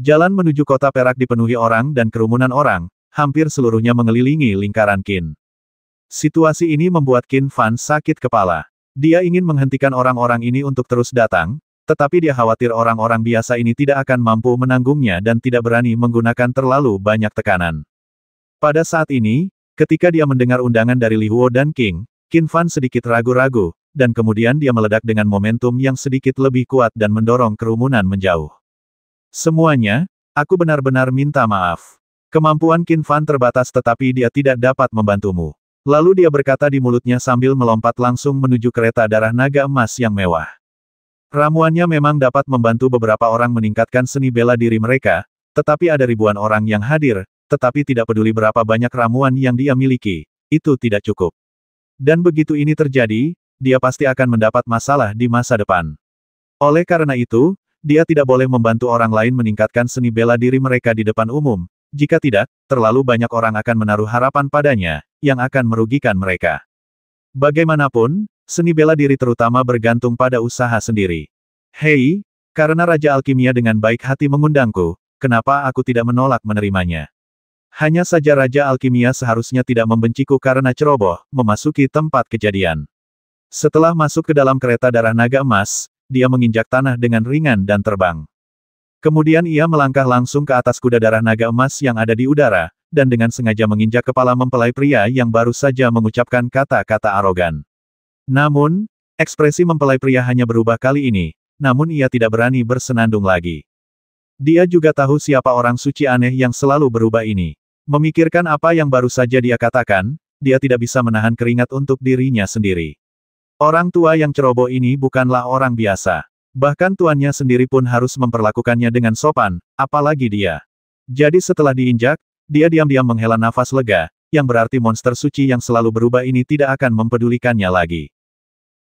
Jalan menuju kota Perak dipenuhi orang dan kerumunan orang, hampir seluruhnya mengelilingi lingkaran Qin. Situasi ini membuat Qin Fan sakit kepala. Dia ingin menghentikan orang-orang ini untuk terus datang, tetapi dia khawatir orang-orang biasa ini tidak akan mampu menanggungnya dan tidak berani menggunakan terlalu banyak tekanan. Pada saat ini, ketika dia mendengar undangan dari Li Huo dan King, Qin Fan sedikit ragu-ragu, dan kemudian dia meledak dengan momentum yang sedikit lebih kuat dan mendorong kerumunan menjauh. Semuanya, aku benar-benar minta maaf. Kemampuan Qin Fan terbatas tetapi dia tidak dapat membantumu. Lalu dia berkata di mulutnya sambil melompat langsung menuju kereta darah naga emas yang mewah. Ramuannya memang dapat membantu beberapa orang meningkatkan seni bela diri mereka, tetapi ada ribuan orang yang hadir, tetapi tidak peduli berapa banyak ramuan yang dia miliki, itu tidak cukup. Dan begitu ini terjadi, dia pasti akan mendapat masalah di masa depan. Oleh karena itu, dia tidak boleh membantu orang lain meningkatkan seni bela diri mereka di depan umum. Jika tidak, terlalu banyak orang akan menaruh harapan padanya, yang akan merugikan mereka. Bagaimanapun, seni bela diri terutama bergantung pada usaha sendiri. Hei, karena Raja Alkimia dengan baik hati mengundangku, kenapa aku tidak menolak menerimanya? Hanya saja Raja Alkimia seharusnya tidak membenciku karena ceroboh, memasuki tempat kejadian. Setelah masuk ke dalam kereta darah naga emas, dia menginjak tanah dengan ringan dan terbang. Kemudian ia melangkah langsung ke atas kuda darah naga emas yang ada di udara, dan dengan sengaja menginjak kepala mempelai pria yang baru saja mengucapkan kata-kata arogan. Namun, ekspresi mempelai pria hanya berubah kali ini, namun ia tidak berani bersenandung lagi. Dia juga tahu siapa orang suci aneh yang selalu berubah ini. Memikirkan apa yang baru saja dia katakan, dia tidak bisa menahan keringat untuk dirinya sendiri. Orang tua yang ceroboh ini bukanlah orang biasa. Bahkan tuannya sendiri pun harus memperlakukannya dengan sopan, apalagi dia. Jadi setelah diinjak, dia diam-diam menghela nafas lega, yang berarti monster suci yang selalu berubah ini tidak akan mempedulikannya lagi.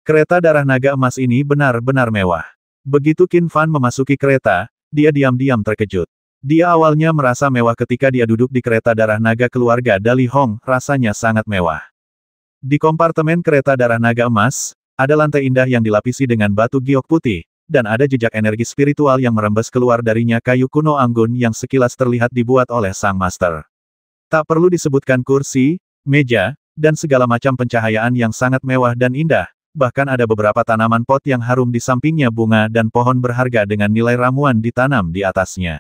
Kereta darah naga emas ini benar-benar mewah. Begitu Qin Fan memasuki kereta, dia diam-diam terkejut. Dia awalnya merasa mewah ketika dia duduk di kereta darah naga keluarga Dali Hong, rasanya sangat mewah. Di kompartemen kereta darah naga emas, ada lantai indah yang dilapisi dengan batu giok putih, dan ada jejak energi spiritual yang merembes keluar darinya kayu kuno anggun yang sekilas terlihat dibuat oleh sang master. Tak perlu disebutkan kursi, meja, dan segala macam pencahayaan yang sangat mewah dan indah, bahkan ada beberapa tanaman pot yang harum di sampingnya bunga dan pohon berharga dengan nilai ramuan ditanam di atasnya.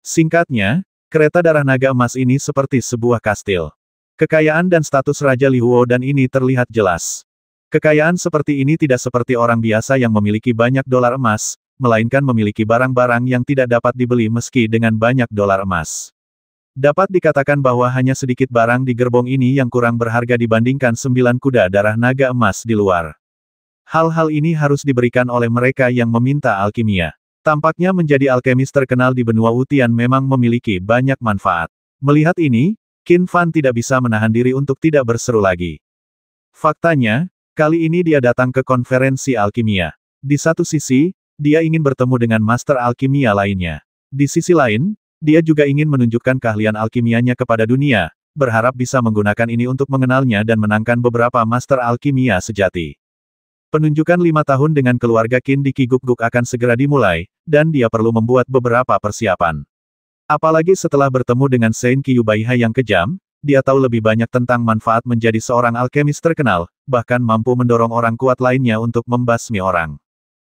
Singkatnya, kereta darah naga emas ini seperti sebuah kastil. Kekayaan dan status Raja Lihuo dan ini terlihat jelas. Kekayaan seperti ini tidak seperti orang biasa yang memiliki banyak dolar emas, melainkan memiliki barang-barang yang tidak dapat dibeli meski dengan banyak dolar emas. Dapat dikatakan bahwa hanya sedikit barang di gerbong ini yang kurang berharga dibandingkan sembilan kuda darah naga emas di luar. Hal-hal ini harus diberikan oleh mereka yang meminta alkimia. Tampaknya menjadi alkemis terkenal di benua Utian memang memiliki banyak manfaat. Melihat ini, Qin Fan tidak bisa menahan diri untuk tidak berseru lagi. Faktanya, kali ini dia datang ke konferensi alkimia. Di satu sisi, dia ingin bertemu dengan master alkimia lainnya. Di sisi lain, dia juga ingin menunjukkan keahlian alkimianya kepada dunia, berharap bisa menggunakan ini untuk mengenalnya dan menangkan beberapa master alkimia sejati. Penunjukan lima tahun dengan keluarga Qin di Kiguk-guk akan segera dimulai, dan dia perlu membuat beberapa persiapan. Apalagi setelah bertemu dengan Saint Kiyubaiha yang kejam, dia tahu lebih banyak tentang manfaat menjadi seorang alkemis terkenal, bahkan mampu mendorong orang kuat lainnya untuk membasmi orang.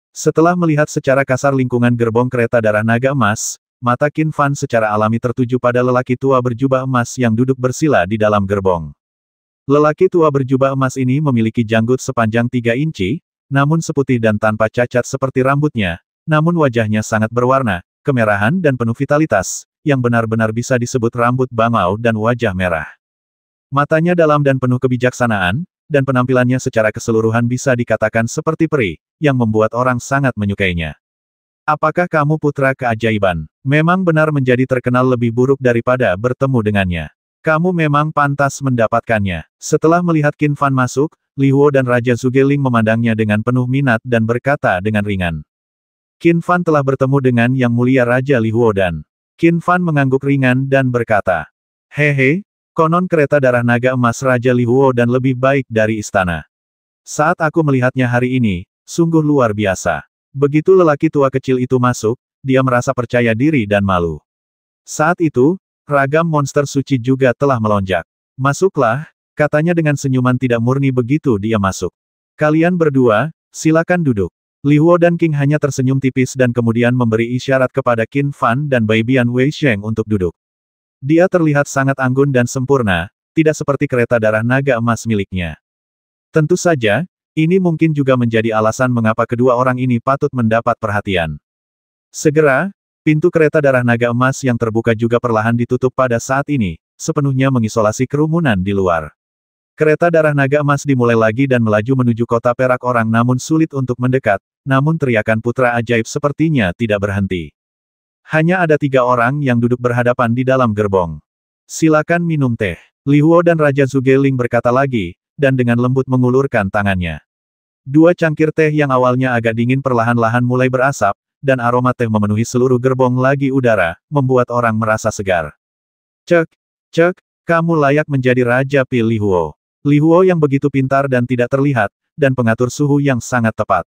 Setelah melihat secara kasar lingkungan gerbong kereta darah naga emas, mata Qin Fan secara alami tertuju pada lelaki tua berjubah emas yang duduk bersila di dalam gerbong. Lelaki tua berjubah emas ini memiliki janggut sepanjang 3 inci, namun seputih dan tanpa cacat seperti rambutnya, namun wajahnya sangat berwarna, kemerahan dan penuh vitalitas, yang benar-benar bisa disebut rambut bangau dan wajah merah. Matanya dalam dan penuh kebijaksanaan, dan penampilannya secara keseluruhan bisa dikatakan seperti peri, yang membuat orang sangat menyukainya. Apakah kamu putra keajaiban? Memang benar menjadi terkenal lebih buruk daripada bertemu dengannya. Kamu memang pantas mendapatkannya. Setelah melihat Kin Fan masuk, Li Huo dan Raja Zugeling memandangnya dengan penuh minat dan berkata dengan ringan. Qin Fan telah bertemu dengan Yang Mulia Raja Li Huodan. Qin Fan mengangguk ringan dan berkata, Hehe, konon kereta darah naga emas Raja Li Huodan lebih baik dari istana. Saat aku melihatnya hari ini, sungguh luar biasa. Begitu lelaki tua kecil itu masuk, dia merasa percaya diri dan malu. Saat itu, ragam monster suci juga telah melonjak. Masuklah, katanya dengan senyuman tidak murni begitu dia masuk. Kalian berdua, silakan duduk. Li Huo dan King hanya tersenyum tipis dan kemudian memberi isyarat kepada Qin Fan dan Bai Bian Wei Sheng untuk duduk. Dia terlihat sangat anggun dan sempurna, tidak seperti kereta darah naga emas miliknya. Tentu saja, ini mungkin juga menjadi alasan mengapa kedua orang ini patut mendapat perhatian. Segera, pintu kereta darah naga emas yang terbuka juga perlahan ditutup pada saat ini, sepenuhnya mengisolasi kerumunan di luar. Kereta darah naga emas dimulai lagi dan melaju menuju kota perak orang namun sulit untuk mendekat, namun teriakan putra ajaib sepertinya tidak berhenti. Hanya ada tiga orang yang duduk berhadapan di dalam gerbong. Silakan minum teh. Li Huo dan Raja Zugeling berkata lagi, dan dengan lembut mengulurkan tangannya. Dua cangkir teh yang awalnya agak dingin perlahan-lahan mulai berasap, dan aroma teh memenuhi seluruh gerbong lagi udara, membuat orang merasa segar. Cek, cek, kamu layak menjadi Raja Pi Li Huo yang begitu pintar dan tidak terlihat, dan pengatur suhu yang sangat tepat.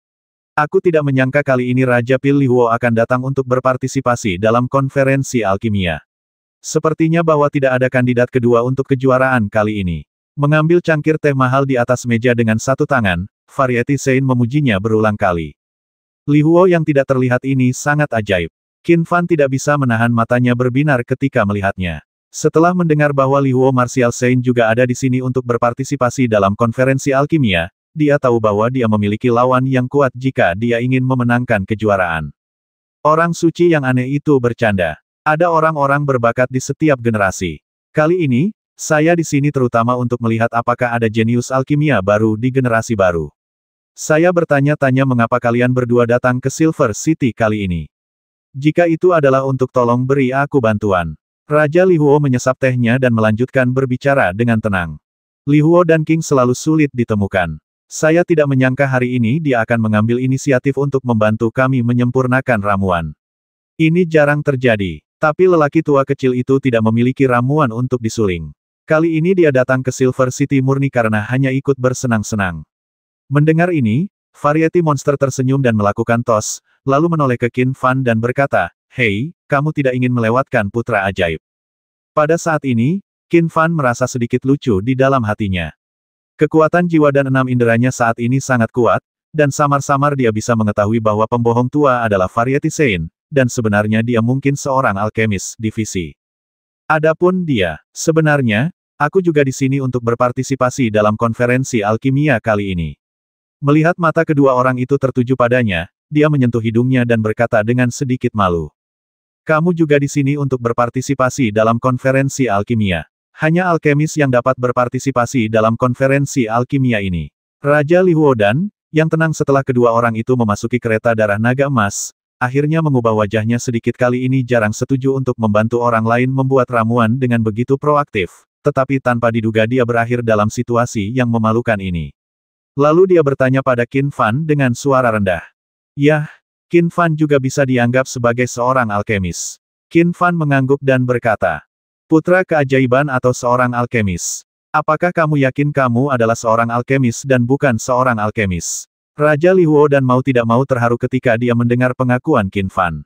Aku tidak menyangka kali ini Raja Pil Lihuo akan datang untuk berpartisipasi dalam konferensi alkimia. Sepertinya bahwa tidak ada kandidat kedua untuk kejuaraan kali ini. Mengambil cangkir teh mahal di atas meja dengan satu tangan, Variety Sein memujinya berulang kali. Lihuo yang tidak terlihat ini sangat ajaib. Qin Fan tidak bisa menahan matanya berbinar ketika melihatnya. Setelah mendengar bahwa Lihuo Martial Sein juga ada di sini untuk berpartisipasi dalam konferensi alkimia, dia tahu bahwa dia memiliki lawan yang kuat jika dia ingin memenangkan kejuaraan. Orang suci yang aneh itu bercanda. Ada orang-orang berbakat di setiap generasi. Kali ini, saya di sini terutama untuk melihat apakah ada jenius alkimia baru di generasi baru. Saya bertanya-tanya mengapa kalian berdua datang ke Silver City kali ini. Jika itu adalah untuk tolong beri aku bantuan. Raja Li Huo menyesap tehnya dan melanjutkan berbicara dengan tenang. Li Huo dan King selalu sulit ditemukan. Saya tidak menyangka hari ini dia akan mengambil inisiatif untuk membantu kami menyempurnakan ramuan. Ini jarang terjadi, tapi lelaki tua kecil itu tidak memiliki ramuan untuk disuling. Kali ini dia datang ke Silver City murni karena hanya ikut bersenang-senang. Mendengar ini, variety monster tersenyum dan melakukan tos, lalu menoleh ke Kin Fan dan berkata, Hei, kamu tidak ingin melewatkan putra ajaib. Pada saat ini, Kin Fan merasa sedikit lucu di dalam hatinya. Kekuatan jiwa dan enam inderanya saat ini sangat kuat, dan samar-samar dia bisa mengetahui bahwa pembohong tua adalah variety Saint, dan sebenarnya dia mungkin seorang alkemis divisi. Adapun dia, sebenarnya, aku juga di sini untuk berpartisipasi dalam konferensi alkimia kali ini. Melihat mata kedua orang itu tertuju padanya, dia menyentuh hidungnya dan berkata dengan sedikit malu. Kamu juga di sini untuk berpartisipasi dalam konferensi alkimia. Hanya alkemis yang dapat berpartisipasi dalam konferensi alkimia ini. Raja Huodan, yang tenang setelah kedua orang itu memasuki kereta darah naga emas, akhirnya mengubah wajahnya sedikit kali ini jarang setuju untuk membantu orang lain membuat ramuan dengan begitu proaktif, tetapi tanpa diduga dia berakhir dalam situasi yang memalukan ini. Lalu dia bertanya pada Qin Fan dengan suara rendah. Yah, Qin Fan juga bisa dianggap sebagai seorang alkemis. Qin Fan mengangguk dan berkata, Putra keajaiban atau seorang alkemis? Apakah kamu yakin kamu adalah seorang alkemis dan bukan seorang alkemis? Raja Lihuo dan mau tidak mau terharu ketika dia mendengar pengakuan Qin Fan.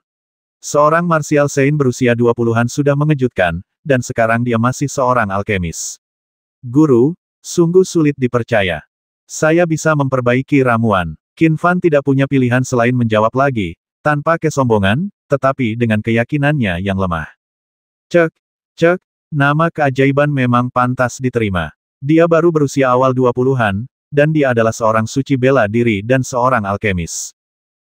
Seorang Martial Sein berusia 20-an sudah mengejutkan, dan sekarang dia masih seorang alkemis. Guru, sungguh sulit dipercaya. Saya bisa memperbaiki ramuan. Qin Fan tidak punya pilihan selain menjawab lagi, tanpa kesombongan, tetapi dengan keyakinannya yang lemah. Cek, Cek, nama keajaiban memang pantas diterima. Dia baru berusia awal 20-an, dan dia adalah seorang suci bela diri dan seorang alkemis.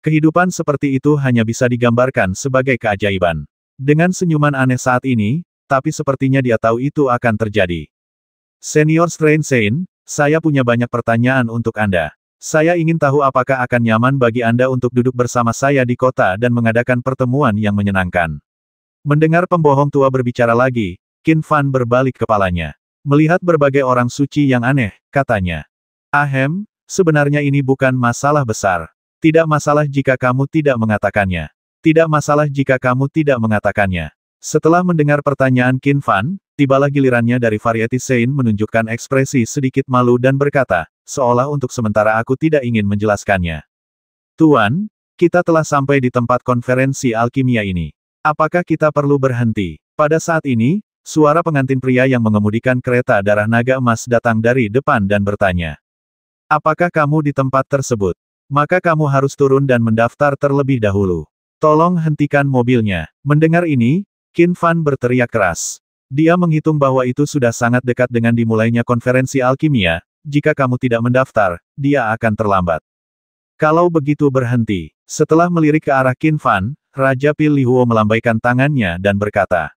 Kehidupan seperti itu hanya bisa digambarkan sebagai keajaiban. Dengan senyuman aneh saat ini, tapi sepertinya dia tahu itu akan terjadi. Senior Strange Sein, saya punya banyak pertanyaan untuk Anda. Saya ingin tahu apakah akan nyaman bagi Anda untuk duduk bersama saya di kota dan mengadakan pertemuan yang menyenangkan. Mendengar pembohong tua berbicara lagi, Qin Fan berbalik kepalanya. Melihat berbagai orang suci yang aneh, katanya. Ahem, sebenarnya ini bukan masalah besar. Tidak masalah jika kamu tidak mengatakannya. Tidak masalah jika kamu tidak mengatakannya. Setelah mendengar pertanyaan Qin Fan, tibalah gilirannya dari Variety Sein menunjukkan ekspresi sedikit malu dan berkata, seolah untuk sementara aku tidak ingin menjelaskannya. Tuan, kita telah sampai di tempat konferensi alkimia ini. Apakah kita perlu berhenti? Pada saat ini, suara pengantin pria yang mengemudikan kereta darah naga emas datang dari depan dan bertanya. Apakah kamu di tempat tersebut? Maka kamu harus turun dan mendaftar terlebih dahulu. Tolong hentikan mobilnya. Mendengar ini, Qin Fan berteriak keras. Dia menghitung bahwa itu sudah sangat dekat dengan dimulainya konferensi alkimia, jika kamu tidak mendaftar, dia akan terlambat. Kalau begitu berhenti. Setelah melirik ke arah Qin Fan, Raja Pil Lihuo melambaikan tangannya dan berkata,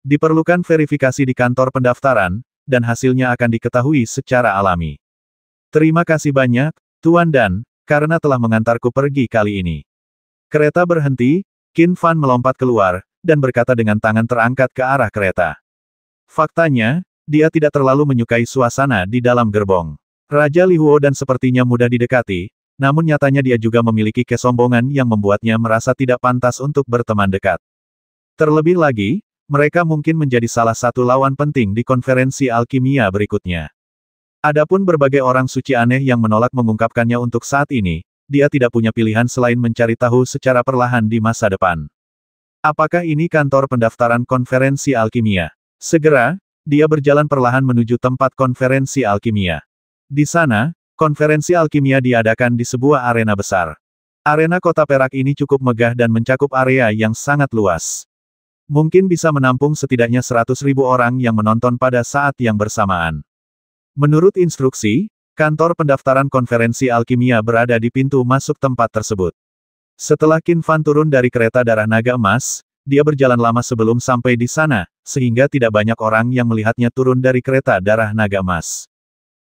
Diperlukan verifikasi di kantor pendaftaran, dan hasilnya akan diketahui secara alami. Terima kasih banyak, Tuan Dan, karena telah mengantarku pergi kali ini. Kereta berhenti, Qin Fan melompat keluar, dan berkata dengan tangan terangkat ke arah kereta. Faktanya, dia tidak terlalu menyukai suasana di dalam gerbong. Raja Lihuo dan sepertinya mudah didekati, namun nyatanya dia juga memiliki kesombongan yang membuatnya merasa tidak pantas untuk berteman dekat. Terlebih lagi, mereka mungkin menjadi salah satu lawan penting di konferensi alkimia berikutnya. Adapun berbagai orang suci aneh yang menolak mengungkapkannya untuk saat ini, dia tidak punya pilihan selain mencari tahu secara perlahan di masa depan. Apakah ini kantor pendaftaran konferensi alkimia? Segera, dia berjalan perlahan menuju tempat konferensi alkimia. Di sana, Konferensi alkimia diadakan di sebuah arena besar. Arena kota Perak ini cukup megah dan mencakup area yang sangat luas. Mungkin bisa menampung setidaknya 100.000 orang yang menonton pada saat yang bersamaan. Menurut instruksi, kantor pendaftaran konferensi alkimia berada di pintu masuk tempat tersebut. Setelah Qin Fan turun dari kereta darah naga emas, dia berjalan lama sebelum sampai di sana, sehingga tidak banyak orang yang melihatnya turun dari kereta darah naga emas.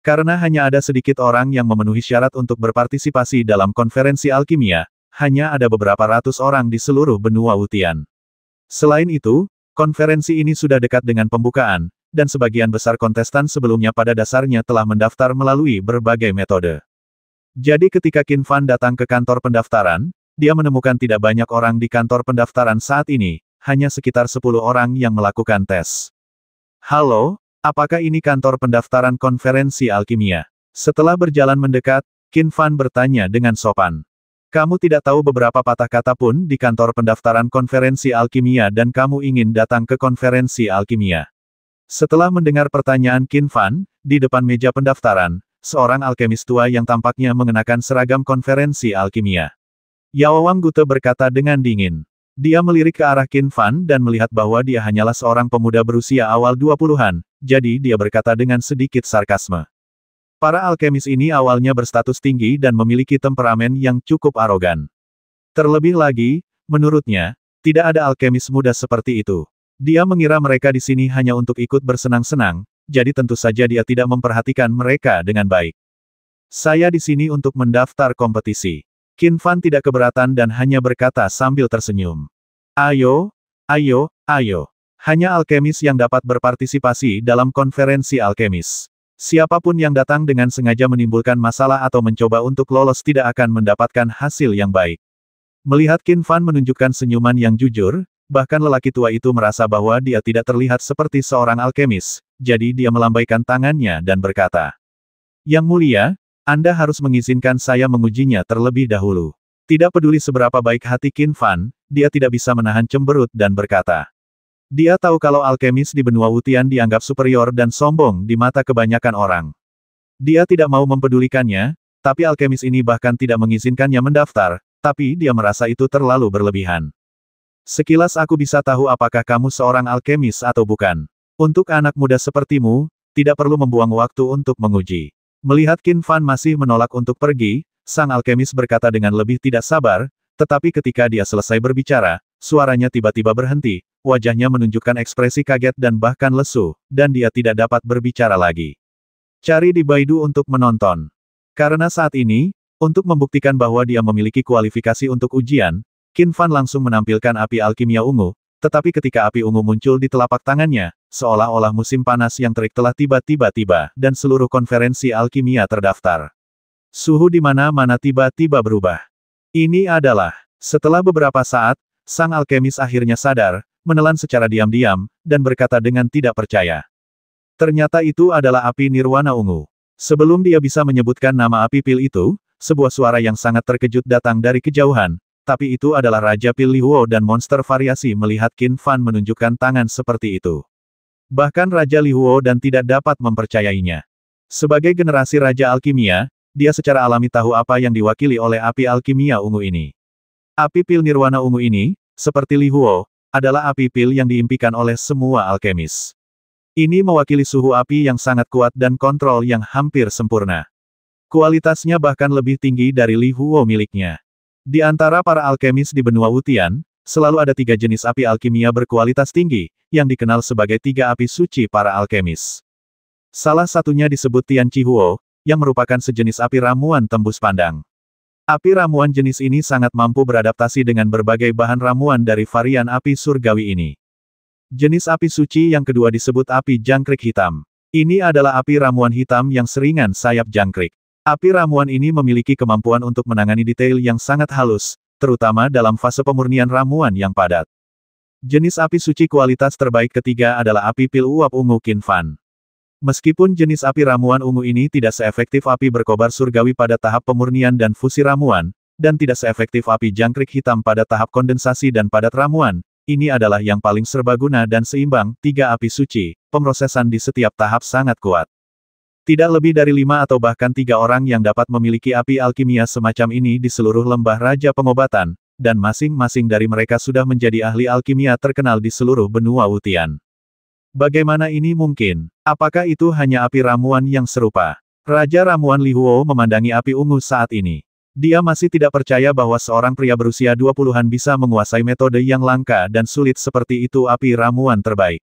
Karena hanya ada sedikit orang yang memenuhi syarat untuk berpartisipasi dalam konferensi alkimia, hanya ada beberapa ratus orang di seluruh benua Wutian. Selain itu, konferensi ini sudah dekat dengan pembukaan, dan sebagian besar kontestan sebelumnya pada dasarnya telah mendaftar melalui berbagai metode. Jadi ketika Qin Fan datang ke kantor pendaftaran, dia menemukan tidak banyak orang di kantor pendaftaran saat ini, hanya sekitar 10 orang yang melakukan tes. Halo, Apakah ini kantor pendaftaran konferensi alkimia? Setelah berjalan mendekat, Qin Fan bertanya dengan sopan. Kamu tidak tahu beberapa patah kata pun di kantor pendaftaran konferensi alkimia dan kamu ingin datang ke konferensi alkimia. Setelah mendengar pertanyaan Qin Fan, di depan meja pendaftaran, seorang alkemis tua yang tampaknya mengenakan seragam konferensi alkimia. Wang Gute berkata dengan dingin. Dia melirik ke arah Qin Fan dan melihat bahwa dia hanyalah seorang pemuda berusia awal 20-an, jadi dia berkata dengan sedikit sarkasme. Para alkemis ini awalnya berstatus tinggi dan memiliki temperamen yang cukup arogan. Terlebih lagi, menurutnya, tidak ada alkemis muda seperti itu. Dia mengira mereka di sini hanya untuk ikut bersenang-senang, jadi tentu saja dia tidak memperhatikan mereka dengan baik. Saya di sini untuk mendaftar kompetisi. Qin Fan tidak keberatan dan hanya berkata sambil tersenyum. Ayo, ayo, ayo. Hanya alkemis yang dapat berpartisipasi dalam konferensi alkemis. Siapapun yang datang dengan sengaja menimbulkan masalah atau mencoba untuk lolos tidak akan mendapatkan hasil yang baik. Melihat Qin Fan menunjukkan senyuman yang jujur, bahkan lelaki tua itu merasa bahwa dia tidak terlihat seperti seorang alkemis, jadi dia melambaikan tangannya dan berkata, Yang mulia, anda harus mengizinkan saya mengujinya terlebih dahulu. Tidak peduli seberapa baik hati Qin Fan, dia tidak bisa menahan cemberut dan berkata. Dia tahu kalau alkemis di benua Wutian dianggap superior dan sombong di mata kebanyakan orang. Dia tidak mau mempedulikannya, tapi alkemis ini bahkan tidak mengizinkannya mendaftar, tapi dia merasa itu terlalu berlebihan. Sekilas aku bisa tahu apakah kamu seorang alkemis atau bukan. Untuk anak muda sepertimu, tidak perlu membuang waktu untuk menguji. Melihat Qin Fan masih menolak untuk pergi, sang alkemis berkata dengan lebih tidak sabar, tetapi ketika dia selesai berbicara, suaranya tiba-tiba berhenti, wajahnya menunjukkan ekspresi kaget dan bahkan lesu, dan dia tidak dapat berbicara lagi. Cari di Baidu untuk menonton. Karena saat ini, untuk membuktikan bahwa dia memiliki kualifikasi untuk ujian, Qin Fan langsung menampilkan api alkimia ungu, tetapi ketika api ungu muncul di telapak tangannya, seolah-olah musim panas yang terik telah tiba-tiba tiba, dan seluruh konferensi alkimia terdaftar. Suhu di mana-mana tiba-tiba berubah. Ini adalah, setelah beberapa saat, sang alkemis akhirnya sadar, menelan secara diam-diam, dan berkata dengan tidak percaya. Ternyata itu adalah api nirwana ungu. Sebelum dia bisa menyebutkan nama api pil itu, sebuah suara yang sangat terkejut datang dari kejauhan, tapi itu adalah Raja Pil Liuo dan monster variasi melihat Qin Fan menunjukkan tangan seperti itu. Bahkan Raja Lihuo dan tidak dapat mempercayainya. Sebagai generasi Raja Alkimia, dia secara alami tahu apa yang diwakili oleh api alkimia ungu ini. Api pil nirwana ungu ini, seperti Lihuo, adalah api pil yang diimpikan oleh semua alkemis. Ini mewakili suhu api yang sangat kuat dan kontrol yang hampir sempurna. Kualitasnya bahkan lebih tinggi dari Lihuo miliknya. Di antara para alkemis di benua Wutian, selalu ada tiga jenis api alkimia berkualitas tinggi, yang dikenal sebagai tiga api suci para alkemis. Salah satunya disebut Tian Chihuo, yang merupakan sejenis api ramuan tembus pandang. Api ramuan jenis ini sangat mampu beradaptasi dengan berbagai bahan ramuan dari varian api surgawi ini. Jenis api suci yang kedua disebut api jangkrik hitam. Ini adalah api ramuan hitam yang seringan sayap jangkrik. Api ramuan ini memiliki kemampuan untuk menangani detail yang sangat halus, terutama dalam fase pemurnian ramuan yang padat. Jenis api suci kualitas terbaik ketiga adalah api pil uap ungu Kinfan. Meskipun jenis api ramuan ungu ini tidak seefektif api berkobar surgawi pada tahap pemurnian dan fusi ramuan, dan tidak seefektif api jangkrik hitam pada tahap kondensasi dan padat ramuan, ini adalah yang paling serbaguna dan seimbang, tiga api suci, pemrosesan di setiap tahap sangat kuat. Tidak lebih dari lima atau bahkan tiga orang yang dapat memiliki api alkimia semacam ini di seluruh lembah Raja Pengobatan, dan masing-masing dari mereka sudah menjadi ahli alkimia terkenal di seluruh benua Utian. Bagaimana ini mungkin? Apakah itu hanya api ramuan yang serupa? Raja Ramuan Lihuo memandangi api ungu saat ini. Dia masih tidak percaya bahwa seorang pria berusia 20-an bisa menguasai metode yang langka dan sulit seperti itu api ramuan terbaik.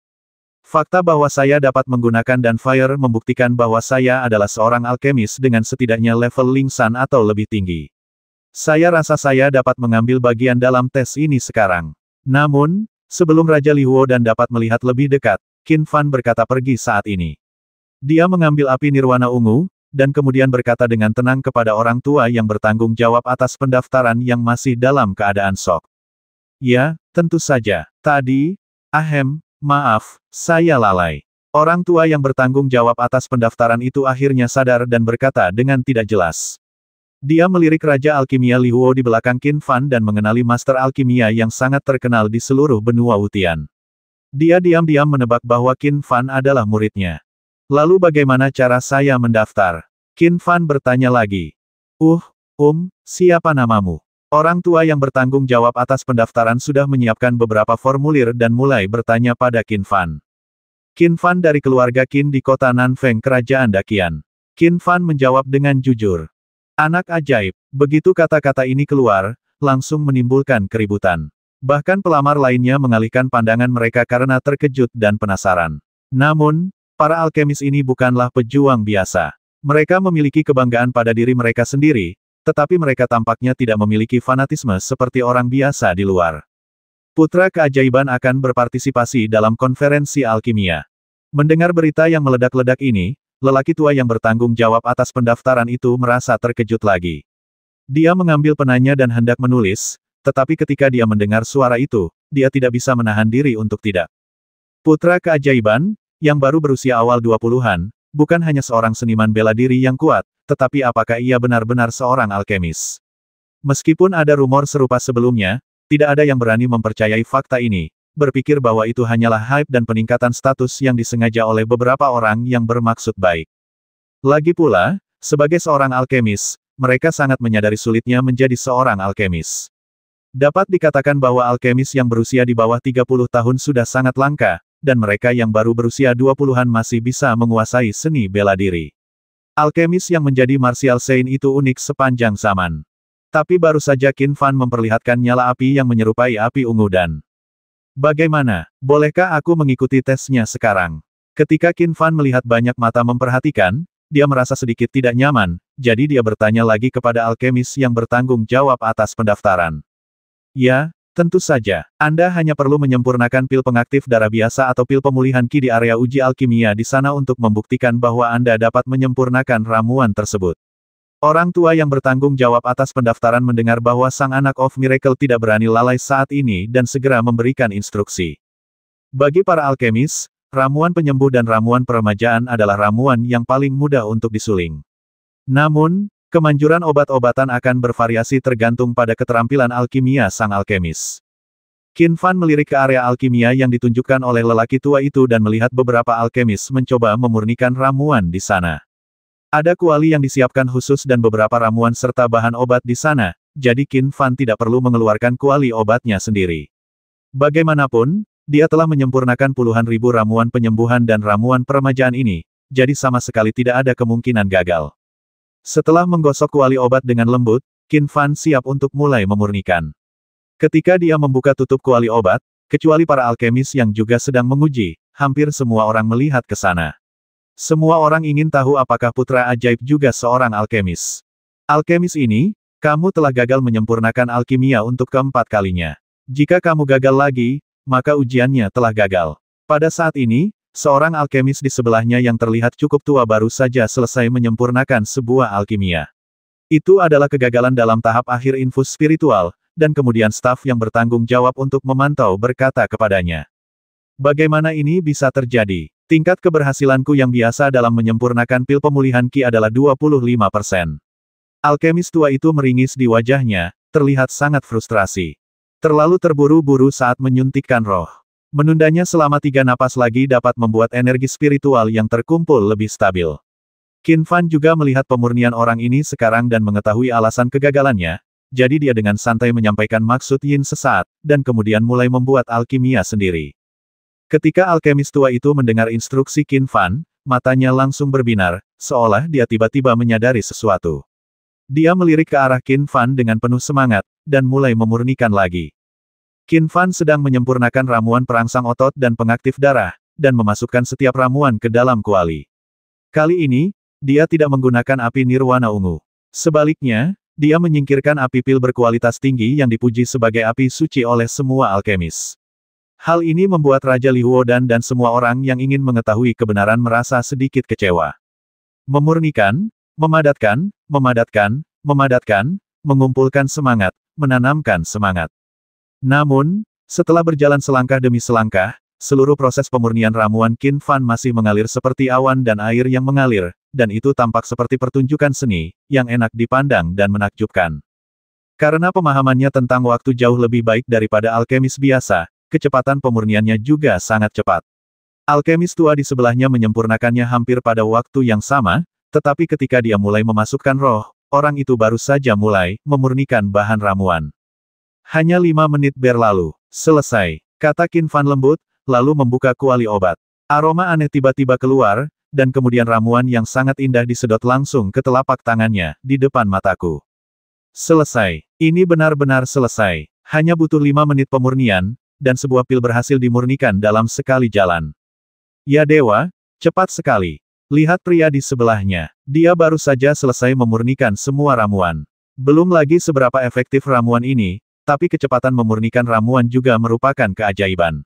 Fakta bahwa saya dapat menggunakan dan fire membuktikan bahwa saya adalah seorang alkemis dengan setidaknya level lingsan atau lebih tinggi. Saya rasa saya dapat mengambil bagian dalam tes ini sekarang. Namun, sebelum Raja Lihuo dan dapat melihat lebih dekat, Qin Fan berkata pergi saat ini. Dia mengambil api nirwana ungu, dan kemudian berkata dengan tenang kepada orang tua yang bertanggung jawab atas pendaftaran yang masih dalam keadaan sok. Ya, tentu saja. Tadi, Ahem, Maaf, saya lalai. Orang tua yang bertanggung jawab atas pendaftaran itu akhirnya sadar dan berkata dengan tidak jelas. Dia melirik Raja Alkimia Lihuo di belakang Qin Fan dan mengenali Master Alkimia yang sangat terkenal di seluruh benua Wutian. Dia diam-diam menebak bahwa Qin Fan adalah muridnya. Lalu bagaimana cara saya mendaftar? Qin Fan bertanya lagi. Uh, Um, siapa namamu? Orang tua yang bertanggung jawab atas pendaftaran sudah menyiapkan beberapa formulir dan mulai bertanya pada Qin Fan. Qin Fan dari keluarga Qin di kota Nanfeng Kerajaan Dakian. Qin Fan menjawab dengan jujur. Anak ajaib, begitu kata-kata ini keluar, langsung menimbulkan keributan. Bahkan pelamar lainnya mengalihkan pandangan mereka karena terkejut dan penasaran. Namun, para alkemis ini bukanlah pejuang biasa. Mereka memiliki kebanggaan pada diri mereka sendiri, tetapi mereka tampaknya tidak memiliki fanatisme seperti orang biasa di luar. Putra keajaiban akan berpartisipasi dalam konferensi alkimia. Mendengar berita yang meledak-ledak ini, lelaki tua yang bertanggung jawab atas pendaftaran itu merasa terkejut lagi. Dia mengambil penanya dan hendak menulis, tetapi ketika dia mendengar suara itu, dia tidak bisa menahan diri untuk tidak. Putra keajaiban, yang baru berusia awal 20-an, bukan hanya seorang seniman bela diri yang kuat, tetapi apakah ia benar-benar seorang alkemis? Meskipun ada rumor serupa sebelumnya, tidak ada yang berani mempercayai fakta ini, berpikir bahwa itu hanyalah hype dan peningkatan status yang disengaja oleh beberapa orang yang bermaksud baik. Lagi pula, sebagai seorang alkemis, mereka sangat menyadari sulitnya menjadi seorang alkemis. Dapat dikatakan bahwa alkemis yang berusia di bawah 30 tahun sudah sangat langka, dan mereka yang baru berusia 20-an masih bisa menguasai seni bela diri. Alkemis yang menjadi Martial Saint itu unik sepanjang zaman. Tapi baru saja Qin Fan memperlihatkan nyala api yang menyerupai api ungu dan... Bagaimana, bolehkah aku mengikuti tesnya sekarang? Ketika Qin Fan melihat banyak mata memperhatikan, dia merasa sedikit tidak nyaman, jadi dia bertanya lagi kepada alkemis yang bertanggung jawab atas pendaftaran. Ya, Tentu saja, Anda hanya perlu menyempurnakan pil pengaktif darah biasa atau pil pemulihan ki di area uji alkimia di sana untuk membuktikan bahwa Anda dapat menyempurnakan ramuan tersebut. Orang tua yang bertanggung jawab atas pendaftaran mendengar bahwa sang anak of miracle tidak berani lalai saat ini dan segera memberikan instruksi. Bagi para alkemis, ramuan penyembuh dan ramuan peremajaan adalah ramuan yang paling mudah untuk disuling. Namun, Kemanjuran obat-obatan akan bervariasi tergantung pada keterampilan alkimia sang alkemis. Qin Fan melirik ke area alkimia yang ditunjukkan oleh lelaki tua itu dan melihat beberapa alkemis mencoba memurnikan ramuan di sana. Ada kuali yang disiapkan khusus dan beberapa ramuan serta bahan obat di sana, jadi Qin Fan tidak perlu mengeluarkan kuali obatnya sendiri. Bagaimanapun, dia telah menyempurnakan puluhan ribu ramuan penyembuhan dan ramuan peremajaan ini, jadi sama sekali tidak ada kemungkinan gagal. Setelah menggosok kuali obat dengan lembut, Qin Fan siap untuk mulai memurnikan. Ketika dia membuka tutup kuali obat, kecuali para alkemis yang juga sedang menguji, hampir semua orang melihat ke sana. Semua orang ingin tahu apakah putra ajaib juga seorang alkemis. Alkemis ini, kamu telah gagal menyempurnakan alkimia untuk keempat kalinya. Jika kamu gagal lagi, maka ujiannya telah gagal. Pada saat ini, Seorang alkemis di sebelahnya yang terlihat cukup tua baru saja selesai menyempurnakan sebuah alkimia. Itu adalah kegagalan dalam tahap akhir infus spiritual, dan kemudian staf yang bertanggung jawab untuk memantau berkata kepadanya. Bagaimana ini bisa terjadi? Tingkat keberhasilanku yang biasa dalam menyempurnakan pil pemulihan Ki adalah 25 persen. Alkemis tua itu meringis di wajahnya, terlihat sangat frustrasi. Terlalu terburu-buru saat menyuntikkan roh. Menundanya selama tiga napas lagi dapat membuat energi spiritual yang terkumpul lebih stabil. Qin Fan juga melihat pemurnian orang ini sekarang dan mengetahui alasan kegagalannya, jadi dia dengan santai menyampaikan maksud Yin sesaat, dan kemudian mulai membuat alkimia sendiri. Ketika alkemis tua itu mendengar instruksi Qin Fan, matanya langsung berbinar, seolah dia tiba-tiba menyadari sesuatu. Dia melirik ke arah Qin Fan dengan penuh semangat, dan mulai memurnikan lagi. Qin Fan sedang menyempurnakan ramuan perangsang otot dan pengaktif darah, dan memasukkan setiap ramuan ke dalam kuali. Kali ini, dia tidak menggunakan api nirwana ungu. Sebaliknya, dia menyingkirkan api pil berkualitas tinggi yang dipuji sebagai api suci oleh semua alkemis. Hal ini membuat Raja Li Huodan dan semua orang yang ingin mengetahui kebenaran merasa sedikit kecewa. Memurnikan, memadatkan, memadatkan, memadatkan, mengumpulkan semangat, menanamkan semangat. Namun, setelah berjalan selangkah demi selangkah, seluruh proses pemurnian ramuan Qin Fan masih mengalir seperti awan dan air yang mengalir, dan itu tampak seperti pertunjukan seni, yang enak dipandang dan menakjubkan. Karena pemahamannya tentang waktu jauh lebih baik daripada alkemis biasa, kecepatan pemurniannya juga sangat cepat. Alkemis tua di sebelahnya menyempurnakannya hampir pada waktu yang sama, tetapi ketika dia mulai memasukkan roh, orang itu baru saja mulai memurnikan bahan ramuan. Hanya lima menit berlalu. Selesai, kata Qin Fan lembut, lalu membuka kuali obat. Aroma aneh tiba-tiba keluar, dan kemudian ramuan yang sangat indah disedot langsung ke telapak tangannya, di depan mataku. Selesai. Ini benar-benar selesai. Hanya butuh lima menit pemurnian, dan sebuah pil berhasil dimurnikan dalam sekali jalan. Ya dewa, cepat sekali. Lihat pria di sebelahnya. Dia baru saja selesai memurnikan semua ramuan. Belum lagi seberapa efektif ramuan ini, tapi kecepatan memurnikan ramuan juga merupakan keajaiban.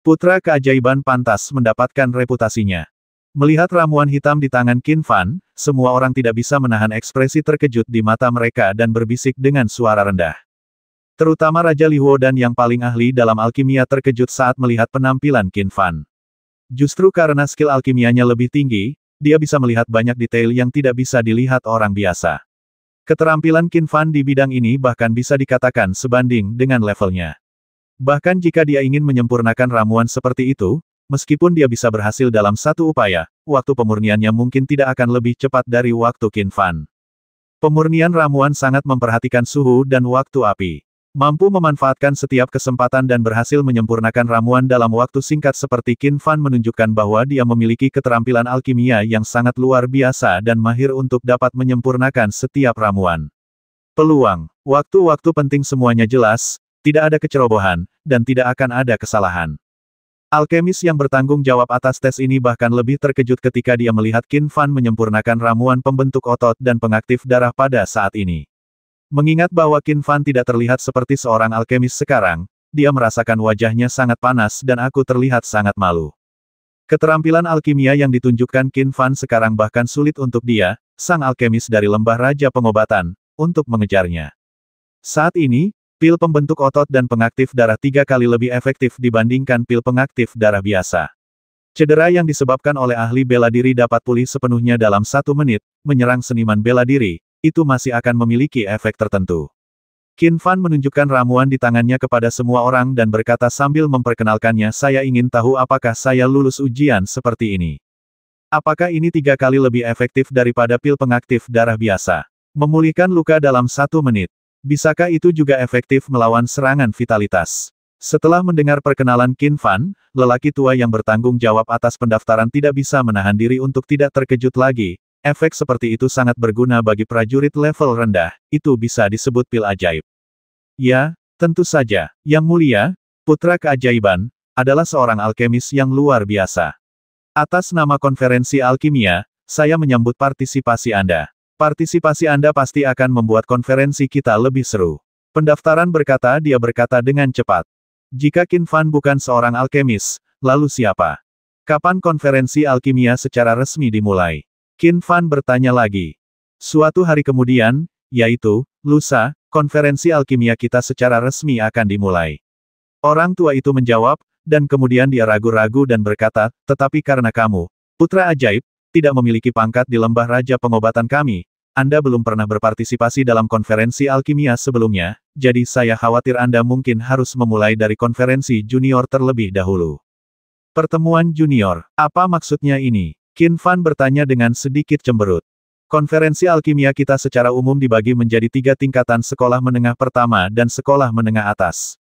Putra keajaiban pantas mendapatkan reputasinya. Melihat ramuan hitam di tangan Qin Fan, semua orang tidak bisa menahan ekspresi terkejut di mata mereka dan berbisik dengan suara rendah. Terutama Raja Lihuo dan yang paling ahli dalam alkimia terkejut saat melihat penampilan Qin Fan. Justru karena skill alkimianya lebih tinggi, dia bisa melihat banyak detail yang tidak bisa dilihat orang biasa. Keterampilan Qin Fan di bidang ini bahkan bisa dikatakan sebanding dengan levelnya. Bahkan jika dia ingin menyempurnakan ramuan seperti itu, meskipun dia bisa berhasil dalam satu upaya, waktu pemurniannya mungkin tidak akan lebih cepat dari waktu Qin Fan. Pemurnian ramuan sangat memperhatikan suhu dan waktu api. Mampu memanfaatkan setiap kesempatan dan berhasil menyempurnakan ramuan dalam waktu singkat seperti Qin Fan menunjukkan bahwa dia memiliki keterampilan alkimia yang sangat luar biasa dan mahir untuk dapat menyempurnakan setiap ramuan. Peluang, waktu-waktu penting semuanya jelas, tidak ada kecerobohan, dan tidak akan ada kesalahan. Alkemis yang bertanggung jawab atas tes ini bahkan lebih terkejut ketika dia melihat Qin Fan menyempurnakan ramuan pembentuk otot dan pengaktif darah pada saat ini. Mengingat bahwa Qin Fan tidak terlihat seperti seorang alkemis sekarang, dia merasakan wajahnya sangat panas dan aku terlihat sangat malu. Keterampilan alkimia yang ditunjukkan Qin Fan sekarang bahkan sulit untuk dia, sang alkemis dari lembah Raja Pengobatan, untuk mengejarnya. Saat ini, pil pembentuk otot dan pengaktif darah tiga kali lebih efektif dibandingkan pil pengaktif darah biasa. Cedera yang disebabkan oleh ahli bela diri dapat pulih sepenuhnya dalam satu menit, menyerang seniman bela diri, itu masih akan memiliki efek tertentu. Qin Fan menunjukkan ramuan di tangannya kepada semua orang dan berkata sambil memperkenalkannya saya ingin tahu apakah saya lulus ujian seperti ini. Apakah ini tiga kali lebih efektif daripada pil pengaktif darah biasa? Memulihkan luka dalam satu menit. Bisakah itu juga efektif melawan serangan vitalitas? Setelah mendengar perkenalan Qin Fan, lelaki tua yang bertanggung jawab atas pendaftaran tidak bisa menahan diri untuk tidak terkejut lagi, Efek seperti itu sangat berguna bagi prajurit level rendah, itu bisa disebut pil ajaib. Ya, tentu saja, Yang Mulia, Putra Keajaiban, adalah seorang alkemis yang luar biasa. Atas nama konferensi alkimia, saya menyambut partisipasi Anda. Partisipasi Anda pasti akan membuat konferensi kita lebih seru. Pendaftaran berkata dia berkata dengan cepat. Jika Qin Fan bukan seorang alkemis, lalu siapa? Kapan konferensi alkimia secara resmi dimulai? Qin Fan bertanya lagi. Suatu hari kemudian, yaitu, lusa, konferensi alkimia kita secara resmi akan dimulai. Orang tua itu menjawab, dan kemudian dia ragu-ragu dan berkata, tetapi karena kamu, putra ajaib, tidak memiliki pangkat di lembah raja pengobatan kami, Anda belum pernah berpartisipasi dalam konferensi alkimia sebelumnya, jadi saya khawatir Anda mungkin harus memulai dari konferensi junior terlebih dahulu. Pertemuan junior, apa maksudnya ini? Qin Fan bertanya dengan sedikit cemberut. Konferensi alkimia kita secara umum dibagi menjadi tiga tingkatan sekolah menengah pertama dan sekolah menengah atas.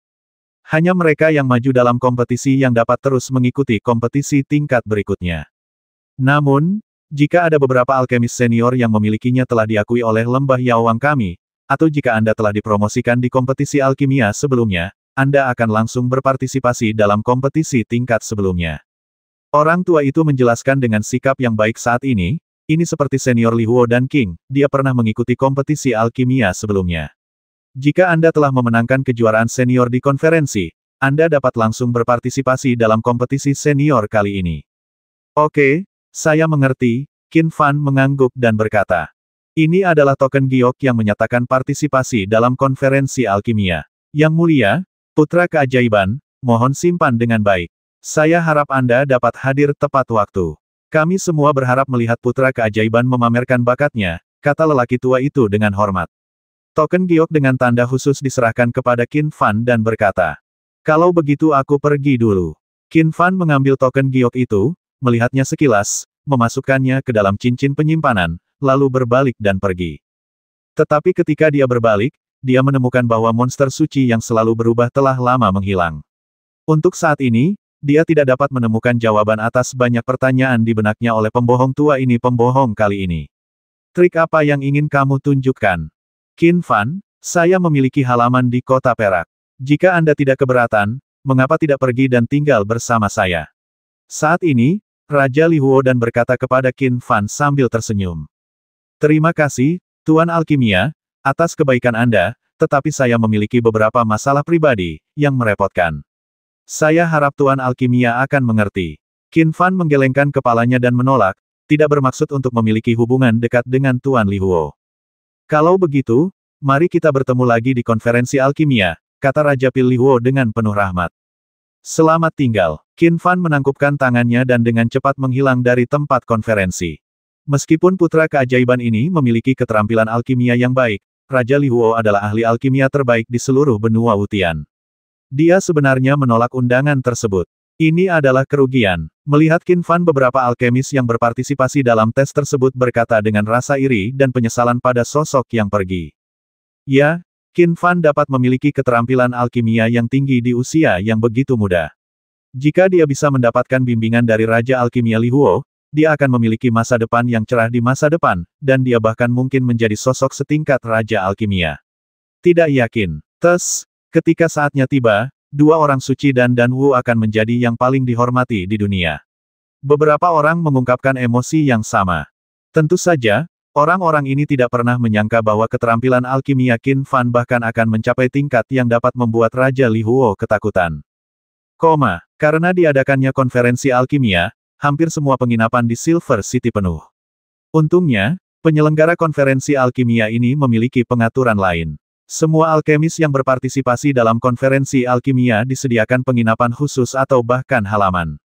Hanya mereka yang maju dalam kompetisi yang dapat terus mengikuti kompetisi tingkat berikutnya. Namun, jika ada beberapa alkemis senior yang memilikinya telah diakui oleh lembah Yawang kami, atau jika Anda telah dipromosikan di kompetisi alkimia sebelumnya, Anda akan langsung berpartisipasi dalam kompetisi tingkat sebelumnya. Orang tua itu menjelaskan dengan sikap yang baik saat ini, ini seperti senior Li Huo dan King, dia pernah mengikuti kompetisi alkimia sebelumnya. Jika Anda telah memenangkan kejuaraan senior di konferensi, Anda dapat langsung berpartisipasi dalam kompetisi senior kali ini. Oke, saya mengerti, Qin Fan mengangguk dan berkata. Ini adalah token giok yang menyatakan partisipasi dalam konferensi alkimia. Yang mulia, putra keajaiban, mohon simpan dengan baik. Saya harap Anda dapat hadir tepat waktu. Kami semua berharap melihat putra keajaiban memamerkan bakatnya, kata lelaki tua itu dengan hormat. Token giok dengan tanda khusus diserahkan kepada Qin Fan dan berkata, Kalau begitu aku pergi dulu. Qin Fan mengambil token giok itu, melihatnya sekilas, memasukkannya ke dalam cincin penyimpanan, lalu berbalik dan pergi. Tetapi ketika dia berbalik, dia menemukan bahwa monster suci yang selalu berubah telah lama menghilang. Untuk saat ini, dia tidak dapat menemukan jawaban atas banyak pertanyaan di benaknya oleh pembohong tua ini pembohong kali ini. Trik apa yang ingin kamu tunjukkan? Qin Fan, saya memiliki halaman di kota Perak. Jika Anda tidak keberatan, mengapa tidak pergi dan tinggal bersama saya? Saat ini, Raja Li Huo dan berkata kepada Qin Fan sambil tersenyum. Terima kasih, Tuan Alkimia, atas kebaikan Anda, tetapi saya memiliki beberapa masalah pribadi, yang merepotkan. Saya harap Tuan Alkimia akan mengerti. Qin Fan menggelengkan kepalanya dan menolak, tidak bermaksud untuk memiliki hubungan dekat dengan Tuan Li Huo. Kalau begitu, mari kita bertemu lagi di konferensi alkimia, kata Raja Pil Li Huo dengan penuh rahmat. Selamat tinggal. Qin Fan menangkupkan tangannya dan dengan cepat menghilang dari tempat konferensi. Meskipun putra keajaiban ini memiliki keterampilan alkimia yang baik, Raja Li Huo adalah ahli alkimia terbaik di seluruh benua Wutian. Dia sebenarnya menolak undangan tersebut. Ini adalah kerugian. Melihat Qin Fan beberapa alkemis yang berpartisipasi dalam tes tersebut berkata dengan rasa iri dan penyesalan pada sosok yang pergi. Ya, Qin Fan dapat memiliki keterampilan alkimia yang tinggi di usia yang begitu muda. Jika dia bisa mendapatkan bimbingan dari Raja Alkimia Li Huo, dia akan memiliki masa depan yang cerah di masa depan, dan dia bahkan mungkin menjadi sosok setingkat Raja Alkimia. Tidak yakin. Tes, Ketika saatnya tiba, dua orang suci dan Dan Wu akan menjadi yang paling dihormati di dunia. Beberapa orang mengungkapkan emosi yang sama. Tentu saja, orang-orang ini tidak pernah menyangka bahwa keterampilan alkimia Qin Fan bahkan akan mencapai tingkat yang dapat membuat Raja Li Huo ketakutan. Koma, karena diadakannya konferensi alkimia, hampir semua penginapan di Silver City penuh. Untungnya, penyelenggara konferensi alkimia ini memiliki pengaturan lain. Semua alkemis yang berpartisipasi dalam konferensi alkimia disediakan penginapan khusus atau bahkan halaman.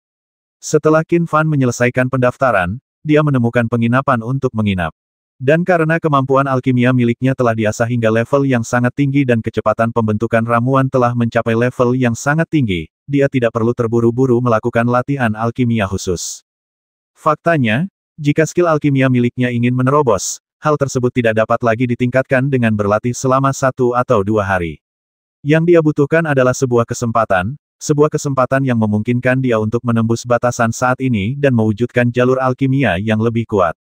Setelah Qin Fan menyelesaikan pendaftaran, dia menemukan penginapan untuk menginap. Dan karena kemampuan alkimia miliknya telah diasah hingga level yang sangat tinggi dan kecepatan pembentukan ramuan telah mencapai level yang sangat tinggi, dia tidak perlu terburu-buru melakukan latihan alkimia khusus. Faktanya, jika skill alkimia miliknya ingin menerobos, hal tersebut tidak dapat lagi ditingkatkan dengan berlatih selama satu atau dua hari. Yang dia butuhkan adalah sebuah kesempatan, sebuah kesempatan yang memungkinkan dia untuk menembus batasan saat ini dan mewujudkan jalur alkimia yang lebih kuat.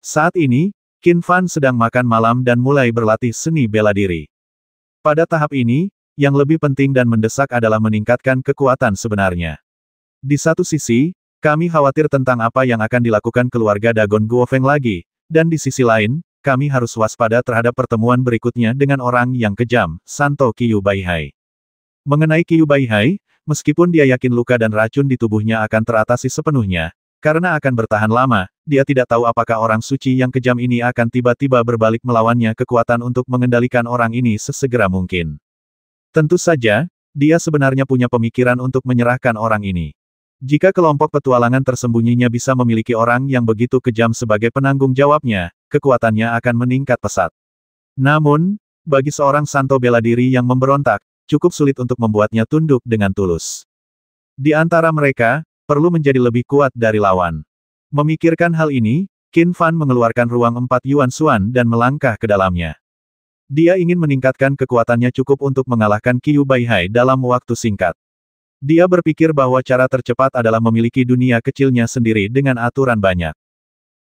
Saat ini, Qin Fan sedang makan malam dan mulai berlatih seni bela diri. Pada tahap ini, yang lebih penting dan mendesak adalah meningkatkan kekuatan sebenarnya. Di satu sisi, kami khawatir tentang apa yang akan dilakukan keluarga Dagon Guofeng lagi, dan di sisi lain, kami harus waspada terhadap pertemuan berikutnya dengan orang yang kejam, Santo Kiyu Baihai. Mengenai Kiyu Baihai, meskipun dia yakin luka dan racun di tubuhnya akan teratasi sepenuhnya, karena akan bertahan lama, dia tidak tahu apakah orang suci yang kejam ini akan tiba-tiba berbalik melawannya kekuatan untuk mengendalikan orang ini sesegera mungkin. Tentu saja, dia sebenarnya punya pemikiran untuk menyerahkan orang ini. Jika kelompok petualangan tersembunyinya bisa memiliki orang yang begitu kejam sebagai penanggung jawabnya, kekuatannya akan meningkat pesat. Namun, bagi seorang santo bela diri yang memberontak, cukup sulit untuk membuatnya tunduk dengan tulus. Di antara mereka, perlu menjadi lebih kuat dari lawan. Memikirkan hal ini, Qin Fan mengeluarkan ruang empat Yuan Xuan dan melangkah ke dalamnya. Dia ingin meningkatkan kekuatannya cukup untuk mengalahkan Qiu Baihai dalam waktu singkat. Dia berpikir bahwa cara tercepat adalah memiliki dunia kecilnya sendiri dengan aturan banyak.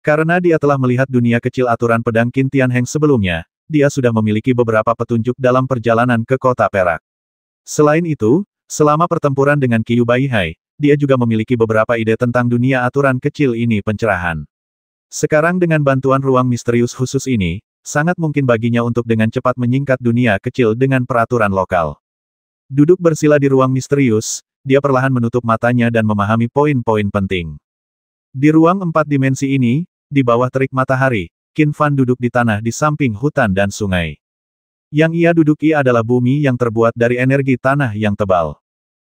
Karena dia telah melihat dunia kecil aturan pedang Kintian Heng sebelumnya, dia sudah memiliki beberapa petunjuk dalam perjalanan ke kota Perak. Selain itu, selama pertempuran dengan Kiyu Baihai, dia juga memiliki beberapa ide tentang dunia aturan kecil ini pencerahan. Sekarang dengan bantuan ruang misterius khusus ini, sangat mungkin baginya untuk dengan cepat menyingkat dunia kecil dengan peraturan lokal. Duduk bersila di ruang misterius, dia perlahan menutup matanya dan memahami poin-poin penting. Di ruang empat dimensi ini, di bawah terik matahari, Qin Fan duduk di tanah di samping hutan dan sungai. Yang ia duduki adalah bumi yang terbuat dari energi tanah yang tebal.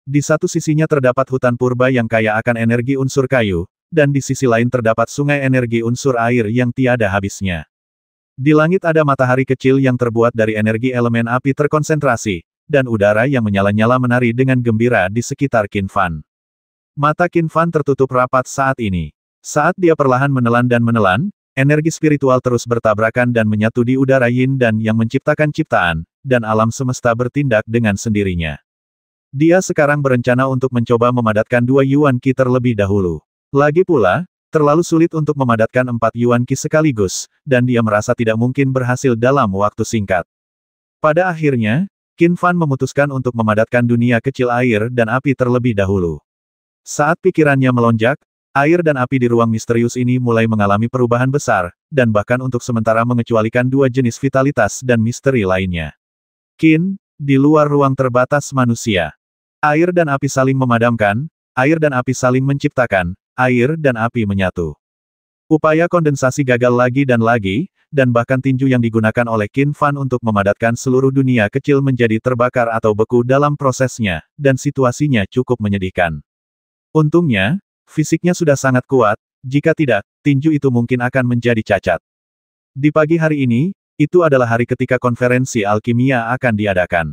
Di satu sisinya terdapat hutan purba yang kaya akan energi unsur kayu, dan di sisi lain terdapat sungai energi unsur air yang tiada habisnya. Di langit ada matahari kecil yang terbuat dari energi elemen api terkonsentrasi, dan udara yang menyala-nyala menari dengan gembira di sekitar Qin Fan. Mata Qin Fan tertutup rapat saat ini. Saat dia perlahan menelan dan menelan, energi spiritual terus bertabrakan dan menyatu di udara yin dan yang menciptakan ciptaan, dan alam semesta bertindak dengan sendirinya. Dia sekarang berencana untuk mencoba memadatkan dua Yuan Qi terlebih dahulu. Lagi pula, terlalu sulit untuk memadatkan empat Yuan Qi sekaligus, dan dia merasa tidak mungkin berhasil dalam waktu singkat. Pada akhirnya, Qin Fan memutuskan untuk memadatkan dunia kecil air dan api terlebih dahulu. Saat pikirannya melonjak, air dan api di ruang misterius ini mulai mengalami perubahan besar, dan bahkan untuk sementara mengecualikan dua jenis vitalitas dan misteri lainnya. Qin, di luar ruang terbatas manusia. Air dan api saling memadamkan, air dan api saling menciptakan, air dan api menyatu. Upaya kondensasi gagal lagi dan lagi, dan bahkan tinju yang digunakan oleh Qin Fan untuk memadatkan seluruh dunia kecil menjadi terbakar atau beku dalam prosesnya, dan situasinya cukup menyedihkan. Untungnya, fisiknya sudah sangat kuat, jika tidak, tinju itu mungkin akan menjadi cacat. Di pagi hari ini, itu adalah hari ketika konferensi alkimia akan diadakan.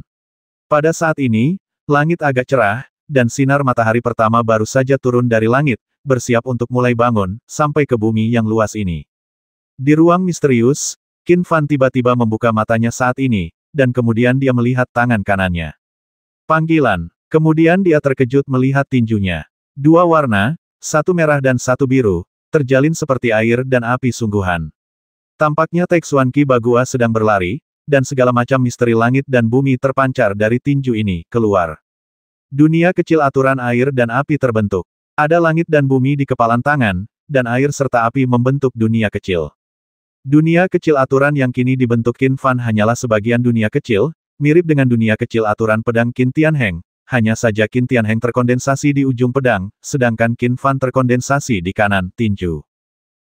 Pada saat ini, langit agak cerah, dan sinar matahari pertama baru saja turun dari langit, bersiap untuk mulai bangun, sampai ke bumi yang luas ini. Di ruang misterius, Qin Fan tiba-tiba membuka matanya saat ini, dan kemudian dia melihat tangan kanannya. Panggilan. Kemudian dia terkejut melihat tinjunya. Dua warna, satu merah dan satu biru, terjalin seperti air dan api sungguhan. Tampaknya Teksuan Ki Bagua sedang berlari, dan segala macam misteri langit dan bumi terpancar dari tinju ini, keluar. Dunia kecil aturan air dan api terbentuk. Ada langit dan bumi di kepalan tangan, dan air serta api membentuk dunia kecil. Dunia kecil aturan yang kini dibentuk Qin Fan hanyalah sebagian dunia kecil, mirip dengan dunia kecil aturan pedang Qin Tianheng, hanya saja Qin Tianheng terkondensasi di ujung pedang, sedangkan Qin Fan terkondensasi di kanan, tinju.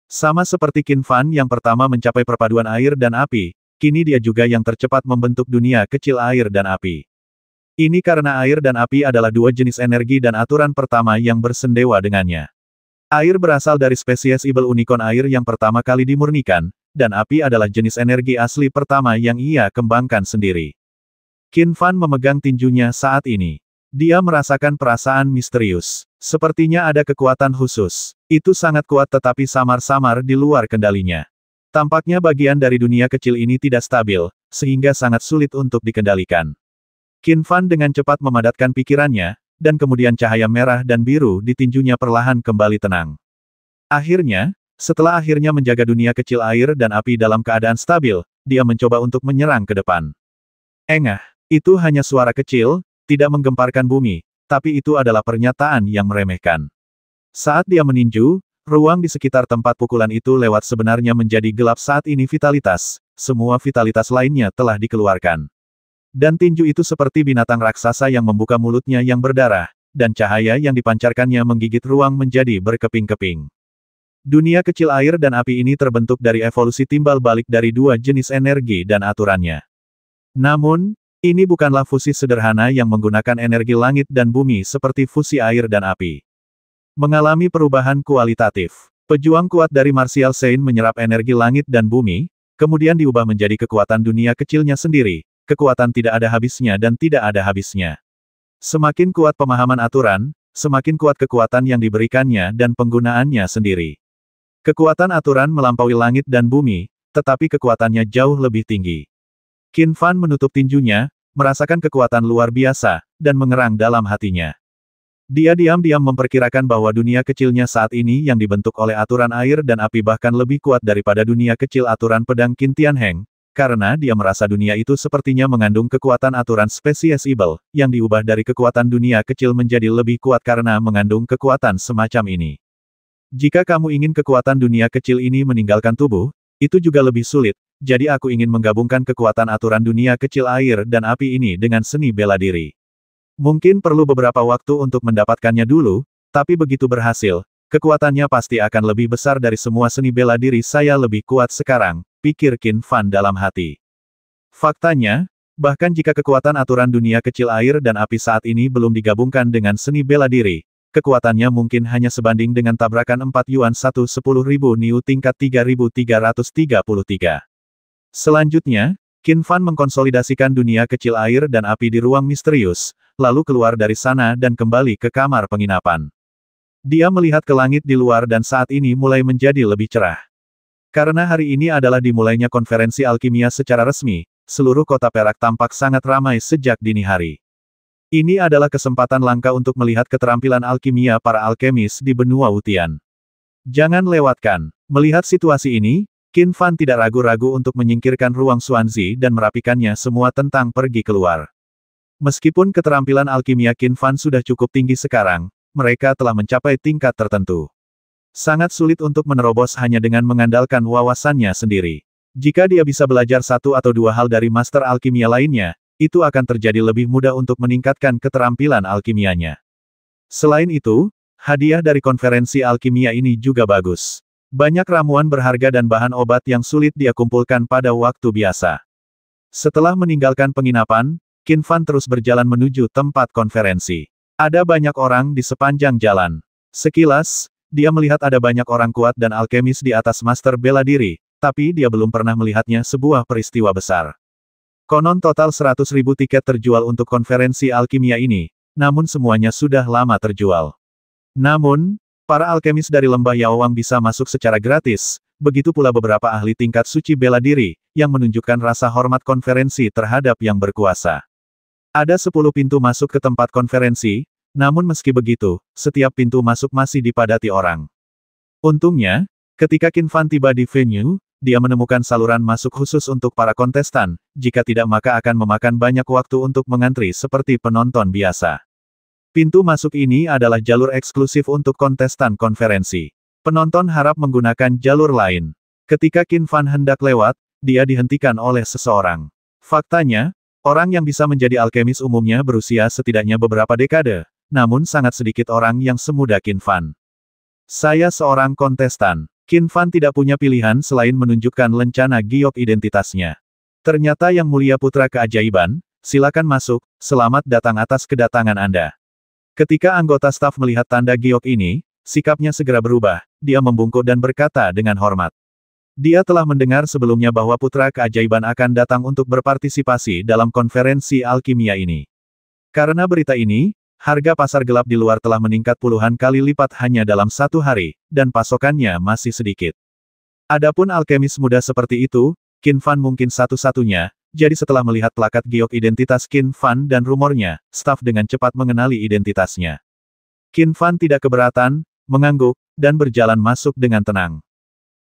Sama seperti Qin Fan yang pertama mencapai perpaduan air dan api, kini dia juga yang tercepat membentuk dunia kecil air dan api. Ini karena air dan api adalah dua jenis energi dan aturan pertama yang bersendewa dengannya. Air berasal dari spesies Ibel Unicorn Air yang pertama kali dimurnikan, dan api adalah jenis energi asli pertama yang ia kembangkan sendiri. Qin Fan memegang tinjunya saat ini. Dia merasakan perasaan misterius. Sepertinya ada kekuatan khusus. Itu sangat kuat tetapi samar-samar di luar kendalinya. Tampaknya bagian dari dunia kecil ini tidak stabil, sehingga sangat sulit untuk dikendalikan. Qin Fan dengan cepat memadatkan pikirannya, dan kemudian cahaya merah dan biru di tinjunya perlahan kembali tenang. Akhirnya, setelah akhirnya menjaga dunia kecil air dan api dalam keadaan stabil, dia mencoba untuk menyerang ke depan. Engah, itu hanya suara kecil, tidak menggemparkan bumi, tapi itu adalah pernyataan yang meremehkan. Saat dia meninju, ruang di sekitar tempat pukulan itu lewat sebenarnya menjadi gelap saat ini vitalitas, semua vitalitas lainnya telah dikeluarkan. Dan tinju itu seperti binatang raksasa yang membuka mulutnya yang berdarah, dan cahaya yang dipancarkannya menggigit ruang menjadi berkeping-keping. Dunia kecil air dan api ini terbentuk dari evolusi timbal balik dari dua jenis energi dan aturannya. Namun, ini bukanlah fusi sederhana yang menggunakan energi langit dan bumi seperti fusi air dan api. Mengalami perubahan kualitatif, pejuang kuat dari Martial Sein menyerap energi langit dan bumi, kemudian diubah menjadi kekuatan dunia kecilnya sendiri, kekuatan tidak ada habisnya dan tidak ada habisnya. Semakin kuat pemahaman aturan, semakin kuat kekuatan yang diberikannya dan penggunaannya sendiri. Kekuatan aturan melampaui langit dan bumi, tetapi kekuatannya jauh lebih tinggi. Qin Fan menutup tinjunya, merasakan kekuatan luar biasa, dan mengerang dalam hatinya. Dia diam-diam memperkirakan bahwa dunia kecilnya saat ini yang dibentuk oleh aturan air dan api bahkan lebih kuat daripada dunia kecil aturan pedang Qin Tianheng, karena dia merasa dunia itu sepertinya mengandung kekuatan aturan spesies Ibel, yang diubah dari kekuatan dunia kecil menjadi lebih kuat karena mengandung kekuatan semacam ini. Jika kamu ingin kekuatan dunia kecil ini meninggalkan tubuh, itu juga lebih sulit, jadi aku ingin menggabungkan kekuatan aturan dunia kecil air dan api ini dengan seni bela diri. Mungkin perlu beberapa waktu untuk mendapatkannya dulu, tapi begitu berhasil, kekuatannya pasti akan lebih besar dari semua seni bela diri saya lebih kuat sekarang, pikir Qin Fan dalam hati. Faktanya, bahkan jika kekuatan aturan dunia kecil air dan api saat ini belum digabungkan dengan seni bela diri, kekuatannya mungkin hanya sebanding dengan tabrakan 4 Yuan 1 ribu Niu tingkat 3333. Selanjutnya, Qin Fan mengkonsolidasikan dunia kecil air dan api di ruang misterius, lalu keluar dari sana dan kembali ke kamar penginapan. Dia melihat ke langit di luar dan saat ini mulai menjadi lebih cerah. Karena hari ini adalah dimulainya konferensi alkimia secara resmi, seluruh kota Perak tampak sangat ramai sejak dini hari. Ini adalah kesempatan langka untuk melihat keterampilan alkimia para alkemis di benua Utian. Jangan lewatkan. Melihat situasi ini, Qin Fan tidak ragu-ragu untuk menyingkirkan ruang Suanzi dan merapikannya semua tentang pergi keluar. Meskipun keterampilan alkimia Qin Fan sudah cukup tinggi sekarang, mereka telah mencapai tingkat tertentu. Sangat sulit untuk menerobos hanya dengan mengandalkan wawasannya sendiri. Jika dia bisa belajar satu atau dua hal dari master alkimia lainnya, itu akan terjadi lebih mudah untuk meningkatkan keterampilan alkimianya. Selain itu, hadiah dari konferensi alkimia ini juga bagus. Banyak ramuan berharga dan bahan obat yang sulit dia kumpulkan pada waktu biasa. Setelah meninggalkan penginapan, Kinfan terus berjalan menuju tempat konferensi. Ada banyak orang di sepanjang jalan. Sekilas, dia melihat ada banyak orang kuat dan alkemis di atas master bela diri, tapi dia belum pernah melihatnya sebuah peristiwa besar. Konon total 100.000 tiket terjual untuk konferensi alkimia ini, namun semuanya sudah lama terjual. Namun, para alkemis dari lembah Yaowang bisa masuk secara gratis, begitu pula beberapa ahli tingkat suci bela diri, yang menunjukkan rasa hormat konferensi terhadap yang berkuasa. Ada 10 pintu masuk ke tempat konferensi, namun meski begitu, setiap pintu masuk masih dipadati orang. Untungnya, ketika Kinfan tiba di venue, dia menemukan saluran masuk khusus untuk para kontestan, jika tidak maka akan memakan banyak waktu untuk mengantri seperti penonton biasa. Pintu masuk ini adalah jalur eksklusif untuk kontestan konferensi. Penonton harap menggunakan jalur lain. Ketika Qin Fan hendak lewat, dia dihentikan oleh seseorang. Faktanya, orang yang bisa menjadi alkemis umumnya berusia setidaknya beberapa dekade, namun sangat sedikit orang yang semuda Qin Fan. Saya seorang kontestan. Qin Fan tidak punya pilihan selain menunjukkan lencana giok identitasnya. Ternyata yang mulia putra keajaiban, silakan masuk, selamat datang atas kedatangan Anda. Ketika anggota staf melihat tanda giok ini, sikapnya segera berubah, dia membungkuk dan berkata dengan hormat. Dia telah mendengar sebelumnya bahwa putra keajaiban akan datang untuk berpartisipasi dalam konferensi alkimia ini. Karena berita ini, Harga pasar gelap di luar telah meningkat puluhan kali lipat hanya dalam satu hari, dan pasokannya masih sedikit. Adapun alkemis muda seperti itu, Qin Fan mungkin satu-satunya, jadi setelah melihat plakat giok identitas Qin Fan dan rumornya, staf dengan cepat mengenali identitasnya. Qin Fan tidak keberatan, mengangguk, dan berjalan masuk dengan tenang.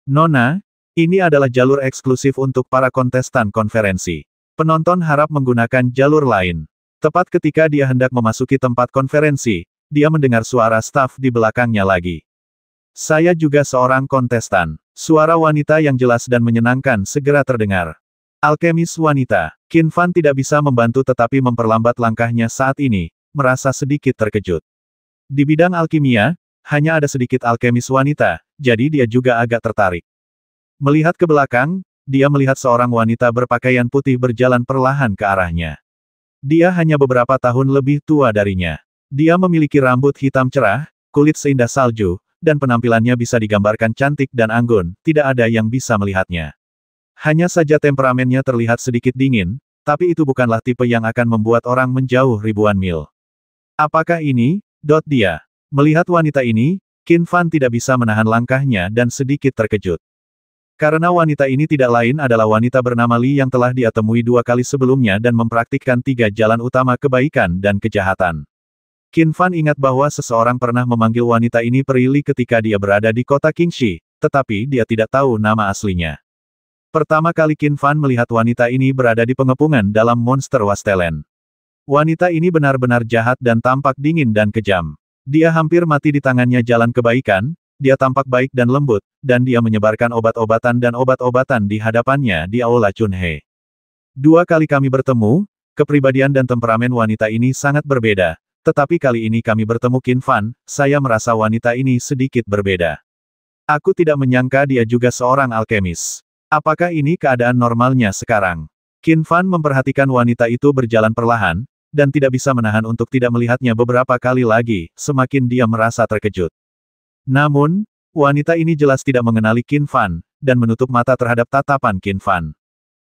Nona, ini adalah jalur eksklusif untuk para kontestan konferensi. Penonton harap menggunakan jalur lain. Tepat ketika dia hendak memasuki tempat konferensi, dia mendengar suara staf di belakangnya lagi. Saya juga seorang kontestan. Suara wanita yang jelas dan menyenangkan segera terdengar. Alkemis wanita, Qin Fan tidak bisa membantu tetapi memperlambat langkahnya saat ini, merasa sedikit terkejut. Di bidang alkimia, hanya ada sedikit alkemis wanita, jadi dia juga agak tertarik. Melihat ke belakang, dia melihat seorang wanita berpakaian putih berjalan perlahan ke arahnya. Dia hanya beberapa tahun lebih tua darinya. Dia memiliki rambut hitam cerah, kulit seindah salju, dan penampilannya bisa digambarkan cantik dan anggun, tidak ada yang bisa melihatnya. Hanya saja temperamennya terlihat sedikit dingin, tapi itu bukanlah tipe yang akan membuat orang menjauh ribuan mil. Apakah ini? Dot dia. Melihat wanita ini, Kin Fan tidak bisa menahan langkahnya dan sedikit terkejut. Karena wanita ini tidak lain adalah wanita bernama Li yang telah dia temui dua kali sebelumnya dan mempraktikkan tiga jalan utama kebaikan dan kejahatan. Qin Fan ingat bahwa seseorang pernah memanggil wanita ini perili ketika dia berada di kota Qingxi, tetapi dia tidak tahu nama aslinya. Pertama kali Qin Fan melihat wanita ini berada di pengepungan dalam Monster Wastelen. Wanita ini benar-benar jahat dan tampak dingin dan kejam. Dia hampir mati di tangannya jalan kebaikan, dia tampak baik dan lembut, dan dia menyebarkan obat-obatan dan obat-obatan di hadapannya di Aula Chunhe. Dua kali kami bertemu, kepribadian dan temperamen wanita ini sangat berbeda, tetapi kali ini kami bertemu Qin Fan, saya merasa wanita ini sedikit berbeda. Aku tidak menyangka dia juga seorang alkemis. Apakah ini keadaan normalnya sekarang? Qin Fan memperhatikan wanita itu berjalan perlahan, dan tidak bisa menahan untuk tidak melihatnya beberapa kali lagi, semakin dia merasa terkejut. Namun, wanita ini jelas tidak mengenali Qin Fan, dan menutup mata terhadap tatapan Qin Fan.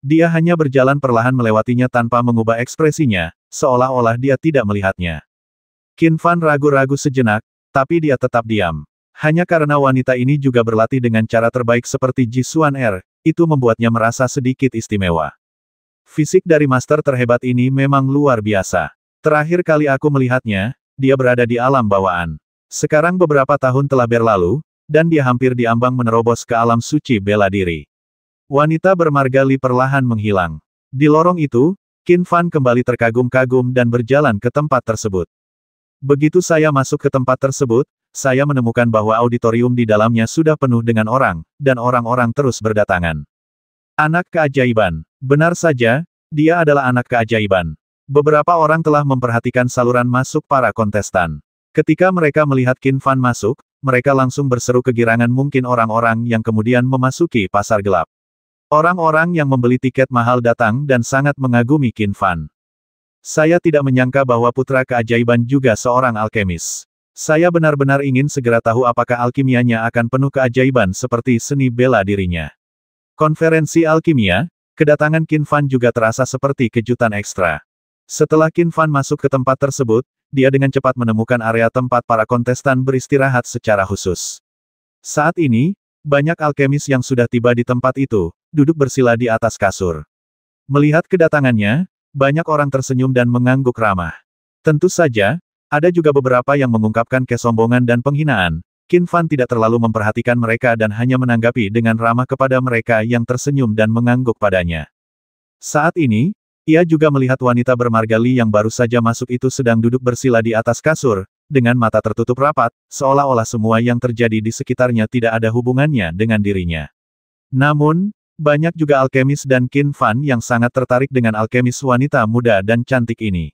Dia hanya berjalan perlahan melewatinya tanpa mengubah ekspresinya, seolah-olah dia tidak melihatnya. Qin Fan ragu-ragu sejenak, tapi dia tetap diam. Hanya karena wanita ini juga berlatih dengan cara terbaik seperti Ji Suan Er, itu membuatnya merasa sedikit istimewa. Fisik dari master terhebat ini memang luar biasa. Terakhir kali aku melihatnya, dia berada di alam bawaan. Sekarang beberapa tahun telah berlalu, dan dia hampir diambang menerobos ke alam suci bela diri. Wanita bermarga Li perlahan menghilang. Di lorong itu, Qin Fan kembali terkagum-kagum dan berjalan ke tempat tersebut. Begitu saya masuk ke tempat tersebut, saya menemukan bahwa auditorium di dalamnya sudah penuh dengan orang, dan orang-orang terus berdatangan. Anak keajaiban. Benar saja, dia adalah anak keajaiban. Beberapa orang telah memperhatikan saluran masuk para kontestan. Ketika mereka melihat Qin Fan masuk, mereka langsung berseru kegirangan mungkin orang-orang yang kemudian memasuki pasar gelap. Orang-orang yang membeli tiket mahal datang dan sangat mengagumi Qin Fan. Saya tidak menyangka bahwa putra keajaiban juga seorang alkemis. Saya benar-benar ingin segera tahu apakah alkimianya akan penuh keajaiban seperti seni bela dirinya. Konferensi alkimia, kedatangan Qin Fan juga terasa seperti kejutan ekstra. Setelah Qin Fan masuk ke tempat tersebut, dia dengan cepat menemukan area tempat para kontestan beristirahat secara khusus. Saat ini, banyak alkemis yang sudah tiba di tempat itu, duduk bersila di atas kasur. Melihat kedatangannya, banyak orang tersenyum dan mengangguk ramah. Tentu saja, ada juga beberapa yang mengungkapkan kesombongan dan penghinaan. Qin Fan tidak terlalu memperhatikan mereka dan hanya menanggapi dengan ramah kepada mereka yang tersenyum dan mengangguk padanya. Saat ini, ia juga melihat wanita bermarga Li yang baru saja masuk itu sedang duduk bersila di atas kasur, dengan mata tertutup rapat, seolah-olah semua yang terjadi di sekitarnya tidak ada hubungannya dengan dirinya. Namun, banyak juga alkemis dan Qin Fan yang sangat tertarik dengan alkemis wanita muda dan cantik ini.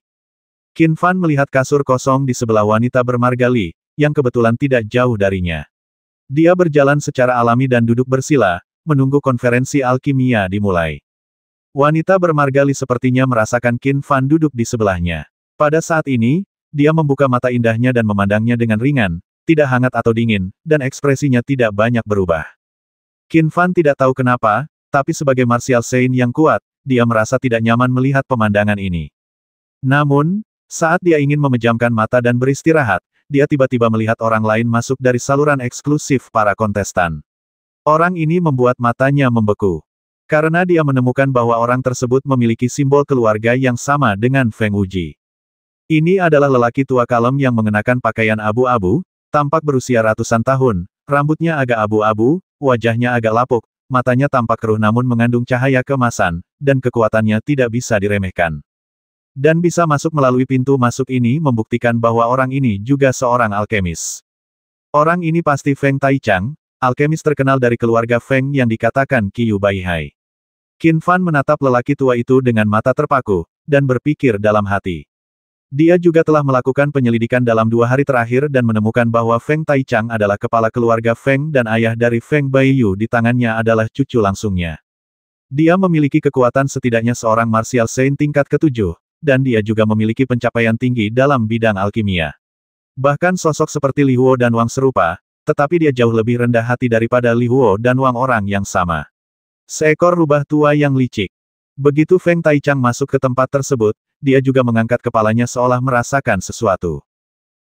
Qin Fan melihat kasur kosong di sebelah wanita bermarga Li, yang kebetulan tidak jauh darinya. Dia berjalan secara alami dan duduk bersila, menunggu konferensi alkimia dimulai. Wanita bermargali sepertinya merasakan Qin Fan duduk di sebelahnya. Pada saat ini, dia membuka mata indahnya dan memandangnya dengan ringan, tidak hangat atau dingin, dan ekspresinya tidak banyak berubah. Qin Fan tidak tahu kenapa, tapi sebagai Martial Saint yang kuat, dia merasa tidak nyaman melihat pemandangan ini. Namun, saat dia ingin memejamkan mata dan beristirahat, dia tiba-tiba melihat orang lain masuk dari saluran eksklusif para kontestan. Orang ini membuat matanya membeku. Karena dia menemukan bahwa orang tersebut memiliki simbol keluarga yang sama dengan Feng Uji. Ini adalah lelaki tua kalem yang mengenakan pakaian abu-abu, tampak berusia ratusan tahun, rambutnya agak abu-abu, wajahnya agak lapuk, matanya tampak keruh namun mengandung cahaya kemasan, dan kekuatannya tidak bisa diremehkan. Dan bisa masuk melalui pintu masuk ini membuktikan bahwa orang ini juga seorang alkemis. Orang ini pasti Feng Taichang, alkemis terkenal dari keluarga Feng yang dikatakan Qiu Baihai. Qin Fan menatap lelaki tua itu dengan mata terpaku, dan berpikir dalam hati. Dia juga telah melakukan penyelidikan dalam dua hari terakhir dan menemukan bahwa Feng Taichang adalah kepala keluarga Feng dan ayah dari Feng Baiyu di tangannya adalah cucu langsungnya. Dia memiliki kekuatan setidaknya seorang martial saint tingkat ketujuh, dan dia juga memiliki pencapaian tinggi dalam bidang alkimia. Bahkan sosok seperti Li Huo dan Wang serupa, tetapi dia jauh lebih rendah hati daripada Li Huo dan Wang orang yang sama. Seekor rubah tua yang licik. Begitu Feng Taichang masuk ke tempat tersebut, dia juga mengangkat kepalanya seolah merasakan sesuatu.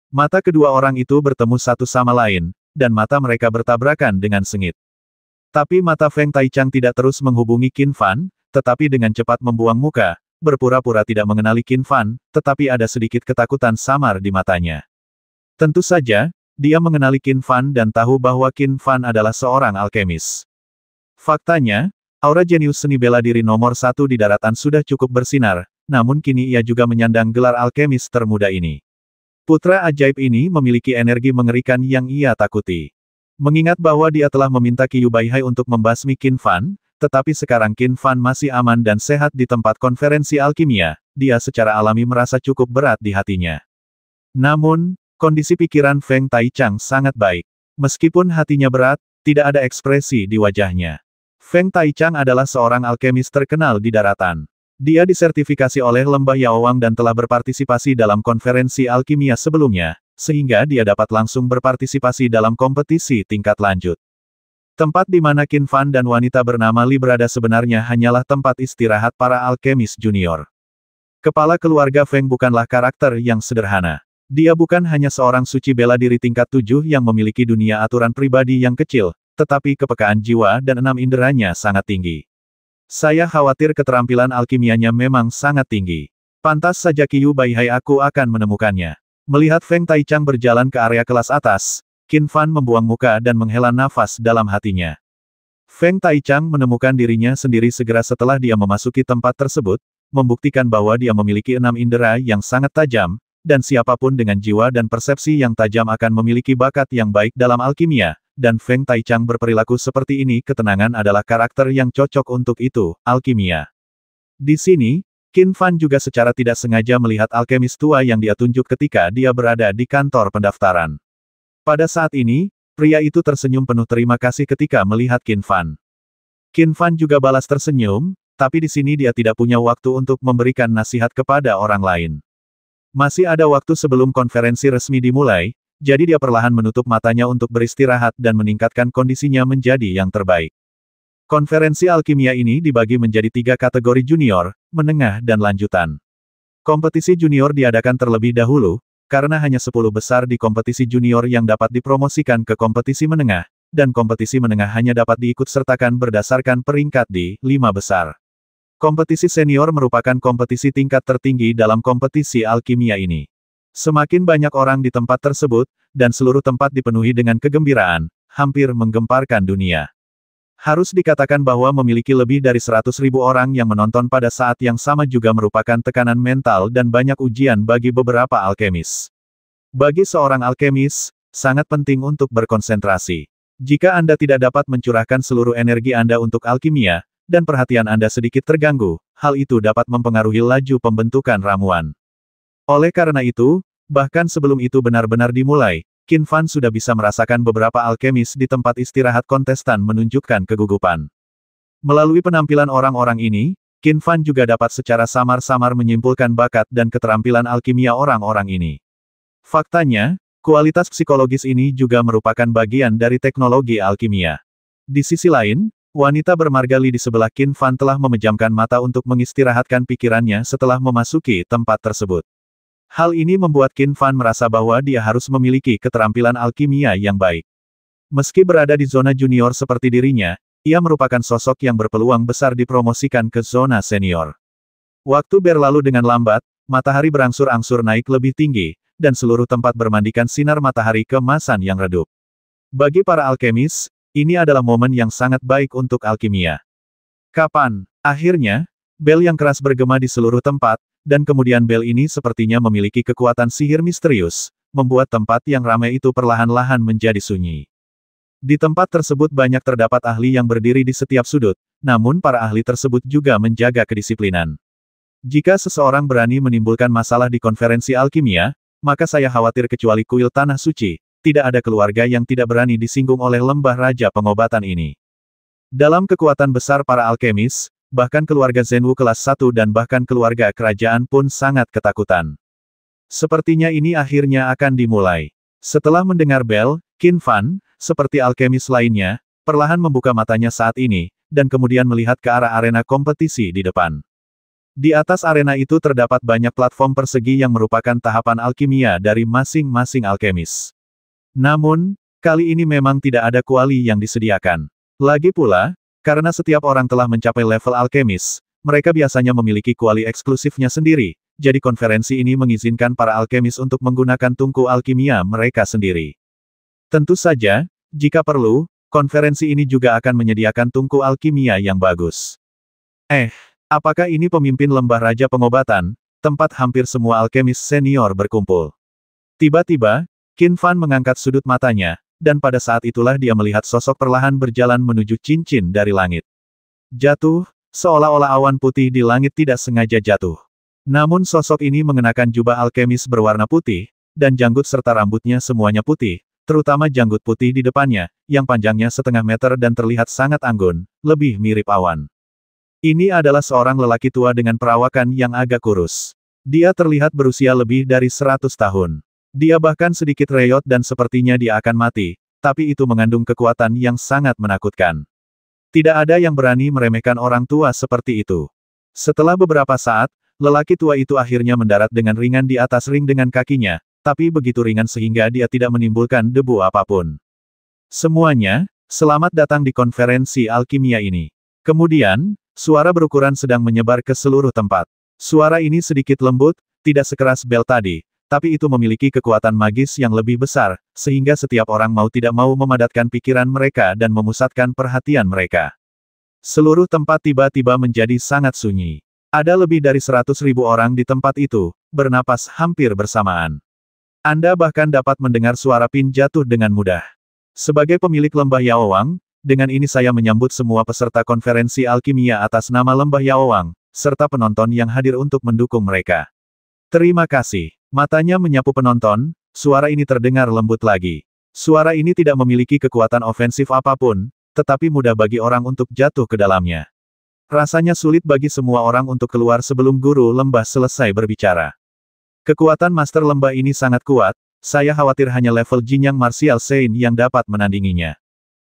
Mata kedua orang itu bertemu satu sama lain, dan mata mereka bertabrakan dengan sengit. Tapi mata Feng Taichang tidak terus menghubungi Qin Fan, tetapi dengan cepat membuang muka, berpura-pura tidak mengenali Qin Fan, tetapi ada sedikit ketakutan samar di matanya. Tentu saja, dia mengenali Qin Fan dan tahu bahwa Qin Fan adalah seorang alkemis. Faktanya, aura jenius seni bela diri nomor satu di daratan sudah cukup bersinar, namun kini ia juga menyandang gelar alkemis termuda ini. Putra ajaib ini memiliki energi mengerikan yang ia takuti. Mengingat bahwa dia telah meminta Qiyu Baihai untuk membasmi Qin Fan, tetapi sekarang Qin Fan masih aman dan sehat di tempat konferensi alkimia, dia secara alami merasa cukup berat di hatinya. Namun, kondisi pikiran Feng Taichang sangat baik. Meskipun hatinya berat, tidak ada ekspresi di wajahnya. Feng Taichang adalah seorang alkemis terkenal di daratan. Dia disertifikasi oleh Lembah Yaowang dan telah berpartisipasi dalam konferensi alkimia sebelumnya, sehingga dia dapat langsung berpartisipasi dalam kompetisi tingkat lanjut. Tempat di mana Qin Fan dan wanita bernama Li berada sebenarnya hanyalah tempat istirahat para alkemis junior. Kepala keluarga Feng bukanlah karakter yang sederhana. Dia bukan hanya seorang suci bela diri tingkat tujuh yang memiliki dunia aturan pribadi yang kecil, tetapi kepekaan jiwa dan enam inderanya sangat tinggi. Saya khawatir keterampilan alkimianya memang sangat tinggi. Pantas saja Kiyu Baihai aku akan menemukannya. Melihat Feng Taichang berjalan ke area kelas atas, Qin Fan membuang muka dan menghela nafas dalam hatinya. Feng Taichang menemukan dirinya sendiri segera setelah dia memasuki tempat tersebut, membuktikan bahwa dia memiliki enam indera yang sangat tajam, dan siapapun dengan jiwa dan persepsi yang tajam akan memiliki bakat yang baik dalam alkimia, dan Feng Taichang berperilaku seperti ini ketenangan adalah karakter yang cocok untuk itu, alkimia. Di sini, Qin Fan juga secara tidak sengaja melihat alkemis tua yang dia tunjuk ketika dia berada di kantor pendaftaran. Pada saat ini, pria itu tersenyum penuh terima kasih ketika melihat Qin Fan. Qin Fan juga balas tersenyum, tapi di sini dia tidak punya waktu untuk memberikan nasihat kepada orang lain. Masih ada waktu sebelum konferensi resmi dimulai, jadi dia perlahan menutup matanya untuk beristirahat dan meningkatkan kondisinya menjadi yang terbaik. Konferensi alkimia ini dibagi menjadi tiga kategori junior, menengah dan lanjutan. Kompetisi junior diadakan terlebih dahulu, karena hanya 10 besar di kompetisi junior yang dapat dipromosikan ke kompetisi menengah, dan kompetisi menengah hanya dapat diikut sertakan berdasarkan peringkat di 5 besar. Kompetisi senior merupakan kompetisi tingkat tertinggi dalam kompetisi alkimia ini. Semakin banyak orang di tempat tersebut, dan seluruh tempat dipenuhi dengan kegembiraan, hampir menggemparkan dunia. Harus dikatakan bahwa memiliki lebih dari 100 ribu orang yang menonton pada saat yang sama juga merupakan tekanan mental dan banyak ujian bagi beberapa alkemis. Bagi seorang alkemis, sangat penting untuk berkonsentrasi. Jika Anda tidak dapat mencurahkan seluruh energi Anda untuk alkimia, dan perhatian Anda sedikit terganggu, hal itu dapat mempengaruhi laju pembentukan ramuan. Oleh karena itu, bahkan sebelum itu benar-benar dimulai, Qin Fan sudah bisa merasakan beberapa alkemis di tempat istirahat kontestan menunjukkan kegugupan. Melalui penampilan orang-orang ini, Qin Fan juga dapat secara samar-samar menyimpulkan bakat dan keterampilan alkimia orang-orang ini. Faktanya, kualitas psikologis ini juga merupakan bagian dari teknologi alkimia. Di sisi lain, Wanita bermargali di sebelah Qin Fan telah memejamkan mata untuk mengistirahatkan pikirannya setelah memasuki tempat tersebut. Hal ini membuat Qin Fan merasa bahwa dia harus memiliki keterampilan alkimia yang baik. Meski berada di zona junior seperti dirinya, ia merupakan sosok yang berpeluang besar dipromosikan ke zona senior. Waktu berlalu dengan lambat, matahari berangsur-angsur naik lebih tinggi, dan seluruh tempat bermandikan sinar matahari kemasan yang redup. Bagi para alkemis, ini adalah momen yang sangat baik untuk alkimia. Kapan? Akhirnya, bel yang keras bergema di seluruh tempat, dan kemudian bel ini sepertinya memiliki kekuatan sihir misterius, membuat tempat yang ramai itu perlahan-lahan menjadi sunyi. Di tempat tersebut banyak terdapat ahli yang berdiri di setiap sudut, namun para ahli tersebut juga menjaga kedisiplinan. Jika seseorang berani menimbulkan masalah di konferensi alkimia, maka saya khawatir kecuali kuil tanah suci, tidak ada keluarga yang tidak berani disinggung oleh lembah raja pengobatan ini. Dalam kekuatan besar para alkemis, bahkan keluarga Zenwu kelas 1 dan bahkan keluarga kerajaan pun sangat ketakutan. Sepertinya ini akhirnya akan dimulai. Setelah mendengar bel, Qin Fan, seperti alkemis lainnya, perlahan membuka matanya saat ini, dan kemudian melihat ke arah arena kompetisi di depan. Di atas arena itu terdapat banyak platform persegi yang merupakan tahapan alkimia dari masing-masing alkemis. Namun, kali ini memang tidak ada kuali yang disediakan. Lagi pula, karena setiap orang telah mencapai level alkemis, mereka biasanya memiliki kuali eksklusifnya sendiri, jadi konferensi ini mengizinkan para alkemis untuk menggunakan tungku alkimia mereka sendiri. Tentu saja, jika perlu, konferensi ini juga akan menyediakan tungku alkimia yang bagus. Eh, apakah ini pemimpin lembah Raja Pengobatan, tempat hampir semua alkemis senior berkumpul? Tiba-tiba, Qin Fan mengangkat sudut matanya, dan pada saat itulah dia melihat sosok perlahan berjalan menuju cincin dari langit. Jatuh, seolah-olah awan putih di langit tidak sengaja jatuh. Namun sosok ini mengenakan jubah alkemis berwarna putih, dan janggut serta rambutnya semuanya putih, terutama janggut putih di depannya, yang panjangnya setengah meter dan terlihat sangat anggun, lebih mirip awan. Ini adalah seorang lelaki tua dengan perawakan yang agak kurus. Dia terlihat berusia lebih dari 100 tahun. Dia bahkan sedikit reyot dan sepertinya dia akan mati, tapi itu mengandung kekuatan yang sangat menakutkan. Tidak ada yang berani meremehkan orang tua seperti itu. Setelah beberapa saat, lelaki tua itu akhirnya mendarat dengan ringan di atas ring dengan kakinya, tapi begitu ringan sehingga dia tidak menimbulkan debu apapun. Semuanya, selamat datang di konferensi alkimia ini. Kemudian, suara berukuran sedang menyebar ke seluruh tempat. Suara ini sedikit lembut, tidak sekeras bel tadi, tapi itu memiliki kekuatan magis yang lebih besar, sehingga setiap orang mau tidak mau memadatkan pikiran mereka dan memusatkan perhatian mereka. Seluruh tempat tiba-tiba menjadi sangat sunyi. Ada lebih dari seratus ribu orang di tempat itu, bernapas hampir bersamaan. Anda bahkan dapat mendengar suara pin jatuh dengan mudah. Sebagai pemilik lembah Yaowang, dengan ini saya menyambut semua peserta konferensi alkimia atas nama lembah Yaowang, serta penonton yang hadir untuk mendukung mereka. Terima kasih. Matanya menyapu penonton, suara ini terdengar lembut lagi. Suara ini tidak memiliki kekuatan ofensif apapun, tetapi mudah bagi orang untuk jatuh ke dalamnya. Rasanya sulit bagi semua orang untuk keluar sebelum guru lembah selesai berbicara. Kekuatan master lembah ini sangat kuat, saya khawatir hanya level jin yang Martial Saint yang dapat menandinginya.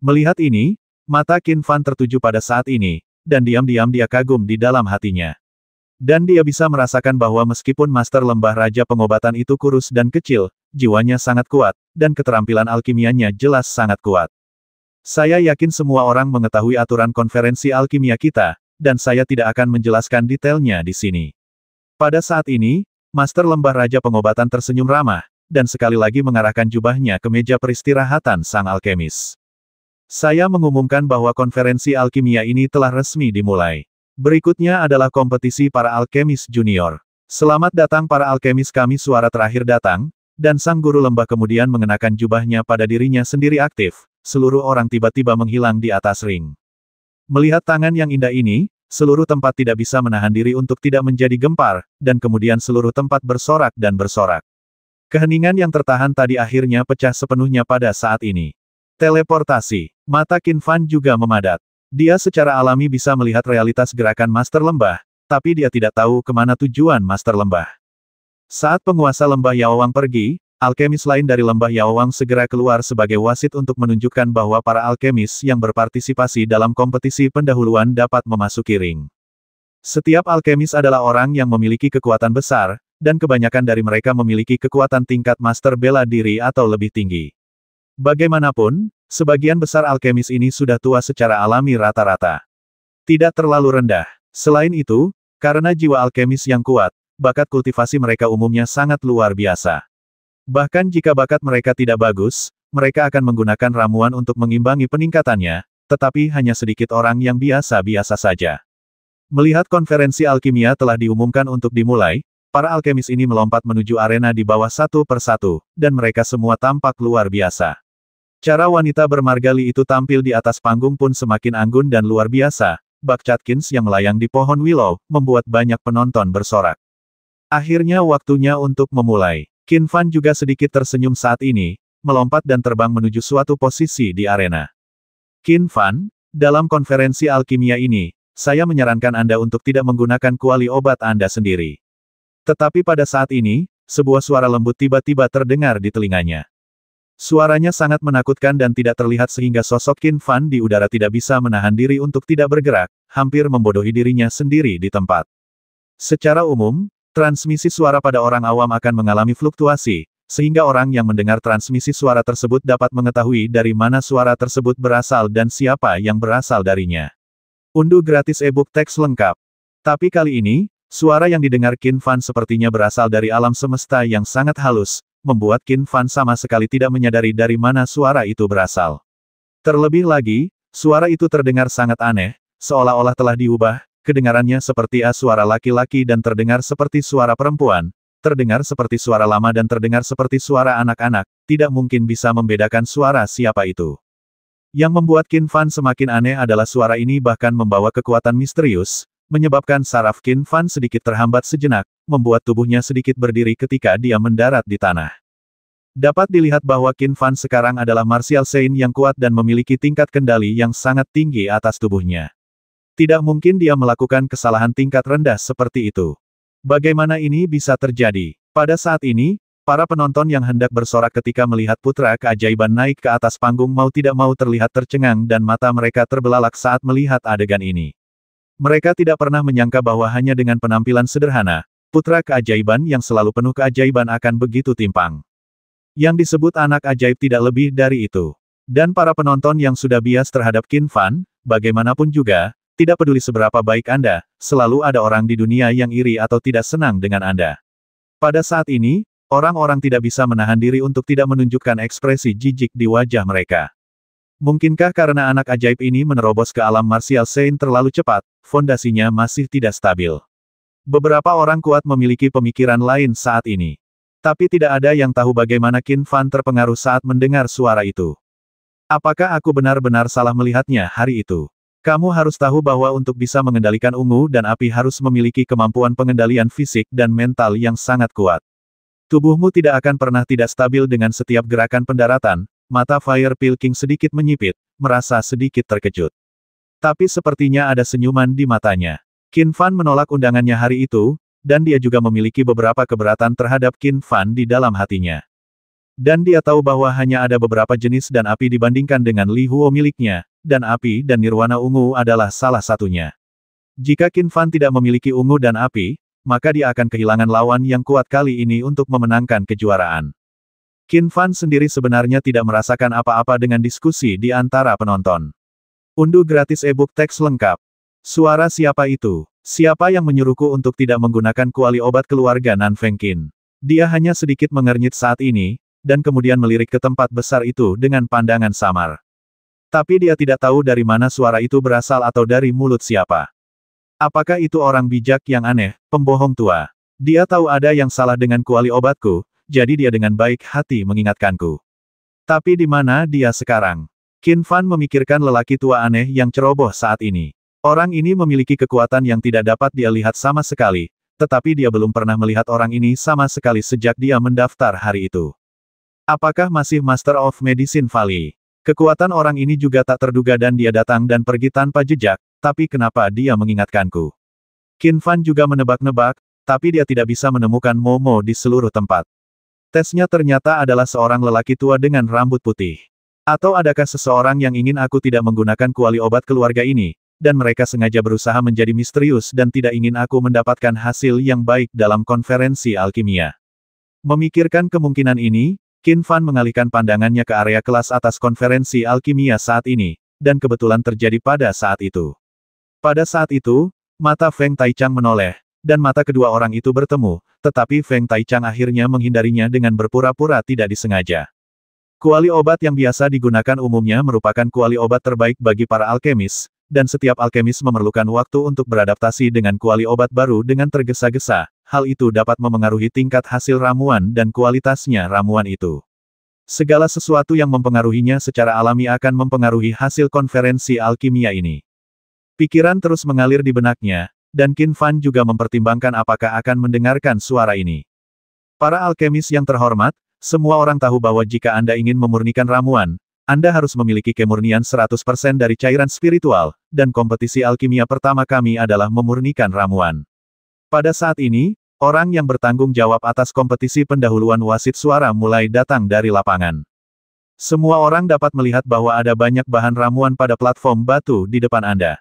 Melihat ini, mata Qin Fan tertuju pada saat ini, dan diam-diam dia kagum di dalam hatinya. Dan dia bisa merasakan bahwa meskipun Master Lembah Raja Pengobatan itu kurus dan kecil, jiwanya sangat kuat, dan keterampilan alkimianya jelas sangat kuat. Saya yakin semua orang mengetahui aturan konferensi alkimia kita, dan saya tidak akan menjelaskan detailnya di sini. Pada saat ini, Master Lembah Raja Pengobatan tersenyum ramah, dan sekali lagi mengarahkan jubahnya ke meja peristirahatan sang alkemis. Saya mengumumkan bahwa konferensi alkimia ini telah resmi dimulai. Berikutnya adalah kompetisi para alkemis junior. Selamat datang para alkemis kami suara terakhir datang, dan sang guru lembah kemudian mengenakan jubahnya pada dirinya sendiri aktif, seluruh orang tiba-tiba menghilang di atas ring. Melihat tangan yang indah ini, seluruh tempat tidak bisa menahan diri untuk tidak menjadi gempar, dan kemudian seluruh tempat bersorak dan bersorak. Keheningan yang tertahan tadi akhirnya pecah sepenuhnya pada saat ini. Teleportasi. Mata Kinfan juga memadat. Dia secara alami bisa melihat realitas gerakan Master Lembah, tapi dia tidak tahu kemana tujuan Master Lembah. Saat penguasa Lembah Yawang pergi, alkemis lain dari Lembah Yawang segera keluar sebagai wasit untuk menunjukkan bahwa para alkemis yang berpartisipasi dalam kompetisi pendahuluan dapat memasuki ring. Setiap alkemis adalah orang yang memiliki kekuatan besar, dan kebanyakan dari mereka memiliki kekuatan tingkat master bela diri atau lebih tinggi. Bagaimanapun, Sebagian besar alkemis ini sudah tua secara alami rata-rata. Tidak terlalu rendah. Selain itu, karena jiwa alkemis yang kuat, bakat kultivasi mereka umumnya sangat luar biasa. Bahkan jika bakat mereka tidak bagus, mereka akan menggunakan ramuan untuk mengimbangi peningkatannya, tetapi hanya sedikit orang yang biasa-biasa saja. Melihat konferensi alkimia telah diumumkan untuk dimulai, para alkemis ini melompat menuju arena di bawah satu persatu, dan mereka semua tampak luar biasa. Cara wanita bermargali itu tampil di atas panggung pun semakin anggun dan luar biasa, bak Catkins yang melayang di pohon willow, membuat banyak penonton bersorak. Akhirnya waktunya untuk memulai. Qin Fan juga sedikit tersenyum saat ini, melompat dan terbang menuju suatu posisi di arena. Qin Fan, dalam konferensi alkimia ini, saya menyarankan Anda untuk tidak menggunakan kuali obat Anda sendiri. Tetapi pada saat ini, sebuah suara lembut tiba-tiba terdengar di telinganya. Suaranya sangat menakutkan dan tidak terlihat sehingga sosok Qin Fan di udara tidak bisa menahan diri untuk tidak bergerak, hampir membodohi dirinya sendiri di tempat. Secara umum, transmisi suara pada orang awam akan mengalami fluktuasi, sehingga orang yang mendengar transmisi suara tersebut dapat mengetahui dari mana suara tersebut berasal dan siapa yang berasal darinya. Unduh gratis e-book teks lengkap. Tapi kali ini, suara yang didengar Qin Fan sepertinya berasal dari alam semesta yang sangat halus, membuat Qin Fan sama sekali tidak menyadari dari mana suara itu berasal. Terlebih lagi, suara itu terdengar sangat aneh, seolah-olah telah diubah, kedengarannya seperti A suara laki-laki dan terdengar seperti suara perempuan, terdengar seperti suara lama dan terdengar seperti suara anak-anak, tidak mungkin bisa membedakan suara siapa itu. Yang membuat Qin Fan semakin aneh adalah suara ini bahkan membawa kekuatan misterius, menyebabkan saraf Qin Fan sedikit terhambat sejenak, membuat tubuhnya sedikit berdiri ketika dia mendarat di tanah. Dapat dilihat bahwa Qin Fan sekarang adalah Martial Saint yang kuat dan memiliki tingkat kendali yang sangat tinggi atas tubuhnya. Tidak mungkin dia melakukan kesalahan tingkat rendah seperti itu. Bagaimana ini bisa terjadi? Pada saat ini, para penonton yang hendak bersorak ketika melihat putra keajaiban naik ke atas panggung mau tidak mau terlihat tercengang dan mata mereka terbelalak saat melihat adegan ini. Mereka tidak pernah menyangka bahwa hanya dengan penampilan sederhana, putra keajaiban yang selalu penuh keajaiban akan begitu timpang. Yang disebut anak ajaib tidak lebih dari itu. Dan para penonton yang sudah bias terhadap Qin Fan, bagaimanapun juga, tidak peduli seberapa baik Anda, selalu ada orang di dunia yang iri atau tidak senang dengan Anda. Pada saat ini, orang-orang tidak bisa menahan diri untuk tidak menunjukkan ekspresi jijik di wajah mereka. Mungkinkah karena anak ajaib ini menerobos ke alam martial saint terlalu cepat, fondasinya masih tidak stabil. Beberapa orang kuat memiliki pemikiran lain saat ini. Tapi tidak ada yang tahu bagaimana Qin Fan terpengaruh saat mendengar suara itu. Apakah aku benar-benar salah melihatnya hari itu? Kamu harus tahu bahwa untuk bisa mengendalikan ungu dan api harus memiliki kemampuan pengendalian fisik dan mental yang sangat kuat. Tubuhmu tidak akan pernah tidak stabil dengan setiap gerakan pendaratan, Mata Fire Pilking sedikit menyipit, merasa sedikit terkejut. Tapi sepertinya ada senyuman di matanya. Qin Fan menolak undangannya hari itu, dan dia juga memiliki beberapa keberatan terhadap Qin Fan di dalam hatinya. Dan dia tahu bahwa hanya ada beberapa jenis dan api dibandingkan dengan Li Huo miliknya, dan api dan nirwana ungu adalah salah satunya. Jika Qin Fan tidak memiliki ungu dan api, maka dia akan kehilangan lawan yang kuat kali ini untuk memenangkan kejuaraan. Qin Fan sendiri sebenarnya tidak merasakan apa-apa dengan diskusi di antara penonton. Unduh gratis e-book teks lengkap. Suara siapa itu? Siapa yang menyuruhku untuk tidak menggunakan kuali obat keluarga Nan Feng Qin? Dia hanya sedikit mengernyit saat ini, dan kemudian melirik ke tempat besar itu dengan pandangan samar. Tapi dia tidak tahu dari mana suara itu berasal atau dari mulut siapa. Apakah itu orang bijak yang aneh, pembohong tua? Dia tahu ada yang salah dengan kuali obatku, jadi dia dengan baik hati mengingatkanku. Tapi di mana dia sekarang? Qin Fan memikirkan lelaki tua aneh yang ceroboh saat ini. Orang ini memiliki kekuatan yang tidak dapat dia lihat sama sekali, tetapi dia belum pernah melihat orang ini sama sekali sejak dia mendaftar hari itu. Apakah masih Master of Medicine Valley? Kekuatan orang ini juga tak terduga dan dia datang dan pergi tanpa jejak, tapi kenapa dia mengingatkanku? Qin Fan juga menebak-nebak, tapi dia tidak bisa menemukan Momo di seluruh tempat. Tesnya ternyata adalah seorang lelaki tua dengan rambut putih. Atau adakah seseorang yang ingin aku tidak menggunakan kuali obat keluarga ini, dan mereka sengaja berusaha menjadi misterius dan tidak ingin aku mendapatkan hasil yang baik dalam konferensi alkimia. Memikirkan kemungkinan ini, Qin Fan mengalihkan pandangannya ke area kelas atas konferensi alkimia saat ini, dan kebetulan terjadi pada saat itu. Pada saat itu, mata Feng Taichang menoleh, dan mata kedua orang itu bertemu, tetapi Feng Taichang akhirnya menghindarinya dengan berpura-pura tidak disengaja. Kuali obat yang biasa digunakan umumnya merupakan kuali obat terbaik bagi para alkemis, dan setiap alkemis memerlukan waktu untuk beradaptasi dengan kuali obat baru dengan tergesa-gesa, hal itu dapat memengaruhi tingkat hasil ramuan dan kualitasnya ramuan itu. Segala sesuatu yang mempengaruhinya secara alami akan mempengaruhi hasil konferensi alkimia ini. Pikiran terus mengalir di benaknya, dan Qin Fan juga mempertimbangkan apakah akan mendengarkan suara ini. Para alkemis yang terhormat, semua orang tahu bahwa jika Anda ingin memurnikan ramuan, Anda harus memiliki kemurnian 100% dari cairan spiritual, dan kompetisi alkimia pertama kami adalah memurnikan ramuan. Pada saat ini, orang yang bertanggung jawab atas kompetisi pendahuluan wasit suara mulai datang dari lapangan. Semua orang dapat melihat bahwa ada banyak bahan ramuan pada platform batu di depan Anda.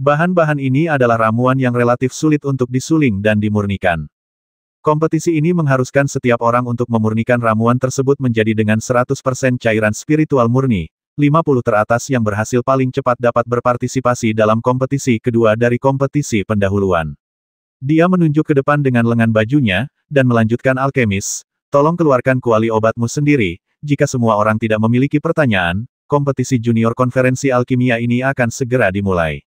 Bahan-bahan ini adalah ramuan yang relatif sulit untuk disuling dan dimurnikan. Kompetisi ini mengharuskan setiap orang untuk memurnikan ramuan tersebut menjadi dengan 100% cairan spiritual murni, 50 teratas yang berhasil paling cepat dapat berpartisipasi dalam kompetisi kedua dari kompetisi pendahuluan. Dia menunjuk ke depan dengan lengan bajunya, dan melanjutkan alkemis, tolong keluarkan kuali obatmu sendiri, jika semua orang tidak memiliki pertanyaan, kompetisi junior konferensi alkimia ini akan segera dimulai.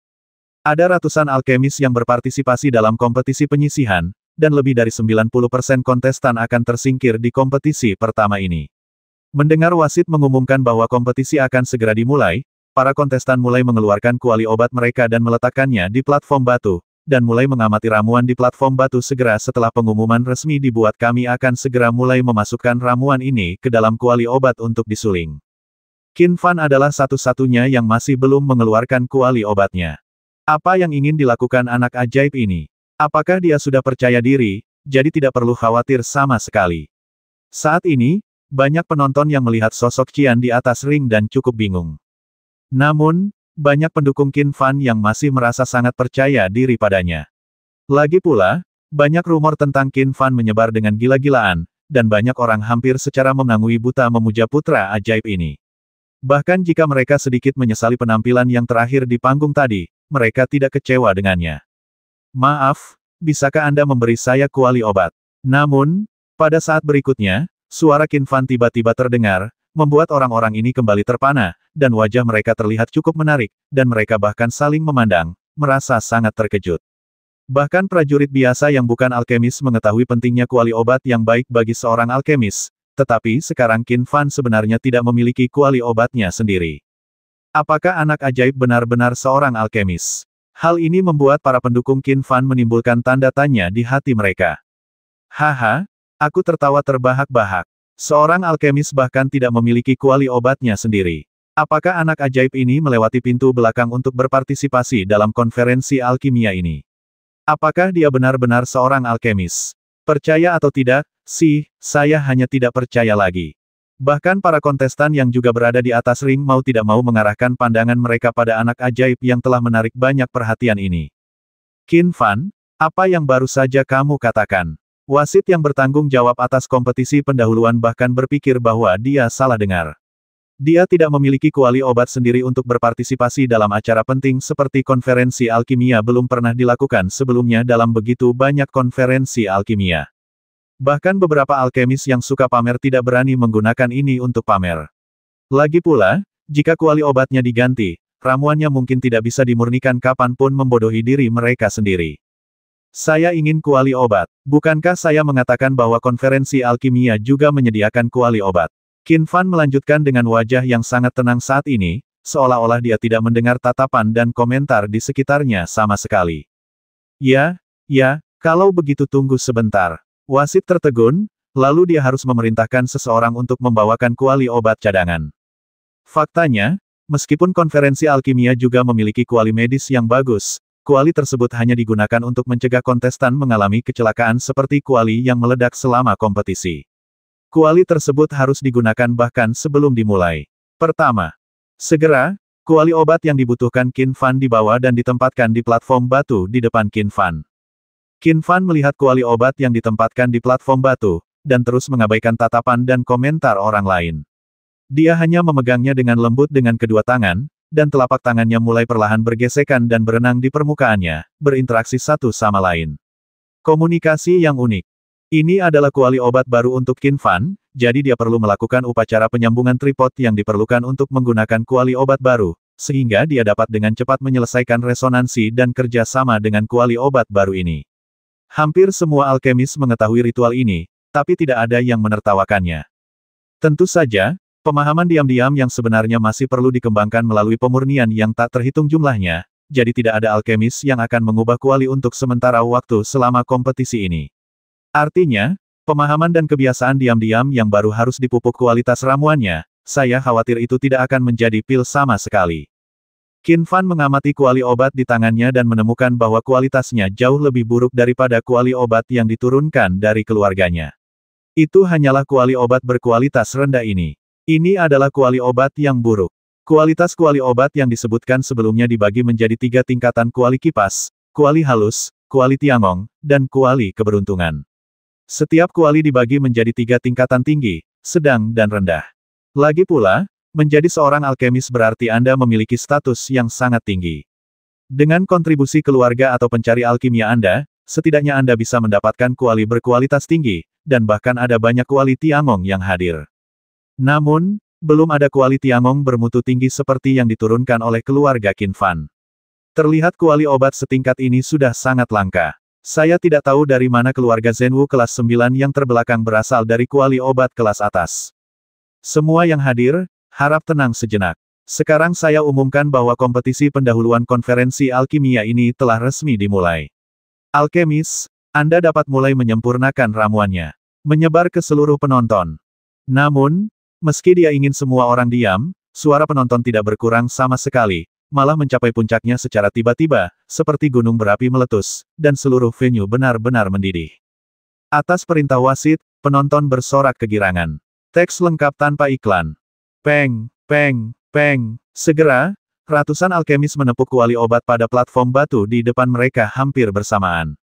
Ada ratusan alkemis yang berpartisipasi dalam kompetisi penyisihan, dan lebih dari 90% kontestan akan tersingkir di kompetisi pertama ini. Mendengar wasit mengumumkan bahwa kompetisi akan segera dimulai, para kontestan mulai mengeluarkan kuali obat mereka dan meletakkannya di platform batu, dan mulai mengamati ramuan di platform batu segera setelah pengumuman resmi dibuat kami akan segera mulai memasukkan ramuan ini ke dalam kuali obat untuk disuling. Kinfan adalah satu-satunya yang masih belum mengeluarkan kuali obatnya. Apa yang ingin dilakukan anak ajaib ini? Apakah dia sudah percaya diri, jadi tidak perlu khawatir sama sekali. Saat ini, banyak penonton yang melihat sosok Qian di atas ring dan cukup bingung. Namun, banyak pendukung Qin Fan yang masih merasa sangat percaya diri padanya. Lagi pula, banyak rumor tentang Qin Fan menyebar dengan gila-gilaan, dan banyak orang hampir secara mengangui buta memuja putra ajaib ini. Bahkan jika mereka sedikit menyesali penampilan yang terakhir di panggung tadi, mereka tidak kecewa dengannya. Maaf, bisakah Anda memberi saya kuali obat? Namun, pada saat berikutnya, suara Kinfan tiba-tiba terdengar, membuat orang-orang ini kembali terpana, dan wajah mereka terlihat cukup menarik, dan mereka bahkan saling memandang, merasa sangat terkejut. Bahkan prajurit biasa yang bukan alkemis mengetahui pentingnya kuali obat yang baik bagi seorang alkemis, tetapi sekarang Qin Fan sebenarnya tidak memiliki kuali obatnya sendiri. Apakah anak ajaib benar-benar seorang alkemis? Hal ini membuat para pendukung Qin Fan menimbulkan tanda tanya di hati mereka. Haha, aku tertawa terbahak-bahak. Seorang alkemis bahkan tidak memiliki kuali obatnya sendiri. Apakah anak ajaib ini melewati pintu belakang untuk berpartisipasi dalam konferensi alkimia ini? Apakah dia benar-benar seorang alkemis? Percaya atau tidak, Si, saya hanya tidak percaya lagi. Bahkan para kontestan yang juga berada di atas ring mau tidak mau mengarahkan pandangan mereka pada anak ajaib yang telah menarik banyak perhatian ini. Qin Fan, apa yang baru saja kamu katakan? Wasit yang bertanggung jawab atas kompetisi pendahuluan bahkan berpikir bahwa dia salah dengar. Dia tidak memiliki kuali obat sendiri untuk berpartisipasi dalam acara penting seperti konferensi alkimia belum pernah dilakukan sebelumnya dalam begitu banyak konferensi alkimia. Bahkan beberapa alkemis yang suka pamer tidak berani menggunakan ini untuk pamer. Lagi pula, jika kuali obatnya diganti, ramuannya mungkin tidak bisa dimurnikan kapanpun membodohi diri mereka sendiri. Saya ingin kuali obat. Bukankah saya mengatakan bahwa konferensi alkimia juga menyediakan kuali obat? Qin Fan melanjutkan dengan wajah yang sangat tenang saat ini, seolah-olah dia tidak mendengar tatapan dan komentar di sekitarnya sama sekali. Ya, ya, kalau begitu tunggu sebentar. Wasit tertegun, lalu dia harus memerintahkan seseorang untuk membawakan kuali obat cadangan. Faktanya, meskipun konferensi alkimia juga memiliki kuali medis yang bagus, kuali tersebut hanya digunakan untuk mencegah kontestan mengalami kecelakaan seperti kuali yang meledak selama kompetisi. Kuali tersebut harus digunakan bahkan sebelum dimulai. Pertama, segera, kuali obat yang dibutuhkan Kin Fan dibawa dan ditempatkan di platform batu di depan Kin Fan. Qin Fan melihat kuali obat yang ditempatkan di platform batu, dan terus mengabaikan tatapan dan komentar orang lain. Dia hanya memegangnya dengan lembut dengan kedua tangan, dan telapak tangannya mulai perlahan bergesekan dan berenang di permukaannya, berinteraksi satu sama lain. Komunikasi yang unik. Ini adalah kuali obat baru untuk Qin Fan, jadi dia perlu melakukan upacara penyambungan tripod yang diperlukan untuk menggunakan kuali obat baru, sehingga dia dapat dengan cepat menyelesaikan resonansi dan kerja sama dengan kuali obat baru ini. Hampir semua alkemis mengetahui ritual ini, tapi tidak ada yang menertawakannya. Tentu saja, pemahaman diam-diam yang sebenarnya masih perlu dikembangkan melalui pemurnian yang tak terhitung jumlahnya, jadi tidak ada alkemis yang akan mengubah kuali untuk sementara waktu selama kompetisi ini. Artinya, pemahaman dan kebiasaan diam-diam yang baru harus dipupuk kualitas ramuannya, saya khawatir itu tidak akan menjadi pil sama sekali. Qin Fan mengamati kuali obat di tangannya dan menemukan bahwa kualitasnya jauh lebih buruk daripada kuali obat yang diturunkan dari keluarganya. Itu hanyalah kuali obat berkualitas rendah ini. Ini adalah kuali obat yang buruk. Kualitas kuali obat yang disebutkan sebelumnya dibagi menjadi tiga tingkatan kuali kipas, kuali halus, kuali tiangong, dan kuali keberuntungan. Setiap kuali dibagi menjadi tiga tingkatan tinggi, sedang dan rendah. Lagi pula, Menjadi seorang alkemis berarti Anda memiliki status yang sangat tinggi. Dengan kontribusi keluarga atau pencari alkimia Anda, setidaknya Anda bisa mendapatkan kuali berkualitas tinggi, dan bahkan ada banyak kuali Tiangong yang hadir. Namun, belum ada kuali Tiangong bermutu tinggi seperti yang diturunkan oleh keluarga Qin Fan. Terlihat kuali obat setingkat ini sudah sangat langka. Saya tidak tahu dari mana keluarga Zenwu kelas 9 yang terbelakang berasal dari kuali obat kelas atas. Semua yang hadir, Harap tenang sejenak. Sekarang saya umumkan bahwa kompetisi pendahuluan konferensi alkimia ini telah resmi dimulai. Alkemis, Anda dapat mulai menyempurnakan ramuannya. Menyebar ke seluruh penonton. Namun, meski dia ingin semua orang diam, suara penonton tidak berkurang sama sekali, malah mencapai puncaknya secara tiba-tiba, seperti gunung berapi meletus, dan seluruh venue benar-benar mendidih. Atas perintah wasit, penonton bersorak kegirangan. Teks lengkap tanpa iklan. Peng, peng, peng. Segera, ratusan alkemis menepuk kuali obat pada platform batu di depan mereka hampir bersamaan.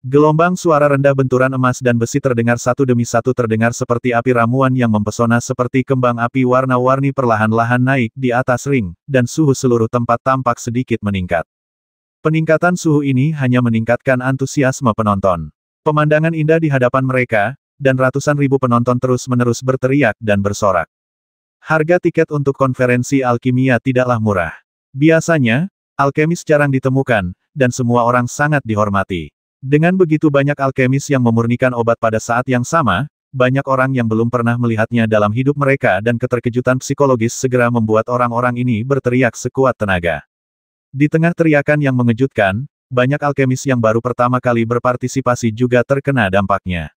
Gelombang suara rendah benturan emas dan besi terdengar satu demi satu terdengar seperti api ramuan yang mempesona seperti kembang api warna-warni perlahan-lahan naik di atas ring, dan suhu seluruh tempat tampak sedikit meningkat. Peningkatan suhu ini hanya meningkatkan antusiasme penonton. Pemandangan indah di hadapan mereka, dan ratusan ribu penonton terus-menerus berteriak dan bersorak. Harga tiket untuk konferensi alkimia tidaklah murah. Biasanya, alkemis jarang ditemukan, dan semua orang sangat dihormati. Dengan begitu banyak alkemis yang memurnikan obat pada saat yang sama, banyak orang yang belum pernah melihatnya dalam hidup mereka dan keterkejutan psikologis segera membuat orang-orang ini berteriak sekuat tenaga. Di tengah teriakan yang mengejutkan, banyak alkemis yang baru pertama kali berpartisipasi juga terkena dampaknya.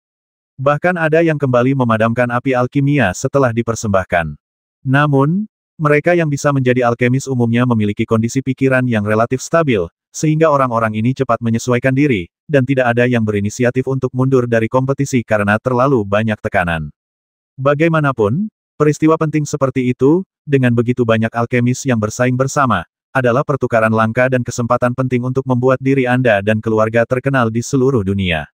Bahkan ada yang kembali memadamkan api alkimia setelah dipersembahkan. Namun, mereka yang bisa menjadi alkemis umumnya memiliki kondisi pikiran yang relatif stabil, sehingga orang-orang ini cepat menyesuaikan diri, dan tidak ada yang berinisiatif untuk mundur dari kompetisi karena terlalu banyak tekanan. Bagaimanapun, peristiwa penting seperti itu, dengan begitu banyak alkemis yang bersaing bersama, adalah pertukaran langka dan kesempatan penting untuk membuat diri Anda dan keluarga terkenal di seluruh dunia.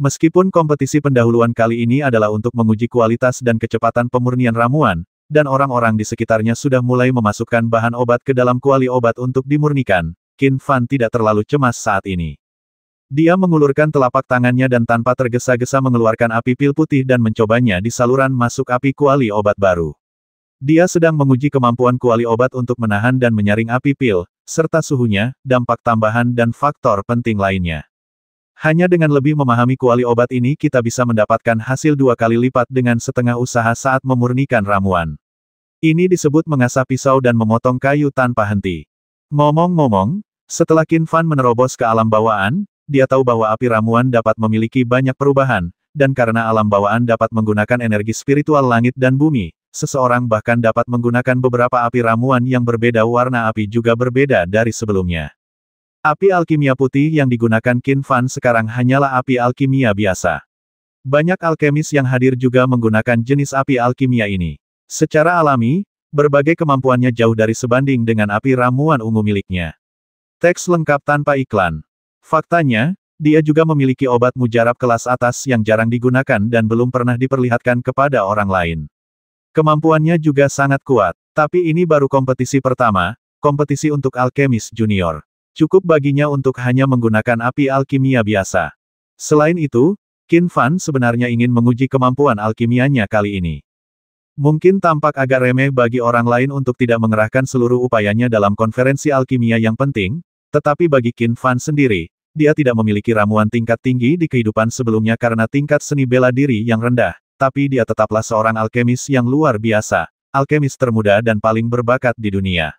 Meskipun kompetisi pendahuluan kali ini adalah untuk menguji kualitas dan kecepatan pemurnian ramuan, dan orang-orang di sekitarnya sudah mulai memasukkan bahan obat ke dalam kuali obat untuk dimurnikan, Qin Fan tidak terlalu cemas saat ini. Dia mengulurkan telapak tangannya dan tanpa tergesa-gesa mengeluarkan api pil putih dan mencobanya di saluran masuk api kuali obat baru. Dia sedang menguji kemampuan kuali obat untuk menahan dan menyaring api pil, serta suhunya, dampak tambahan dan faktor penting lainnya. Hanya dengan lebih memahami kuali obat ini kita bisa mendapatkan hasil dua kali lipat dengan setengah usaha saat memurnikan ramuan. Ini disebut mengasah pisau dan memotong kayu tanpa henti. Ngomong-ngomong, setelah Qin Fan menerobos ke alam bawaan, dia tahu bahwa api ramuan dapat memiliki banyak perubahan, dan karena alam bawaan dapat menggunakan energi spiritual langit dan bumi, seseorang bahkan dapat menggunakan beberapa api ramuan yang berbeda warna api juga berbeda dari sebelumnya. Api alkimia putih yang digunakan Qin Fan sekarang hanyalah api alkimia biasa. Banyak alkemis yang hadir juga menggunakan jenis api alkimia ini. Secara alami, berbagai kemampuannya jauh dari sebanding dengan api ramuan ungu miliknya. Teks lengkap tanpa iklan. Faktanya, dia juga memiliki obat mujarab kelas atas yang jarang digunakan dan belum pernah diperlihatkan kepada orang lain. Kemampuannya juga sangat kuat, tapi ini baru kompetisi pertama, kompetisi untuk alkemis junior cukup baginya untuk hanya menggunakan api alkimia biasa. Selain itu, Qin Fan sebenarnya ingin menguji kemampuan alkimianya kali ini. Mungkin tampak agak remeh bagi orang lain untuk tidak mengerahkan seluruh upayanya dalam konferensi alkimia yang penting, tetapi bagi Qin Fan sendiri, dia tidak memiliki ramuan tingkat tinggi di kehidupan sebelumnya karena tingkat seni bela diri yang rendah, tapi dia tetaplah seorang alkemis yang luar biasa, alkemis termuda dan paling berbakat di dunia.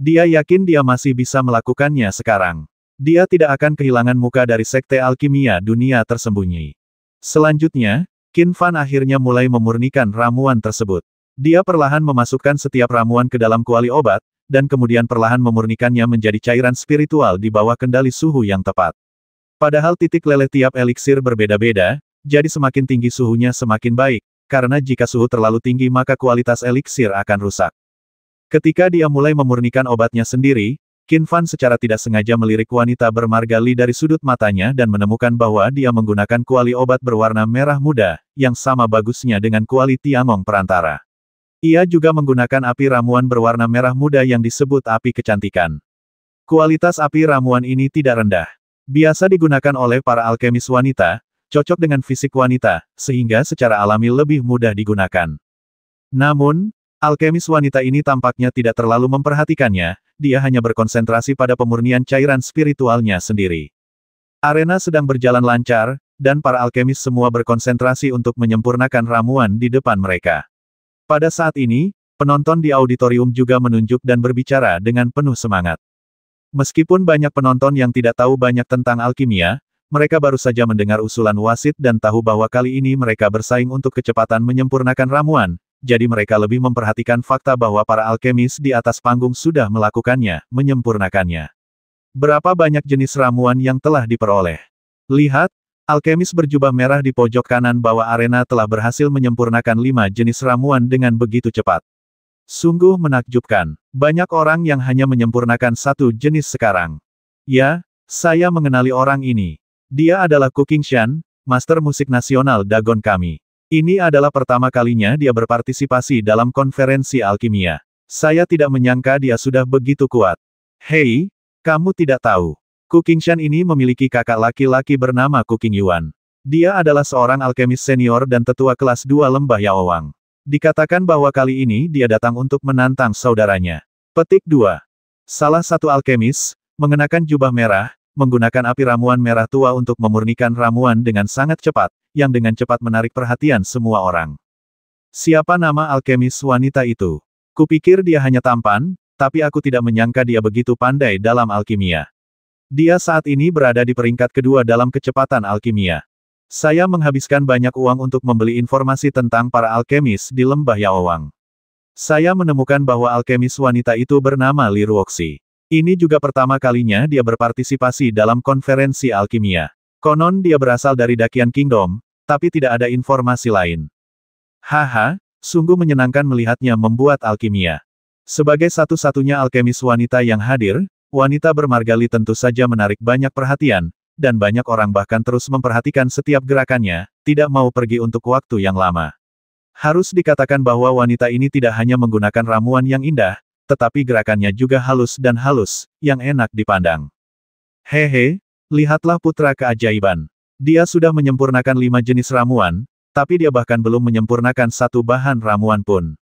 Dia yakin dia masih bisa melakukannya sekarang. Dia tidak akan kehilangan muka dari sekte alkimia dunia tersembunyi. Selanjutnya, Qin Fan akhirnya mulai memurnikan ramuan tersebut. Dia perlahan memasukkan setiap ramuan ke dalam kuali obat, dan kemudian perlahan memurnikannya menjadi cairan spiritual di bawah kendali suhu yang tepat. Padahal titik leleh tiap eliksir berbeda-beda, jadi semakin tinggi suhunya semakin baik, karena jika suhu terlalu tinggi maka kualitas eliksir akan rusak. Ketika dia mulai memurnikan obatnya sendiri, Qin Fan secara tidak sengaja melirik wanita bermarga Li dari sudut matanya dan menemukan bahwa dia menggunakan kuali obat berwarna merah muda, yang sama bagusnya dengan kuali Tiangong perantara. Ia juga menggunakan api ramuan berwarna merah muda yang disebut api kecantikan. Kualitas api ramuan ini tidak rendah. Biasa digunakan oleh para alkemis wanita, cocok dengan fisik wanita, sehingga secara alami lebih mudah digunakan. Namun, Alkemis wanita ini tampaknya tidak terlalu memperhatikannya, dia hanya berkonsentrasi pada pemurnian cairan spiritualnya sendiri. Arena sedang berjalan lancar, dan para alkemis semua berkonsentrasi untuk menyempurnakan ramuan di depan mereka. Pada saat ini, penonton di auditorium juga menunjuk dan berbicara dengan penuh semangat. Meskipun banyak penonton yang tidak tahu banyak tentang alkimia, mereka baru saja mendengar usulan wasit dan tahu bahwa kali ini mereka bersaing untuk kecepatan menyempurnakan ramuan, jadi mereka lebih memperhatikan fakta bahwa para alkemis di atas panggung sudah melakukannya, menyempurnakannya. Berapa banyak jenis ramuan yang telah diperoleh? Lihat, alkemis berjubah merah di pojok kanan bawah arena telah berhasil menyempurnakan lima jenis ramuan dengan begitu cepat. Sungguh menakjubkan, banyak orang yang hanya menyempurnakan satu jenis sekarang. Ya, saya mengenali orang ini. Dia adalah Cooking Shan, Master Musik Nasional Dagon kami. Ini adalah pertama kalinya dia berpartisipasi dalam konferensi alkimia. Saya tidak menyangka dia sudah begitu kuat. Hei, kamu tidak tahu. Kukingshan ini memiliki kakak laki-laki bernama Kuking Yuan. Dia adalah seorang alkemis senior dan tetua kelas 2 lembah Yaowang. Dikatakan bahwa kali ini dia datang untuk menantang saudaranya. Petik 2. Salah satu alkemis, mengenakan jubah merah, menggunakan api ramuan merah tua untuk memurnikan ramuan dengan sangat cepat, yang dengan cepat menarik perhatian semua orang. Siapa nama alkemis wanita itu? Kupikir dia hanya tampan, tapi aku tidak menyangka dia begitu pandai dalam alkimia. Dia saat ini berada di peringkat kedua dalam kecepatan alkimia. Saya menghabiskan banyak uang untuk membeli informasi tentang para alkemis di lembah Yaowang. Saya menemukan bahwa alkemis wanita itu bernama Li Ruoxi. Ini juga pertama kalinya dia berpartisipasi dalam konferensi alkimia. Konon dia berasal dari Dakian Kingdom, tapi tidak ada informasi lain. Haha, sungguh menyenangkan melihatnya membuat alkimia. Sebagai satu-satunya alkemis wanita yang hadir, wanita bermargali tentu saja menarik banyak perhatian, dan banyak orang bahkan terus memperhatikan setiap gerakannya, tidak mau pergi untuk waktu yang lama. Harus dikatakan bahwa wanita ini tidak hanya menggunakan ramuan yang indah, tetapi gerakannya juga halus dan halus, yang enak dipandang. Hehe, Lihatlah putra keajaiban. Dia sudah menyempurnakan lima jenis ramuan, tapi dia bahkan belum menyempurnakan satu bahan ramuan pun.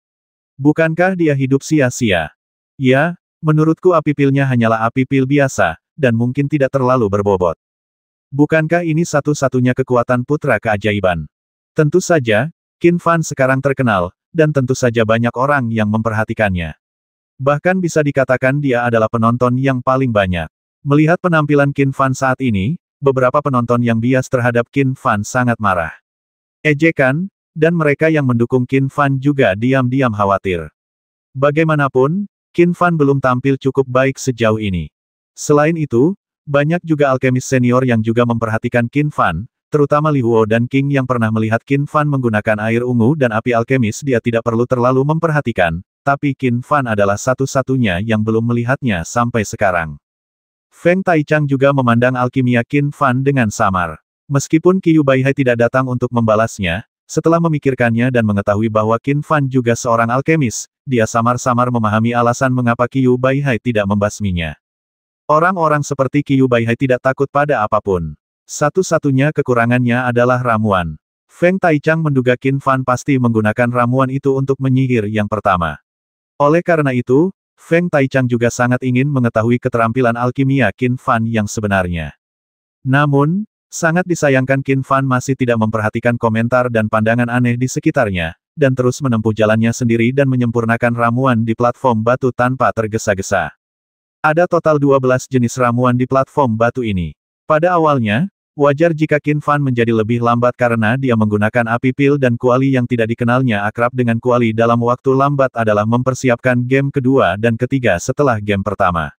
Bukankah dia hidup sia-sia? Ya, menurutku api pilnya hanyalah api pil biasa, dan mungkin tidak terlalu berbobot. Bukankah ini satu-satunya kekuatan putra keajaiban? Tentu saja, Qin Fan sekarang terkenal, dan tentu saja banyak orang yang memperhatikannya. Bahkan bisa dikatakan dia adalah penonton yang paling banyak. Melihat penampilan Qin Fan saat ini, beberapa penonton yang bias terhadap Qin Fan sangat marah. Ejekan, dan mereka yang mendukung Qin Fan juga diam-diam khawatir. Bagaimanapun, Qin Fan belum tampil cukup baik sejauh ini. Selain itu, banyak juga alkemis senior yang juga memperhatikan Qin Fan, terutama Li Huo dan King yang pernah melihat Qin Fan menggunakan air ungu dan api alkemis dia tidak perlu terlalu memperhatikan, tapi Qin Fan adalah satu-satunya yang belum melihatnya sampai sekarang. Feng Taichang juga memandang alkimia Qin Fan dengan samar. Meskipun Qiu Baihai tidak datang untuk membalasnya, setelah memikirkannya dan mengetahui bahwa Qin Fan juga seorang alkemis, dia samar-samar memahami alasan mengapa Qiu Baihai tidak membasminya. Orang-orang seperti Qiu Baihai tidak takut pada apapun. Satu-satunya kekurangannya adalah ramuan. Feng Taichang menduga Qin Fan pasti menggunakan ramuan itu untuk menyihir yang pertama. Oleh karena itu, Feng Taichang juga sangat ingin mengetahui keterampilan alkimia Qin Fan yang sebenarnya. Namun, sangat disayangkan Qin Fan masih tidak memperhatikan komentar dan pandangan aneh di sekitarnya, dan terus menempuh jalannya sendiri dan menyempurnakan ramuan di platform batu tanpa tergesa-gesa. Ada total 12 jenis ramuan di platform batu ini. Pada awalnya, Wajar jika Qin Fan menjadi lebih lambat karena dia menggunakan api pil dan kuali yang tidak dikenalnya akrab dengan kuali dalam waktu lambat adalah mempersiapkan game kedua dan ketiga setelah game pertama.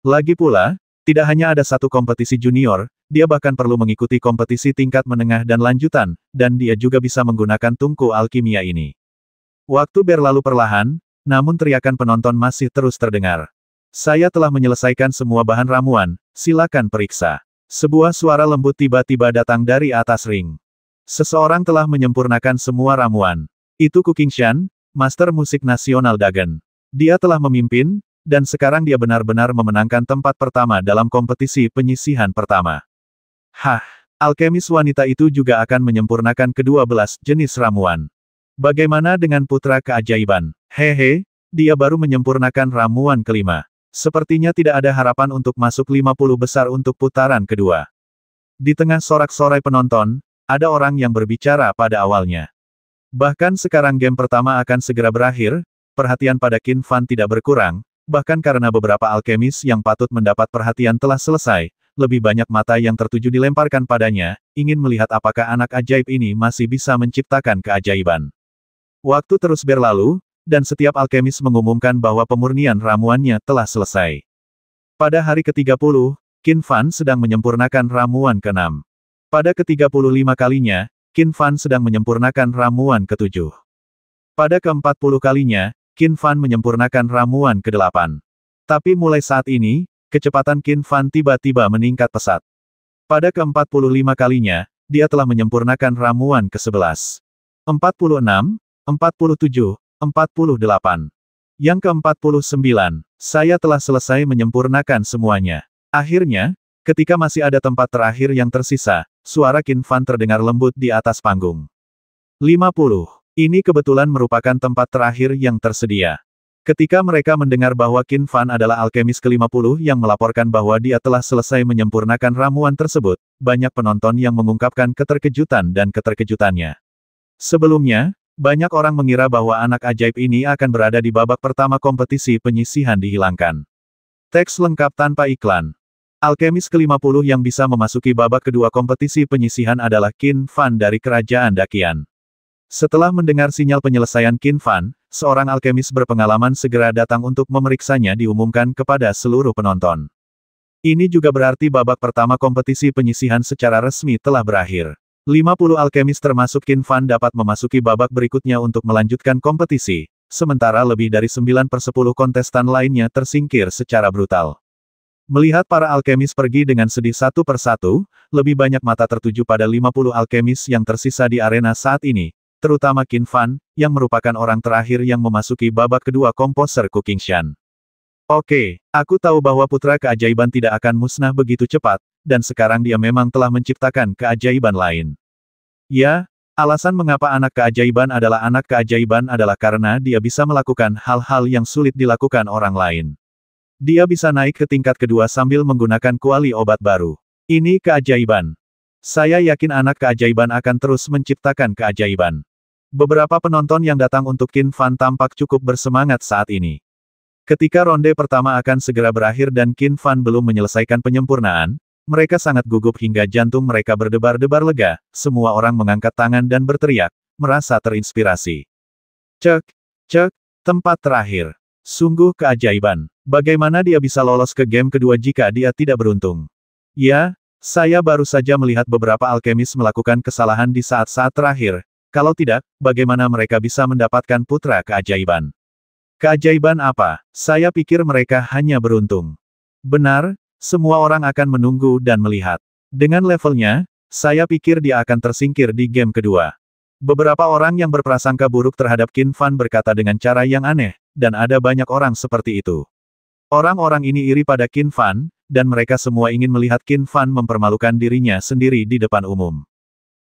Lagi pula, tidak hanya ada satu kompetisi junior, dia bahkan perlu mengikuti kompetisi tingkat menengah dan lanjutan, dan dia juga bisa menggunakan tungku alkimia ini. Waktu berlalu perlahan, namun teriakan penonton masih terus terdengar. Saya telah menyelesaikan semua bahan ramuan, silakan periksa. Sebuah suara lembut tiba-tiba datang dari atas ring. Seseorang telah menyempurnakan semua ramuan. Itu Cooking Shan, Master Musik Nasional Dagen. Dia telah memimpin, dan sekarang dia benar-benar memenangkan tempat pertama dalam kompetisi penyisihan pertama. Hah, alkemis wanita itu juga akan menyempurnakan kedua belas jenis ramuan. Bagaimana dengan putra keajaiban? Hehe, dia baru menyempurnakan ramuan kelima. Sepertinya tidak ada harapan untuk masuk 50 besar untuk putaran kedua. Di tengah sorak-sorai penonton, ada orang yang berbicara pada awalnya. Bahkan sekarang game pertama akan segera berakhir, perhatian pada Qin Fan tidak berkurang, bahkan karena beberapa alkemis yang patut mendapat perhatian telah selesai, lebih banyak mata yang tertuju dilemparkan padanya, ingin melihat apakah anak ajaib ini masih bisa menciptakan keajaiban. Waktu terus berlalu, dan setiap alkemis mengumumkan bahwa pemurnian ramuannya telah selesai. Pada hari ke-30, Qin Fan sedang menyempurnakan ramuan ke-6. Pada ke-35 kalinya, Qin Fan sedang menyempurnakan ramuan ke-7. Pada ke-40 kalinya, Qin Fan menyempurnakan ramuan ke-8. Tapi mulai saat ini, kecepatan Qin Fan tiba-tiba meningkat pesat. Pada ke-45 kalinya, dia telah menyempurnakan ramuan ke-11. 46, 47, 48. Yang ke-49, saya telah selesai menyempurnakan semuanya. Akhirnya, ketika masih ada tempat terakhir yang tersisa, suara Qin Fan terdengar lembut di atas panggung. 50. Ini kebetulan merupakan tempat terakhir yang tersedia. Ketika mereka mendengar bahwa Qin Fan adalah alkemis ke-50 yang melaporkan bahwa dia telah selesai menyempurnakan ramuan tersebut, banyak penonton yang mengungkapkan keterkejutan dan keterkejutannya. Sebelumnya, banyak orang mengira bahwa anak ajaib ini akan berada di babak pertama kompetisi penyisihan dihilangkan. Teks lengkap tanpa iklan. Alkemis ke-50 yang bisa memasuki babak kedua kompetisi penyisihan adalah Qin Fan dari Kerajaan Dakian. Setelah mendengar sinyal penyelesaian Qin Fan, seorang alkemis berpengalaman segera datang untuk memeriksanya diumumkan kepada seluruh penonton. Ini juga berarti babak pertama kompetisi penyisihan secara resmi telah berakhir. 50 alkemis termasuk Qin Fan dapat memasuki babak berikutnya untuk melanjutkan kompetisi, sementara lebih dari 9 per 10 kontestan lainnya tersingkir secara brutal. Melihat para alkemis pergi dengan sedih satu per satu, lebih banyak mata tertuju pada 50 alkemis yang tersisa di arena saat ini, terutama Qin Fan, yang merupakan orang terakhir yang memasuki babak kedua komposer Cooking Shan. Oke, aku tahu bahwa putra keajaiban tidak akan musnah begitu cepat, dan sekarang dia memang telah menciptakan keajaiban lain. Ya, alasan mengapa anak keajaiban adalah anak keajaiban adalah karena dia bisa melakukan hal-hal yang sulit dilakukan orang lain. Dia bisa naik ke tingkat kedua sambil menggunakan kuali obat baru. Ini keajaiban. Saya yakin anak keajaiban akan terus menciptakan keajaiban. Beberapa penonton yang datang untuk Kin Fan tampak cukup bersemangat saat ini. Ketika ronde pertama akan segera berakhir dan Kin Fan belum menyelesaikan penyempurnaan, mereka sangat gugup hingga jantung mereka berdebar-debar lega, semua orang mengangkat tangan dan berteriak, merasa terinspirasi. Cek, cek, tempat terakhir. Sungguh keajaiban. Bagaimana dia bisa lolos ke game kedua jika dia tidak beruntung? Ya, saya baru saja melihat beberapa alkemis melakukan kesalahan di saat-saat terakhir. Kalau tidak, bagaimana mereka bisa mendapatkan putra keajaiban? Keajaiban apa? Saya pikir mereka hanya beruntung. Benar, semua orang akan menunggu dan melihat. Dengan levelnya, saya pikir dia akan tersingkir di game kedua. Beberapa orang yang berprasangka buruk terhadap Qin Fan berkata dengan cara yang aneh, dan ada banyak orang seperti itu. Orang-orang ini iri pada Qin Fan, dan mereka semua ingin melihat Qin Fan mempermalukan dirinya sendiri di depan umum.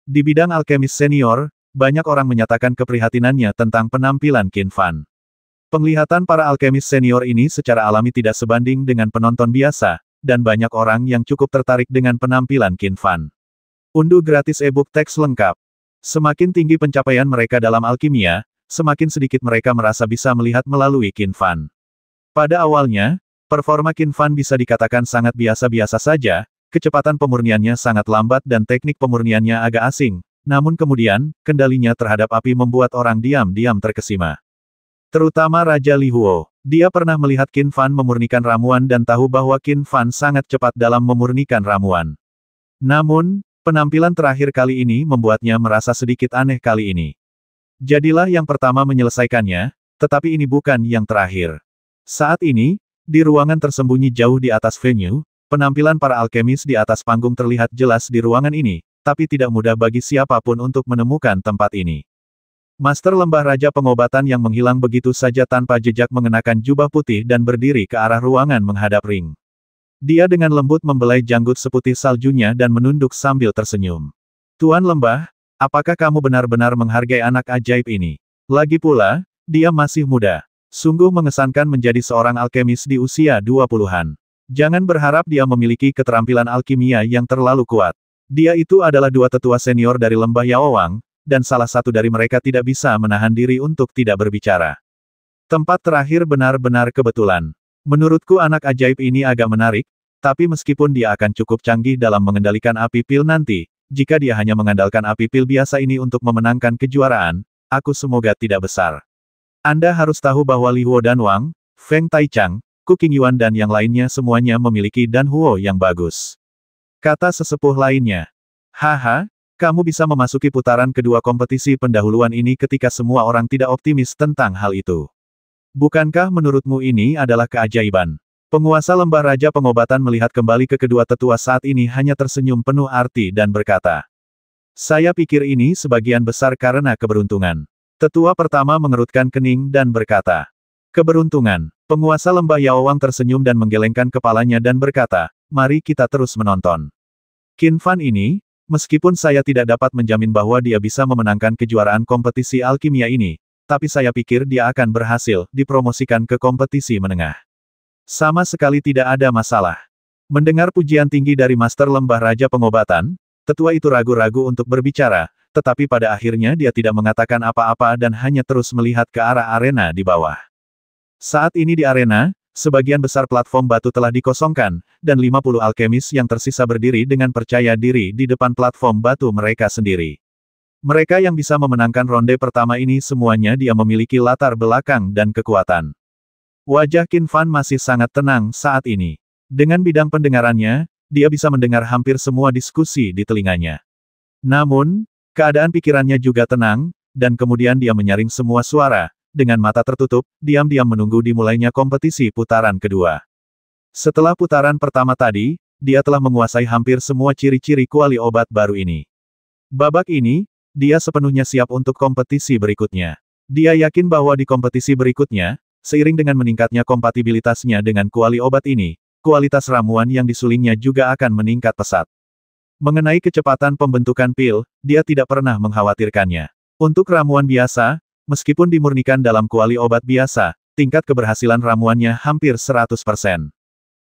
Di bidang alkemis senior, banyak orang menyatakan keprihatinannya tentang penampilan Qin Fan. Penglihatan para alkemis senior ini secara alami tidak sebanding dengan penonton biasa, dan banyak orang yang cukup tertarik dengan penampilan Qin Fan. Unduh gratis e-book teks lengkap. Semakin tinggi pencapaian mereka dalam alkimia, semakin sedikit mereka merasa bisa melihat melalui Qin Fan. Pada awalnya, performa Qin Fan bisa dikatakan sangat biasa-biasa saja, kecepatan pemurniannya sangat lambat dan teknik pemurniannya agak asing, namun kemudian, kendalinya terhadap api membuat orang diam-diam terkesima. Terutama Raja Li Huo. Dia pernah melihat Qin Fan memurnikan ramuan dan tahu bahwa Qin Fan sangat cepat dalam memurnikan ramuan. Namun, penampilan terakhir kali ini membuatnya merasa sedikit aneh kali ini. Jadilah yang pertama menyelesaikannya, tetapi ini bukan yang terakhir. Saat ini, di ruangan tersembunyi jauh di atas venue, penampilan para alkemis di atas panggung terlihat jelas di ruangan ini, tapi tidak mudah bagi siapapun untuk menemukan tempat ini. Master Lembah Raja Pengobatan yang menghilang begitu saja tanpa jejak mengenakan jubah putih dan berdiri ke arah ruangan menghadap ring. Dia dengan lembut membelai janggut seputih saljunya dan menunduk sambil tersenyum. Tuan Lembah, apakah kamu benar-benar menghargai anak ajaib ini? Lagi pula, dia masih muda. Sungguh mengesankan menjadi seorang alkemis di usia 20-an. Jangan berharap dia memiliki keterampilan alkimia yang terlalu kuat. Dia itu adalah dua tetua senior dari lembah Yaowang, dan salah satu dari mereka tidak bisa menahan diri untuk tidak berbicara. Tempat terakhir benar-benar kebetulan. Menurutku anak ajaib ini agak menarik, tapi meskipun dia akan cukup canggih dalam mengendalikan api pil nanti, jika dia hanya mengandalkan api pil biasa ini untuk memenangkan kejuaraan, aku semoga tidak besar. Anda harus tahu bahwa Li Huo dan Wang, Feng Taichang, Kuking Yuan dan yang lainnya semuanya memiliki Dan Huo yang bagus. Kata sesepuh lainnya. Haha, kamu bisa memasuki putaran kedua kompetisi pendahuluan ini ketika semua orang tidak optimis tentang hal itu. Bukankah menurutmu ini adalah keajaiban? Penguasa lembah Raja Pengobatan melihat kembali ke kedua tetua saat ini hanya tersenyum penuh arti dan berkata, Saya pikir ini sebagian besar karena keberuntungan. Tetua pertama mengerutkan kening dan berkata, Keberuntungan. Penguasa lembah Yaowang tersenyum dan menggelengkan kepalanya dan berkata, Mari kita terus menonton. Kinfan ini, Meskipun saya tidak dapat menjamin bahwa dia bisa memenangkan kejuaraan kompetisi alkimia ini, tapi saya pikir dia akan berhasil dipromosikan ke kompetisi menengah. Sama sekali tidak ada masalah. Mendengar pujian tinggi dari Master Lembah Raja Pengobatan, tetua itu ragu-ragu untuk berbicara, tetapi pada akhirnya dia tidak mengatakan apa-apa dan hanya terus melihat ke arah arena di bawah. Saat ini di arena, sebagian besar platform batu telah dikosongkan, dan 50 alkemis yang tersisa berdiri dengan percaya diri di depan platform batu mereka sendiri. Mereka yang bisa memenangkan ronde pertama ini semuanya dia memiliki latar belakang dan kekuatan. Wajah Qin Fan masih sangat tenang saat ini. Dengan bidang pendengarannya, dia bisa mendengar hampir semua diskusi di telinganya. Namun, keadaan pikirannya juga tenang, dan kemudian dia menyaring semua suara, dengan mata tertutup, diam-diam menunggu dimulainya kompetisi putaran kedua. Setelah putaran pertama tadi, dia telah menguasai hampir semua ciri-ciri kuali obat baru ini. Babak ini, dia sepenuhnya siap untuk kompetisi berikutnya. Dia yakin bahwa di kompetisi berikutnya, seiring dengan meningkatnya kompatibilitasnya dengan kuali obat ini, kualitas ramuan yang disulingnya juga akan meningkat pesat. Mengenai kecepatan pembentukan pil, dia tidak pernah mengkhawatirkannya. Untuk ramuan biasa, Meskipun dimurnikan dalam kuali obat biasa, tingkat keberhasilan ramuannya hampir 100%.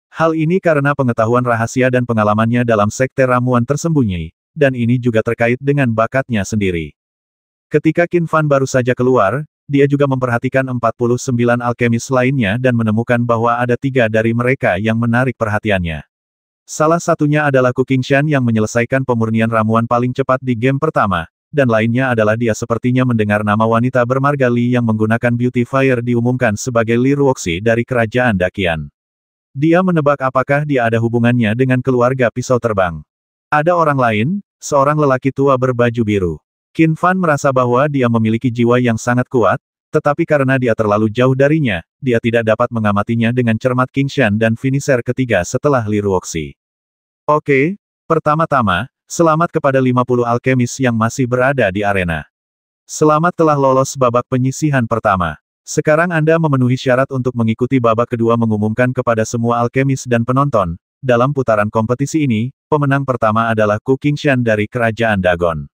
Hal ini karena pengetahuan rahasia dan pengalamannya dalam sekte ramuan tersembunyi, dan ini juga terkait dengan bakatnya sendiri. Ketika Qin Fan baru saja keluar, dia juga memperhatikan 49 alkemis lainnya dan menemukan bahwa ada tiga dari mereka yang menarik perhatiannya. Salah satunya adalah Kukingshan yang menyelesaikan pemurnian ramuan paling cepat di game pertama, dan lainnya adalah dia sepertinya mendengar nama wanita bermarga Li yang menggunakan beauty fire diumumkan sebagai Li Ruoxi dari kerajaan Dakian. Dia menebak apakah dia ada hubungannya dengan keluarga pisau terbang. Ada orang lain, seorang lelaki tua berbaju biru. Qin Fan merasa bahwa dia memiliki jiwa yang sangat kuat, tetapi karena dia terlalu jauh darinya, dia tidak dapat mengamatinya dengan cermat King Shan dan finisher ketiga setelah Li Ruoxi. Oke, pertama-tama, Selamat kepada 50 alkemis yang masih berada di arena. Selamat telah lolos babak penyisihan pertama. Sekarang Anda memenuhi syarat untuk mengikuti babak kedua mengumumkan kepada semua alkemis dan penonton, dalam putaran kompetisi ini, pemenang pertama adalah Ku Qingshan dari Kerajaan Dagon.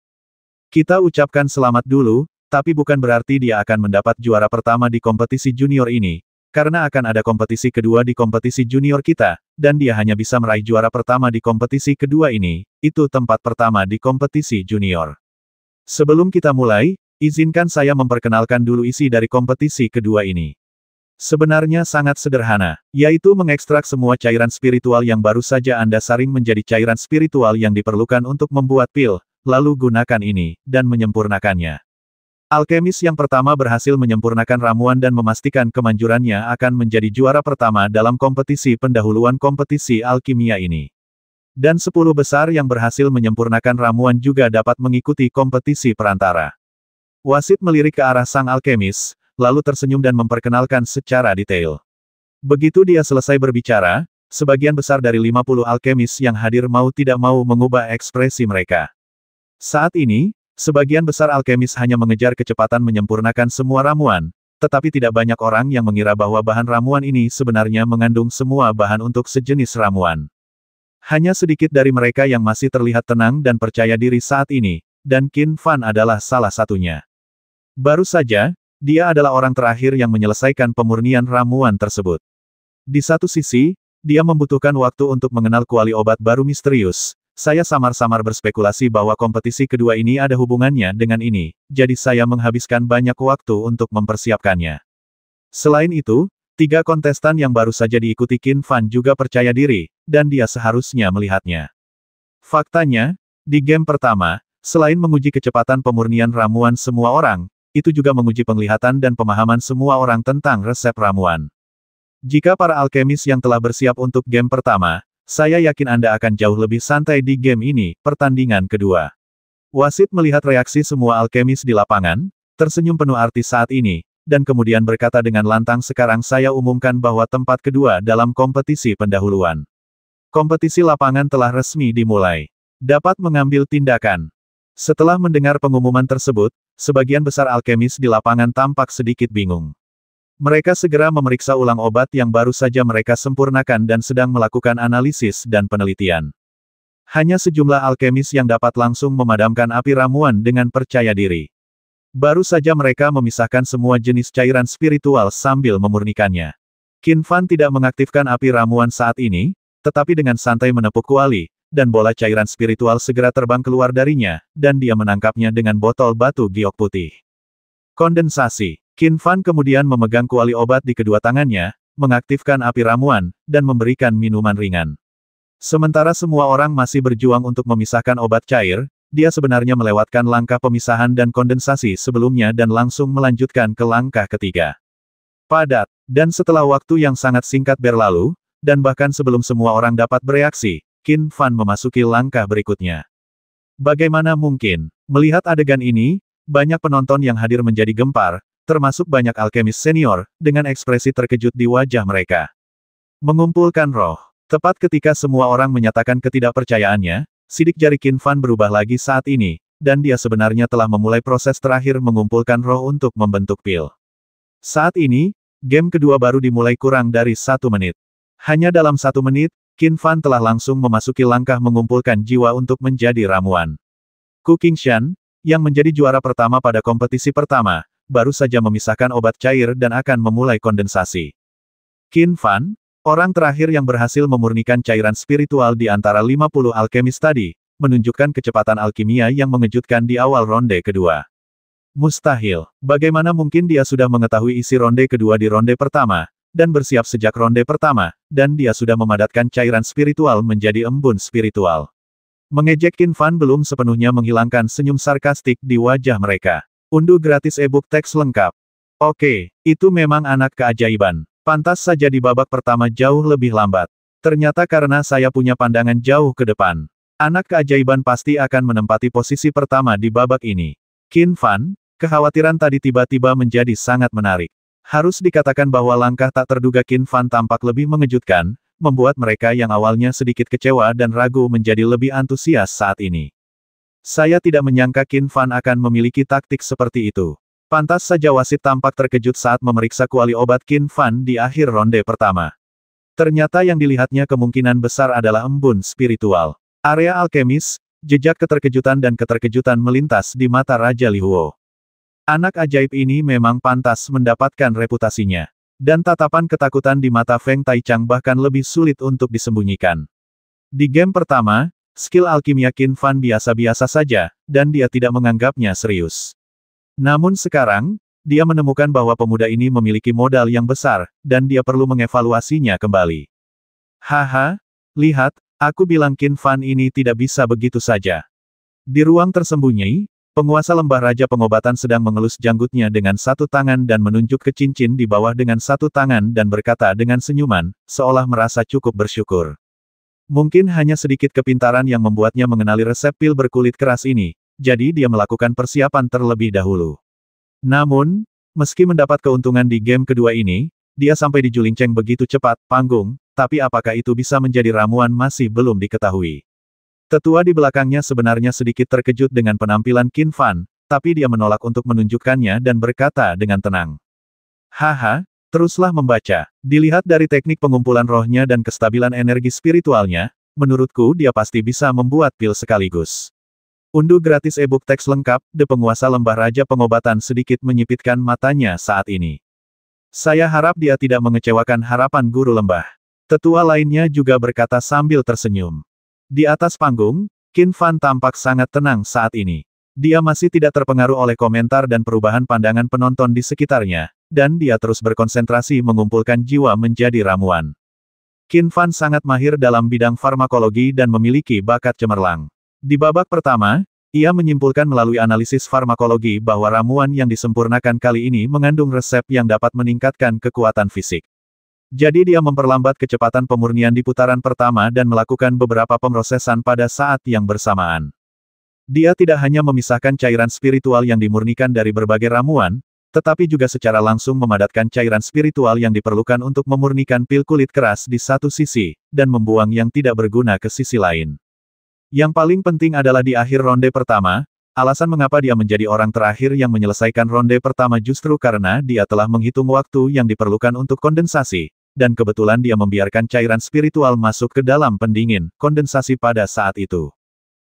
Kita ucapkan selamat dulu, tapi bukan berarti dia akan mendapat juara pertama di kompetisi junior ini, karena akan ada kompetisi kedua di kompetisi junior kita, dan dia hanya bisa meraih juara pertama di kompetisi kedua ini, itu tempat pertama di kompetisi junior. Sebelum kita mulai, izinkan saya memperkenalkan dulu isi dari kompetisi kedua ini. Sebenarnya sangat sederhana, yaitu mengekstrak semua cairan spiritual yang baru saja Anda saring menjadi cairan spiritual yang diperlukan untuk membuat pil, lalu gunakan ini, dan menyempurnakannya. Alkemis yang pertama berhasil menyempurnakan ramuan dan memastikan kemanjurannya akan menjadi juara pertama dalam kompetisi pendahuluan kompetisi alkimia ini. Dan sepuluh besar yang berhasil menyempurnakan ramuan juga dapat mengikuti kompetisi perantara. Wasit melirik ke arah sang alkemis, lalu tersenyum dan memperkenalkan secara detail. Begitu dia selesai berbicara, sebagian besar dari 50 alkemis yang hadir mau tidak mau mengubah ekspresi mereka. Saat ini, Sebagian besar alkemis hanya mengejar kecepatan menyempurnakan semua ramuan, tetapi tidak banyak orang yang mengira bahwa bahan ramuan ini sebenarnya mengandung semua bahan untuk sejenis ramuan. Hanya sedikit dari mereka yang masih terlihat tenang dan percaya diri saat ini, dan Qin Fan adalah salah satunya. Baru saja, dia adalah orang terakhir yang menyelesaikan pemurnian ramuan tersebut. Di satu sisi, dia membutuhkan waktu untuk mengenal kuali obat baru misterius, saya samar-samar berspekulasi bahwa kompetisi kedua ini ada hubungannya dengan ini, jadi saya menghabiskan banyak waktu untuk mempersiapkannya. Selain itu, tiga kontestan yang baru saja diikuti Qin Fan juga percaya diri, dan dia seharusnya melihatnya. Faktanya, di game pertama, selain menguji kecepatan pemurnian ramuan semua orang, itu juga menguji penglihatan dan pemahaman semua orang tentang resep ramuan. Jika para alkemis yang telah bersiap untuk game pertama, saya yakin Anda akan jauh lebih santai di game ini, pertandingan kedua. Wasit melihat reaksi semua alkemis di lapangan, tersenyum penuh arti saat ini, dan kemudian berkata dengan lantang sekarang saya umumkan bahwa tempat kedua dalam kompetisi pendahuluan. Kompetisi lapangan telah resmi dimulai. Dapat mengambil tindakan. Setelah mendengar pengumuman tersebut, sebagian besar alkemis di lapangan tampak sedikit bingung. Mereka segera memeriksa ulang obat yang baru saja mereka sempurnakan dan sedang melakukan analisis dan penelitian. Hanya sejumlah alkemis yang dapat langsung memadamkan api ramuan dengan percaya diri. Baru saja mereka memisahkan semua jenis cairan spiritual sambil memurnikannya. Qin Fan tidak mengaktifkan api ramuan saat ini, tetapi dengan santai menepuk kuali, dan bola cairan spiritual segera terbang keluar darinya, dan dia menangkapnya dengan botol batu giok putih. Kondensasi Qin Fan kemudian memegang kuali obat di kedua tangannya, mengaktifkan api ramuan, dan memberikan minuman ringan. Sementara semua orang masih berjuang untuk memisahkan obat cair, dia sebenarnya melewatkan langkah pemisahan dan kondensasi sebelumnya dan langsung melanjutkan ke langkah ketiga. Padat, dan setelah waktu yang sangat singkat berlalu, dan bahkan sebelum semua orang dapat bereaksi, Qin Fan memasuki langkah berikutnya. Bagaimana mungkin, melihat adegan ini, banyak penonton yang hadir menjadi gempar, termasuk banyak alkemis senior, dengan ekspresi terkejut di wajah mereka. Mengumpulkan roh. Tepat ketika semua orang menyatakan ketidakpercayaannya, sidik jari Qin Fan berubah lagi saat ini, dan dia sebenarnya telah memulai proses terakhir mengumpulkan roh untuk membentuk pil. Saat ini, game kedua baru dimulai kurang dari satu menit. Hanya dalam satu menit, Qin Fan telah langsung memasuki langkah mengumpulkan jiwa untuk menjadi ramuan. Cooking Qingshan, yang menjadi juara pertama pada kompetisi pertama, baru saja memisahkan obat cair dan akan memulai kondensasi. Qin Fan, orang terakhir yang berhasil memurnikan cairan spiritual di antara 50 alkemis tadi, menunjukkan kecepatan alkimia yang mengejutkan di awal ronde kedua. Mustahil, bagaimana mungkin dia sudah mengetahui isi ronde kedua di ronde pertama, dan bersiap sejak ronde pertama, dan dia sudah memadatkan cairan spiritual menjadi embun spiritual. Mengejek Qin Fan belum sepenuhnya menghilangkan senyum sarkastik di wajah mereka. Unduh gratis ebook teks lengkap. Oke, itu memang anak keajaiban. Pantas saja di babak pertama jauh lebih lambat. Ternyata karena saya punya pandangan jauh ke depan. Anak keajaiban pasti akan menempati posisi pertama di babak ini. Qin Fan, kekhawatiran tadi tiba-tiba menjadi sangat menarik. Harus dikatakan bahwa langkah tak terduga Qin Fan tampak lebih mengejutkan, membuat mereka yang awalnya sedikit kecewa dan ragu menjadi lebih antusias saat ini. Saya tidak menyangka Qin Fan akan memiliki taktik seperti itu. Pantas saja wasit tampak terkejut saat memeriksa kuali obat Qin Fan di akhir ronde pertama. Ternyata yang dilihatnya kemungkinan besar adalah embun spiritual. Area alkemis, jejak keterkejutan dan keterkejutan melintas di mata Raja Li Huo. Anak ajaib ini memang pantas mendapatkan reputasinya. Dan tatapan ketakutan di mata Feng Taichang bahkan lebih sulit untuk disembunyikan. Di game pertama, Skill alkimia Qin Fan biasa-biasa saja, dan dia tidak menganggapnya serius. Namun sekarang, dia menemukan bahwa pemuda ini memiliki modal yang besar, dan dia perlu mengevaluasinya kembali. Haha, lihat, aku bilang Qin Fan ini tidak bisa begitu saja. Di ruang tersembunyi, penguasa lembah Raja Pengobatan sedang mengelus janggutnya dengan satu tangan dan menunjuk ke cincin di bawah dengan satu tangan dan berkata dengan senyuman, seolah merasa cukup bersyukur. Mungkin hanya sedikit kepintaran yang membuatnya mengenali resep pil berkulit keras ini, jadi dia melakukan persiapan terlebih dahulu. Namun, meski mendapat keuntungan di game kedua ini, dia sampai di Julinceng begitu cepat, panggung, tapi apakah itu bisa menjadi ramuan masih belum diketahui. Tetua di belakangnya sebenarnya sedikit terkejut dengan penampilan Kin Fan, tapi dia menolak untuk menunjukkannya dan berkata dengan tenang. Haha, Teruslah membaca. Dilihat dari teknik pengumpulan rohnya dan kestabilan energi spiritualnya, menurutku dia pasti bisa membuat pil sekaligus. Unduh gratis e-book teks lengkap, The Penguasa Lembah Raja Pengobatan sedikit menyipitkan matanya saat ini. Saya harap dia tidak mengecewakan harapan guru lembah. Tetua lainnya juga berkata sambil tersenyum. Di atas panggung, Qin Fan tampak sangat tenang saat ini. Dia masih tidak terpengaruh oleh komentar dan perubahan pandangan penonton di sekitarnya, dan dia terus berkonsentrasi mengumpulkan jiwa menjadi ramuan. Qin Fan sangat mahir dalam bidang farmakologi dan memiliki bakat cemerlang. Di babak pertama, ia menyimpulkan melalui analisis farmakologi bahwa ramuan yang disempurnakan kali ini mengandung resep yang dapat meningkatkan kekuatan fisik. Jadi dia memperlambat kecepatan pemurnian di putaran pertama dan melakukan beberapa pemrosesan pada saat yang bersamaan. Dia tidak hanya memisahkan cairan spiritual yang dimurnikan dari berbagai ramuan, tetapi juga secara langsung memadatkan cairan spiritual yang diperlukan untuk memurnikan pil kulit keras di satu sisi, dan membuang yang tidak berguna ke sisi lain. Yang paling penting adalah di akhir ronde pertama, alasan mengapa dia menjadi orang terakhir yang menyelesaikan ronde pertama justru karena dia telah menghitung waktu yang diperlukan untuk kondensasi, dan kebetulan dia membiarkan cairan spiritual masuk ke dalam pendingin, kondensasi pada saat itu.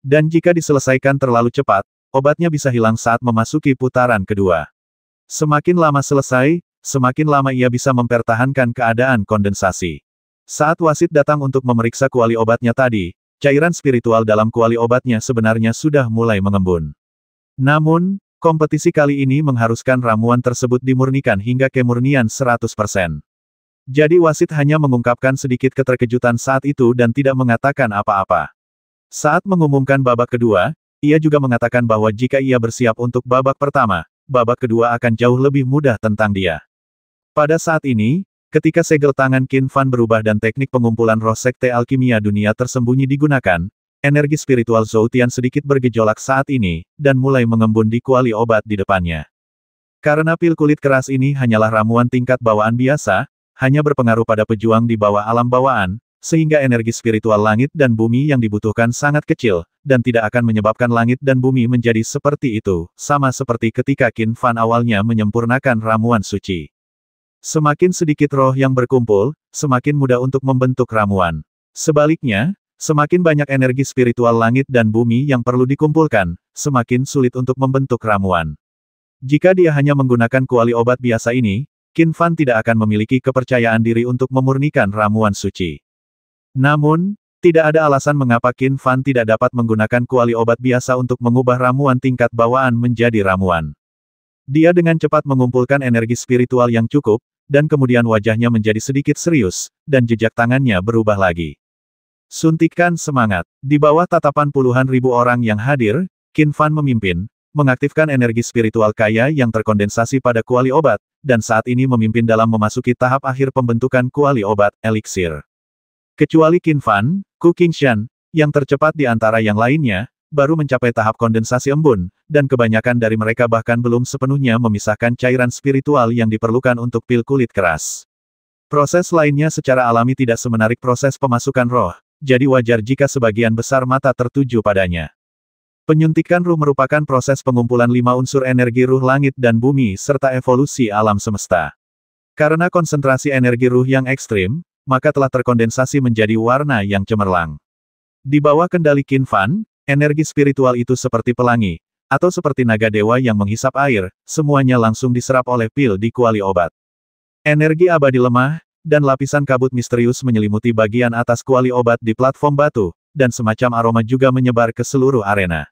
Dan jika diselesaikan terlalu cepat, obatnya bisa hilang saat memasuki putaran kedua. Semakin lama selesai, semakin lama ia bisa mempertahankan keadaan kondensasi. Saat wasit datang untuk memeriksa kuali obatnya tadi, cairan spiritual dalam kuali obatnya sebenarnya sudah mulai mengembun. Namun, kompetisi kali ini mengharuskan ramuan tersebut dimurnikan hingga kemurnian 100%. Jadi wasit hanya mengungkapkan sedikit keterkejutan saat itu dan tidak mengatakan apa-apa. Saat mengumumkan babak kedua, ia juga mengatakan bahwa jika ia bersiap untuk babak pertama, babak kedua akan jauh lebih mudah tentang dia. Pada saat ini, ketika segel tangan Qin Fan berubah dan teknik pengumpulan roh sekte alkimia dunia tersembunyi digunakan, energi spiritual Zhou Tian sedikit bergejolak saat ini, dan mulai mengembun di kuali obat di depannya. Karena pil kulit keras ini hanyalah ramuan tingkat bawaan biasa, hanya berpengaruh pada pejuang di bawah alam bawaan, sehingga energi spiritual langit dan bumi yang dibutuhkan sangat kecil, dan tidak akan menyebabkan langit dan bumi menjadi seperti itu, sama seperti ketika Qin Fan awalnya menyempurnakan ramuan suci. Semakin sedikit roh yang berkumpul, semakin mudah untuk membentuk ramuan. Sebaliknya, semakin banyak energi spiritual langit dan bumi yang perlu dikumpulkan, semakin sulit untuk membentuk ramuan. Jika dia hanya menggunakan kuali obat biasa ini, Qin Fan tidak akan memiliki kepercayaan diri untuk memurnikan ramuan suci. Namun, tidak ada alasan mengapa Qin Fan tidak dapat menggunakan kuali obat biasa untuk mengubah ramuan tingkat bawaan menjadi ramuan. Dia dengan cepat mengumpulkan energi spiritual yang cukup, dan kemudian wajahnya menjadi sedikit serius, dan jejak tangannya berubah lagi. Suntikan semangat. Di bawah tatapan puluhan ribu orang yang hadir, Qin Fan memimpin, mengaktifkan energi spiritual kaya yang terkondensasi pada kuali obat, dan saat ini memimpin dalam memasuki tahap akhir pembentukan kuali obat, eliksir. Kecuali Qin Fan, Ku Qingshan, yang tercepat di antara yang lainnya, baru mencapai tahap kondensasi embun, dan kebanyakan dari mereka bahkan belum sepenuhnya memisahkan cairan spiritual yang diperlukan untuk pil kulit keras. Proses lainnya secara alami tidak semenarik proses pemasukan roh, jadi wajar jika sebagian besar mata tertuju padanya. Penyuntikan ruh merupakan proses pengumpulan lima unsur energi ruh langit dan bumi serta evolusi alam semesta. Karena konsentrasi energi ruh yang ekstrim, maka telah terkondensasi menjadi warna yang cemerlang. Di bawah kendali Qin Fan, energi spiritual itu seperti pelangi, atau seperti naga dewa yang menghisap air, semuanya langsung diserap oleh pil di kuali obat. Energi abadi lemah, dan lapisan kabut misterius menyelimuti bagian atas kuali obat di platform batu, dan semacam aroma juga menyebar ke seluruh arena.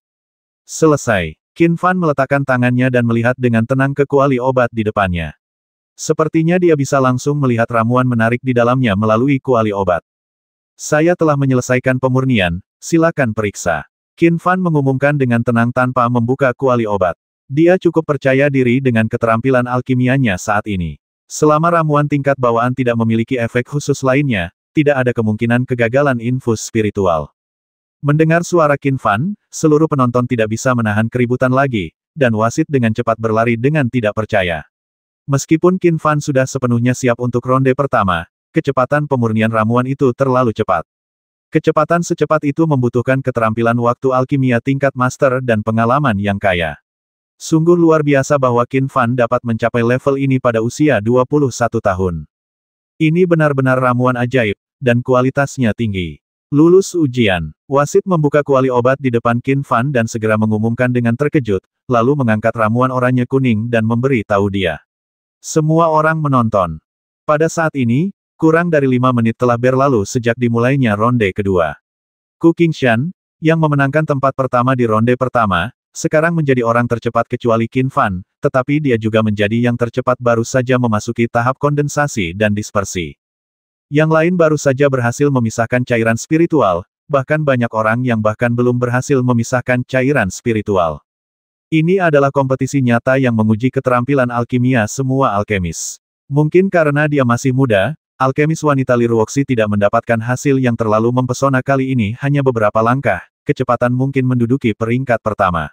Selesai. Qin Fan meletakkan tangannya dan melihat dengan tenang ke kuali obat di depannya. Sepertinya dia bisa langsung melihat ramuan menarik di dalamnya melalui kuali obat. Saya telah menyelesaikan pemurnian, silakan periksa. Qin Fan mengumumkan dengan tenang tanpa membuka kuali obat. Dia cukup percaya diri dengan keterampilan alkimianya saat ini. Selama ramuan tingkat bawaan tidak memiliki efek khusus lainnya, tidak ada kemungkinan kegagalan infus spiritual. Mendengar suara Qin Fan, seluruh penonton tidak bisa menahan keributan lagi, dan wasit dengan cepat berlari dengan tidak percaya. Meskipun Qin Fan sudah sepenuhnya siap untuk ronde pertama, kecepatan pemurnian ramuan itu terlalu cepat. Kecepatan secepat itu membutuhkan keterampilan waktu alkimia tingkat master dan pengalaman yang kaya. Sungguh luar biasa bahwa Qin Fan dapat mencapai level ini pada usia 21 tahun. Ini benar-benar ramuan ajaib, dan kualitasnya tinggi. Lulus ujian, wasit membuka kuali obat di depan Qin Fan dan segera mengumumkan dengan terkejut, lalu mengangkat ramuan oranye kuning dan memberi tahu dia. Semua orang menonton. Pada saat ini, kurang dari lima menit telah berlalu sejak dimulainya ronde kedua. Cooking Shan, yang memenangkan tempat pertama di ronde pertama, sekarang menjadi orang tercepat kecuali Qin Fan, tetapi dia juga menjadi yang tercepat baru saja memasuki tahap kondensasi dan dispersi. Yang lain baru saja berhasil memisahkan cairan spiritual, bahkan banyak orang yang bahkan belum berhasil memisahkan cairan spiritual. Ini adalah kompetisi nyata yang menguji keterampilan alkimia semua alkemis. Mungkin karena dia masih muda, alkemis wanita Liruoxi tidak mendapatkan hasil yang terlalu mempesona kali ini hanya beberapa langkah, kecepatan mungkin menduduki peringkat pertama.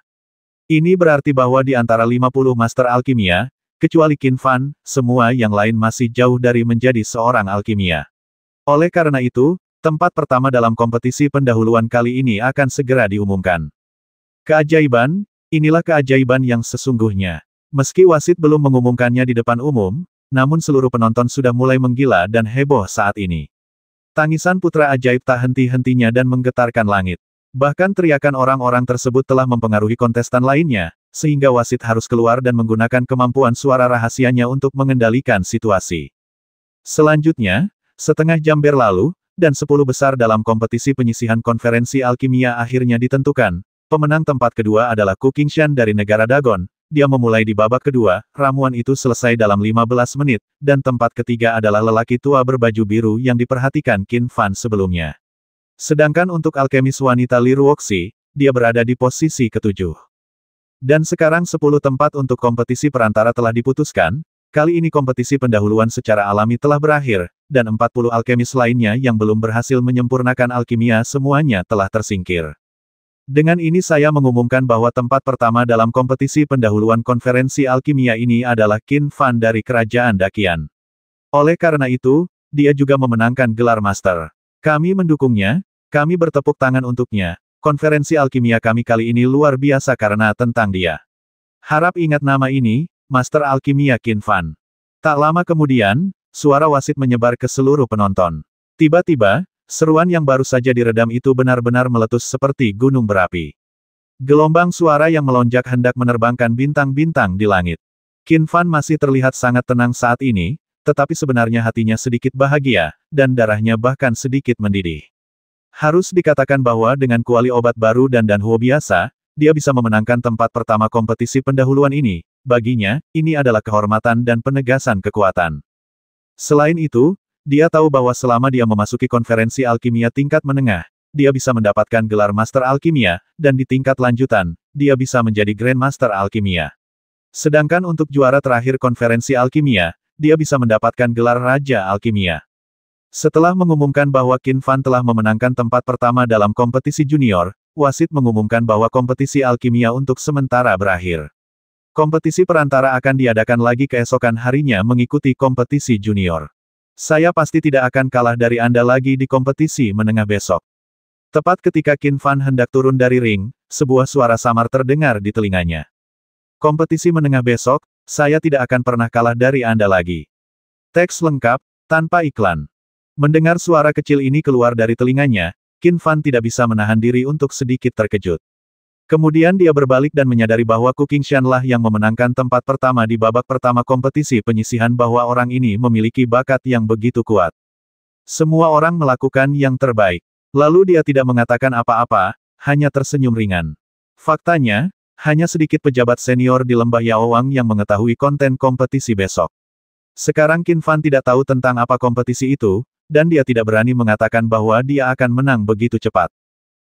Ini berarti bahwa di antara 50 master alkimia, kecuali Qin Fan, semua yang lain masih jauh dari menjadi seorang alkimia. Oleh karena itu, tempat pertama dalam kompetisi pendahuluan kali ini akan segera diumumkan. Keajaiban, Inilah keajaiban yang sesungguhnya. Meski wasit belum mengumumkannya di depan umum, namun seluruh penonton sudah mulai menggila dan heboh saat ini. Tangisan putra ajaib tak henti-hentinya dan menggetarkan langit. Bahkan teriakan orang-orang tersebut telah mempengaruhi kontestan lainnya, sehingga wasit harus keluar dan menggunakan kemampuan suara rahasianya untuk mengendalikan situasi. Selanjutnya, setengah jam berlalu, dan sepuluh besar dalam kompetisi penyisihan konferensi alkimia akhirnya ditentukan, Pemenang tempat kedua adalah Cooking Shan dari negara Dagon. Dia memulai di babak kedua, ramuan itu selesai dalam 15 menit, dan tempat ketiga adalah lelaki tua berbaju biru yang diperhatikan Qin Fan sebelumnya. Sedangkan untuk alkemis wanita Liruoxi, dia berada di posisi ketujuh. Dan sekarang 10 tempat untuk kompetisi perantara telah diputuskan, kali ini kompetisi pendahuluan secara alami telah berakhir, dan 40 alkemis lainnya yang belum berhasil menyempurnakan alkimia semuanya telah tersingkir. Dengan ini saya mengumumkan bahwa tempat pertama dalam kompetisi pendahuluan konferensi alkimia ini adalah Qin Fan dari Kerajaan Dakian. Oleh karena itu, dia juga memenangkan gelar master. Kami mendukungnya, kami bertepuk tangan untuknya. Konferensi alkimia kami kali ini luar biasa karena tentang dia. Harap ingat nama ini, Master Alkimia Qin Fan. Tak lama kemudian, suara wasit menyebar ke seluruh penonton. Tiba-tiba, Seruan yang baru saja diredam itu benar-benar meletus seperti gunung berapi. Gelombang suara yang melonjak hendak menerbangkan bintang-bintang di langit. Qin Fan masih terlihat sangat tenang saat ini, tetapi sebenarnya hatinya sedikit bahagia, dan darahnya bahkan sedikit mendidih. Harus dikatakan bahwa dengan kuali obat baru dan Danhuo biasa, dia bisa memenangkan tempat pertama kompetisi pendahuluan ini. Baginya, ini adalah kehormatan dan penegasan kekuatan. Selain itu, dia tahu bahwa selama dia memasuki konferensi alkimia tingkat menengah, dia bisa mendapatkan gelar Master Alkimia, dan di tingkat lanjutan, dia bisa menjadi grandmaster Alkimia. Sedangkan untuk juara terakhir konferensi alkimia, dia bisa mendapatkan gelar Raja Alkimia. Setelah mengumumkan bahwa Qin Fan telah memenangkan tempat pertama dalam kompetisi junior, wasit mengumumkan bahwa kompetisi alkimia untuk sementara berakhir. Kompetisi perantara akan diadakan lagi keesokan harinya mengikuti kompetisi junior. Saya pasti tidak akan kalah dari Anda lagi di kompetisi menengah besok. Tepat ketika Qin Fan hendak turun dari ring, sebuah suara samar terdengar di telinganya. Kompetisi menengah besok, saya tidak akan pernah kalah dari Anda lagi. Teks lengkap, tanpa iklan. Mendengar suara kecil ini keluar dari telinganya, Qin Fan tidak bisa menahan diri untuk sedikit terkejut. Kemudian dia berbalik dan menyadari bahwa Shan lah yang memenangkan tempat pertama di babak pertama kompetisi penyisihan bahwa orang ini memiliki bakat yang begitu kuat. Semua orang melakukan yang terbaik. Lalu dia tidak mengatakan apa-apa, hanya tersenyum ringan. Faktanya, hanya sedikit pejabat senior di lembah Yaowang yang mengetahui konten kompetisi besok. Sekarang Qin Fan tidak tahu tentang apa kompetisi itu, dan dia tidak berani mengatakan bahwa dia akan menang begitu cepat.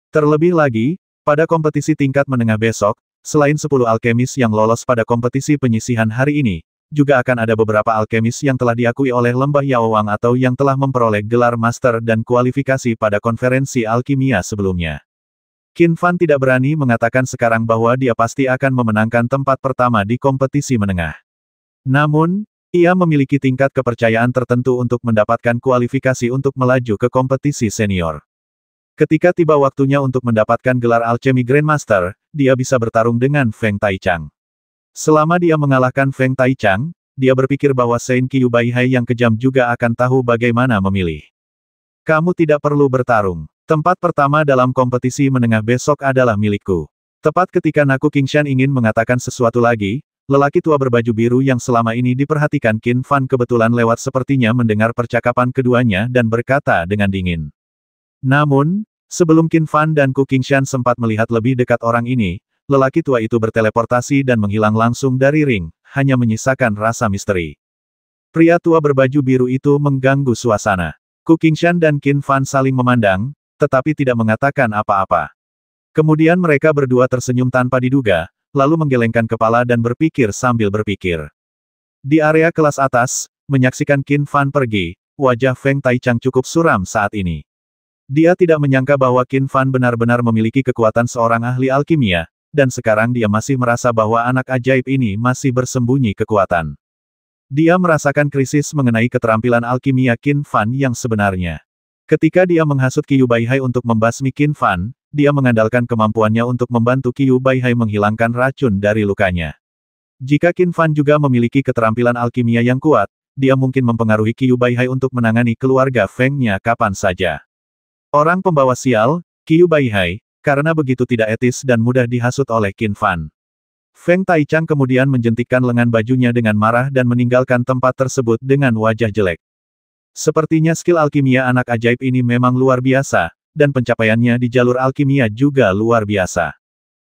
Terlebih lagi, pada kompetisi tingkat menengah besok, selain 10 alkemis yang lolos pada kompetisi penyisihan hari ini, juga akan ada beberapa alkemis yang telah diakui oleh lembah Yaowang atau yang telah memperoleh gelar master dan kualifikasi pada konferensi alkimia sebelumnya. Qin Fan tidak berani mengatakan sekarang bahwa dia pasti akan memenangkan tempat pertama di kompetisi menengah. Namun, ia memiliki tingkat kepercayaan tertentu untuk mendapatkan kualifikasi untuk melaju ke kompetisi senior. Ketika tiba waktunya untuk mendapatkan gelar Alchemy Grandmaster, dia bisa bertarung dengan Feng Taichang. Selama dia mengalahkan Feng Taichang, dia berpikir bahwa Sein Qiu Baihai yang kejam juga akan tahu bagaimana memilih. Kamu tidak perlu bertarung. Tempat pertama dalam kompetisi menengah besok adalah milikku. Tepat ketika Naku Kingshan ingin mengatakan sesuatu lagi, Lelaki tua berbaju biru yang selama ini diperhatikan Qin Fan kebetulan lewat sepertinya mendengar percakapan keduanya dan berkata dengan dingin. Namun, sebelum Qin Fan dan Ku Qingshan sempat melihat lebih dekat orang ini, lelaki tua itu berteleportasi dan menghilang langsung dari ring, hanya menyisakan rasa misteri. Pria tua berbaju biru itu mengganggu suasana. Ku Qingshan dan Qin Fan saling memandang, tetapi tidak mengatakan apa-apa. Kemudian mereka berdua tersenyum tanpa diduga, lalu menggelengkan kepala dan berpikir sambil berpikir. Di area kelas atas, menyaksikan Qin Fan pergi, wajah Feng Taichang cukup suram saat ini. Dia tidak menyangka bahwa Qin Fan benar-benar memiliki kekuatan seorang ahli alkimia, dan sekarang dia masih merasa bahwa anak ajaib ini masih bersembunyi kekuatan. Dia merasakan krisis mengenai keterampilan alkimia Qin Fan yang sebenarnya. Ketika dia menghasut Qiu Baihai untuk membasmi Qin Fan, dia mengandalkan kemampuannya untuk membantu Qiu Baihai menghilangkan racun dari lukanya. Jika Qin Fan juga memiliki keterampilan alkimia yang kuat, dia mungkin mempengaruhi Qiu Baihai untuk menangani keluarga Fengnya kapan saja. Orang pembawa sial, Qiu Baihai, karena begitu tidak etis dan mudah dihasut oleh Qin Fan. Feng Taichang kemudian menjentikkan lengan bajunya dengan marah dan meninggalkan tempat tersebut dengan wajah jelek. Sepertinya skill alkimia anak ajaib ini memang luar biasa, dan pencapaiannya di jalur alkimia juga luar biasa.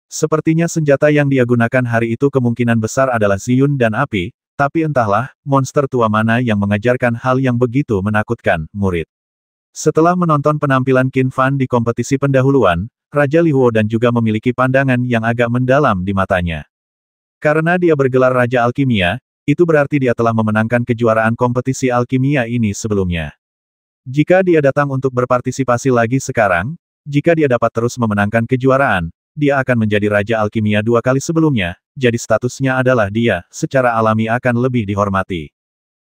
Sepertinya senjata yang dia gunakan hari itu kemungkinan besar adalah Ziyun dan api, tapi entahlah, monster tua mana yang mengajarkan hal yang begitu menakutkan, murid. Setelah menonton penampilan Qin Fan di kompetisi pendahuluan, Raja Li Huo dan juga memiliki pandangan yang agak mendalam di matanya. Karena dia bergelar Raja Alkimia, itu berarti dia telah memenangkan kejuaraan kompetisi alkimia ini sebelumnya. Jika dia datang untuk berpartisipasi lagi sekarang, jika dia dapat terus memenangkan kejuaraan, dia akan menjadi Raja Alkimia dua kali sebelumnya, jadi statusnya adalah dia, secara alami akan lebih dihormati.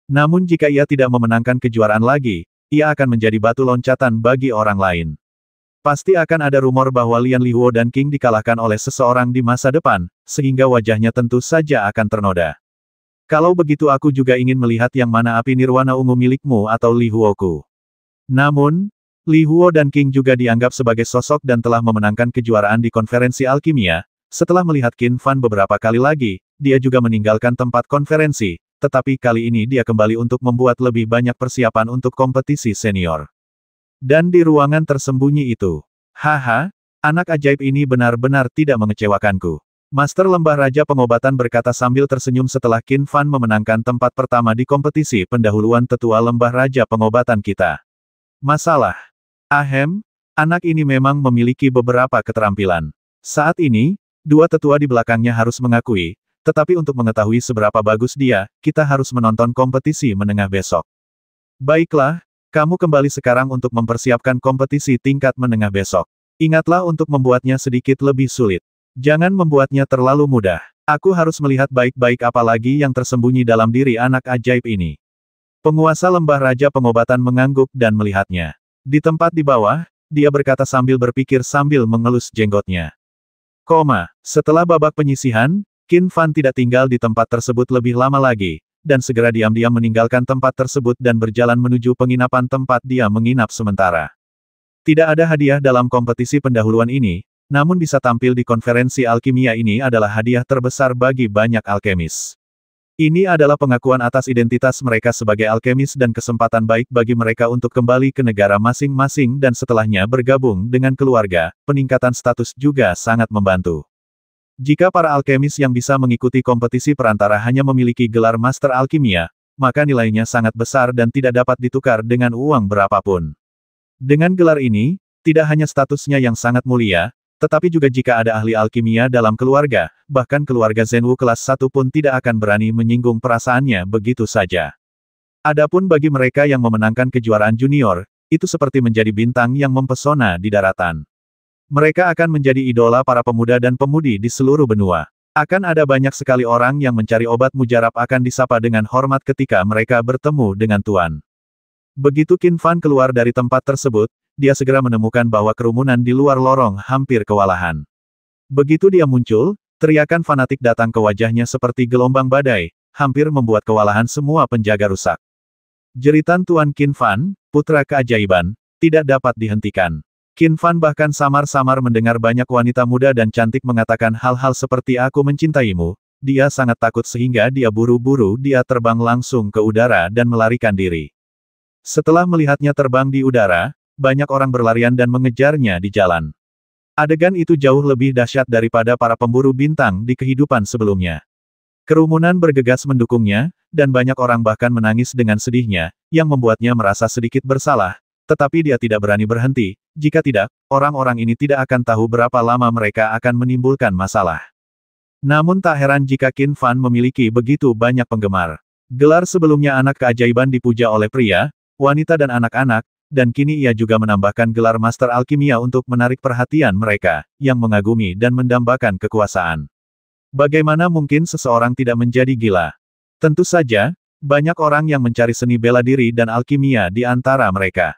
Namun jika ia tidak memenangkan kejuaraan lagi, ia akan menjadi batu loncatan bagi orang lain. Pasti akan ada rumor bahwa Lian Lihuo dan King dikalahkan oleh seseorang di masa depan, sehingga wajahnya tentu saja akan ternoda. Kalau begitu aku juga ingin melihat yang mana api nirwana ungu milikmu atau Lihuoku. Namun, Lihuo dan King juga dianggap sebagai sosok dan telah memenangkan kejuaraan di konferensi alkimia. Setelah melihat Qin Fan beberapa kali lagi, dia juga meninggalkan tempat konferensi, tetapi kali ini dia kembali untuk membuat lebih banyak persiapan untuk kompetisi senior. Dan di ruangan tersembunyi itu, haha, anak ajaib ini benar-benar tidak mengecewakanku. Master Lembah Raja Pengobatan berkata sambil tersenyum setelah Qin Fan memenangkan tempat pertama di kompetisi pendahuluan tetua Lembah Raja Pengobatan kita. Masalah. Ahem, anak ini memang memiliki beberapa keterampilan. Saat ini, dua tetua di belakangnya harus mengakui, tetapi untuk mengetahui seberapa bagus dia, kita harus menonton kompetisi menengah besok. Baiklah, kamu kembali sekarang untuk mempersiapkan kompetisi tingkat menengah besok. Ingatlah untuk membuatnya sedikit lebih sulit. Jangan membuatnya terlalu mudah. Aku harus melihat baik-baik apa lagi yang tersembunyi dalam diri anak ajaib ini. Penguasa lembah Raja Pengobatan mengangguk dan melihatnya. Di tempat di bawah, dia berkata sambil berpikir sambil mengelus jenggotnya. Koma, setelah babak penyisihan, Qin Fan tidak tinggal di tempat tersebut lebih lama lagi, dan segera diam-diam meninggalkan tempat tersebut dan berjalan menuju penginapan tempat dia menginap sementara. Tidak ada hadiah dalam kompetisi pendahuluan ini, namun bisa tampil di konferensi alkimia ini adalah hadiah terbesar bagi banyak alkemis. Ini adalah pengakuan atas identitas mereka sebagai alkemis dan kesempatan baik bagi mereka untuk kembali ke negara masing-masing dan setelahnya bergabung dengan keluarga, peningkatan status juga sangat membantu. Jika para alkemis yang bisa mengikuti kompetisi perantara hanya memiliki gelar Master Alkimia, maka nilainya sangat besar dan tidak dapat ditukar dengan uang berapapun. Dengan gelar ini, tidak hanya statusnya yang sangat mulia, tetapi juga jika ada ahli alkimia dalam keluarga, bahkan keluarga Zenwu kelas 1 pun tidak akan berani menyinggung perasaannya begitu saja. Adapun bagi mereka yang memenangkan kejuaraan junior, itu seperti menjadi bintang yang mempesona di daratan. Mereka akan menjadi idola para pemuda dan pemudi di seluruh benua. Akan ada banyak sekali orang yang mencari obat mujarab akan disapa dengan hormat ketika mereka bertemu dengan Tuan. Begitu Qin Fan keluar dari tempat tersebut, dia segera menemukan bahwa kerumunan di luar lorong hampir kewalahan. Begitu dia muncul, teriakan fanatik datang ke wajahnya seperti gelombang badai, hampir membuat kewalahan semua penjaga rusak. Jeritan Tuan Qin Fan, putra keajaiban, tidak dapat dihentikan. Qin Fan bahkan samar-samar mendengar banyak wanita muda dan cantik mengatakan hal-hal seperti aku mencintaimu, dia sangat takut sehingga dia buru-buru dia terbang langsung ke udara dan melarikan diri. Setelah melihatnya terbang di udara, banyak orang berlarian dan mengejarnya di jalan. Adegan itu jauh lebih dahsyat daripada para pemburu bintang di kehidupan sebelumnya. Kerumunan bergegas mendukungnya, dan banyak orang bahkan menangis dengan sedihnya, yang membuatnya merasa sedikit bersalah, tetapi dia tidak berani berhenti, jika tidak, orang-orang ini tidak akan tahu berapa lama mereka akan menimbulkan masalah. Namun tak heran jika Qin Fan memiliki begitu banyak penggemar. Gelar sebelumnya anak keajaiban dipuja oleh pria, wanita dan anak-anak, dan kini ia juga menambahkan gelar Master Alkimia untuk menarik perhatian mereka, yang mengagumi dan mendambakan kekuasaan. Bagaimana mungkin seseorang tidak menjadi gila? Tentu saja, banyak orang yang mencari seni bela diri dan alkimia di antara mereka.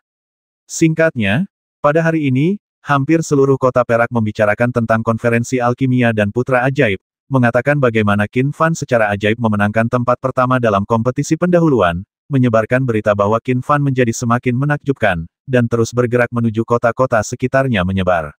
Singkatnya, pada hari ini, hampir seluruh kota Perak membicarakan tentang konferensi alkimia dan putra ajaib, mengatakan bagaimana Qin Fan secara ajaib memenangkan tempat pertama dalam kompetisi pendahuluan, menyebarkan berita bahwa Qin Fan menjadi semakin menakjubkan, dan terus bergerak menuju kota-kota sekitarnya menyebar.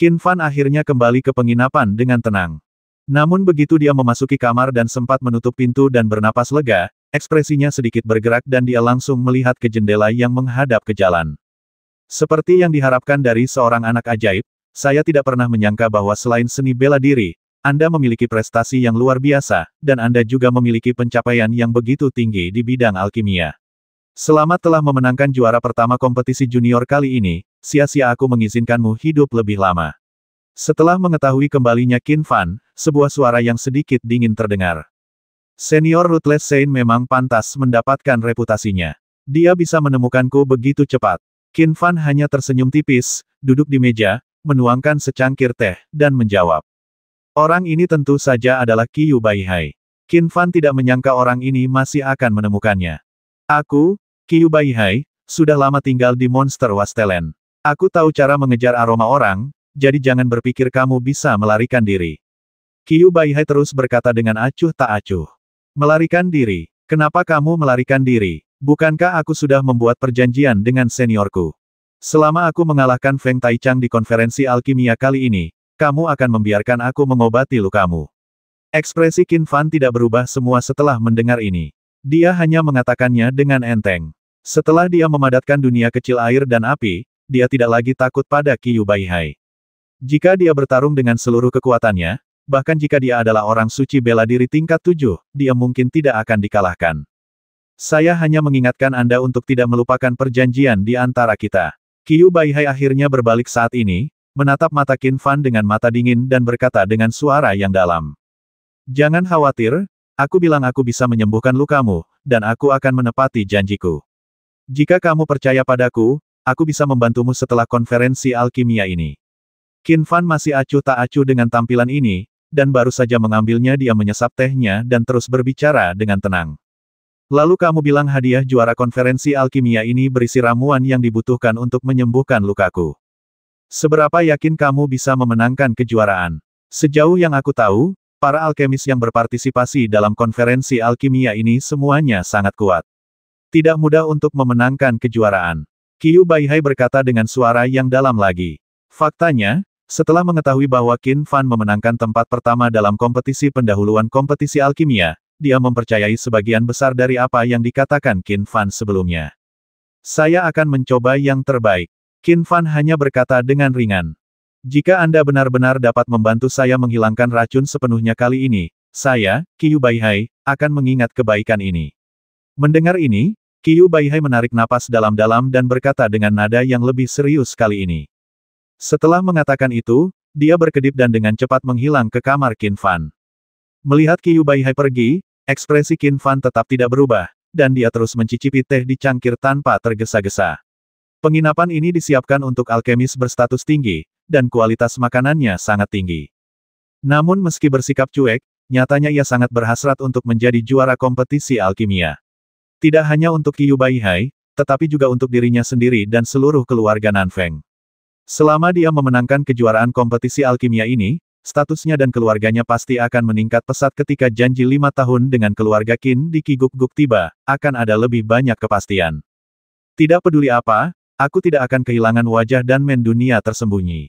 Qin Fan akhirnya kembali ke penginapan dengan tenang. Namun begitu dia memasuki kamar dan sempat menutup pintu dan bernapas lega, ekspresinya sedikit bergerak dan dia langsung melihat ke jendela yang menghadap ke jalan. Seperti yang diharapkan dari seorang anak ajaib, saya tidak pernah menyangka bahwa selain seni bela diri, Anda memiliki prestasi yang luar biasa, dan Anda juga memiliki pencapaian yang begitu tinggi di bidang alkimia. Selamat telah memenangkan juara pertama kompetisi junior kali ini, sia-sia aku mengizinkanmu hidup lebih lama. Setelah mengetahui kembalinya Qin Fan, sebuah suara yang sedikit dingin terdengar. Senior Ruthless Saint memang pantas mendapatkan reputasinya. Dia bisa menemukanku begitu cepat. Qin Fan hanya tersenyum tipis, duduk di meja, menuangkan secangkir teh, dan menjawab. Orang ini tentu saja adalah Qiyu Baihai. Qin Fan tidak menyangka orang ini masih akan menemukannya. Aku, Qiyu Baihai, sudah lama tinggal di Monster Wastelen. Aku tahu cara mengejar aroma orang, jadi jangan berpikir kamu bisa melarikan diri. Qiyu Baihai terus berkata dengan acuh tak acuh. Melarikan diri. Kenapa kamu melarikan diri? Bukankah aku sudah membuat perjanjian dengan seniorku? Selama aku mengalahkan Feng Taichang di konferensi alkimia kali ini, kamu akan membiarkan aku mengobati lukamu. Ekspresi Qin Fan tidak berubah semua setelah mendengar ini. Dia hanya mengatakannya dengan enteng. Setelah dia memadatkan dunia kecil air dan api, dia tidak lagi takut pada Qiyu Baihai. Jika dia bertarung dengan seluruh kekuatannya, bahkan jika dia adalah orang suci bela diri tingkat tujuh, dia mungkin tidak akan dikalahkan. Saya hanya mengingatkan Anda untuk tidak melupakan perjanjian di antara kita. Kiyu Baihai akhirnya berbalik saat ini, menatap mata Qin Fan dengan mata dingin dan berkata dengan suara yang dalam. Jangan khawatir, aku bilang aku bisa menyembuhkan lukamu, dan aku akan menepati janjiku. Jika kamu percaya padaku, aku bisa membantumu setelah konferensi alkimia ini. Qin Fan masih acuh tak acuh dengan tampilan ini, dan baru saja mengambilnya dia menyesap tehnya dan terus berbicara dengan tenang. Lalu kamu bilang hadiah juara konferensi alkimia ini berisi ramuan yang dibutuhkan untuk menyembuhkan lukaku. Seberapa yakin kamu bisa memenangkan kejuaraan? Sejauh yang aku tahu, para alkemis yang berpartisipasi dalam konferensi alkimia ini semuanya sangat kuat. Tidak mudah untuk memenangkan kejuaraan. Kiyu Baihai berkata dengan suara yang dalam lagi. Faktanya, setelah mengetahui bahwa Qin Fan memenangkan tempat pertama dalam kompetisi pendahuluan kompetisi alkimia, dia mempercayai sebagian besar dari apa yang dikatakan Qin Fan sebelumnya. Saya akan mencoba yang terbaik. Qin Fan hanya berkata dengan ringan. Jika Anda benar-benar dapat membantu saya menghilangkan racun sepenuhnya kali ini, saya, Qiu Baihai, akan mengingat kebaikan ini. Mendengar ini, Qiu Baihai menarik napas dalam-dalam dan berkata dengan nada yang lebih serius kali ini. Setelah mengatakan itu, dia berkedip dan dengan cepat menghilang ke kamar Qin Fan. Melihat Qiyu Baihai pergi, ekspresi Qin Fan tetap tidak berubah, dan dia terus mencicipi teh di cangkir tanpa tergesa-gesa. Penginapan ini disiapkan untuk alkemis berstatus tinggi, dan kualitas makanannya sangat tinggi. Namun meski bersikap cuek, nyatanya ia sangat berhasrat untuk menjadi juara kompetisi alkimia. Tidak hanya untuk Qiyu Baihai, tetapi juga untuk dirinya sendiri dan seluruh keluarga Nanfeng. Selama dia memenangkan kejuaraan kompetisi alkimia ini, statusnya dan keluarganya pasti akan meningkat pesat ketika janji lima tahun dengan keluarga Qin di Kiguk-guk tiba, akan ada lebih banyak kepastian. Tidak peduli apa, aku tidak akan kehilangan wajah dan men dunia tersembunyi.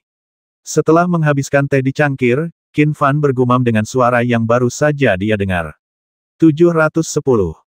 Setelah menghabiskan teh di cangkir, Qin Fan bergumam dengan suara yang baru saja dia dengar. 710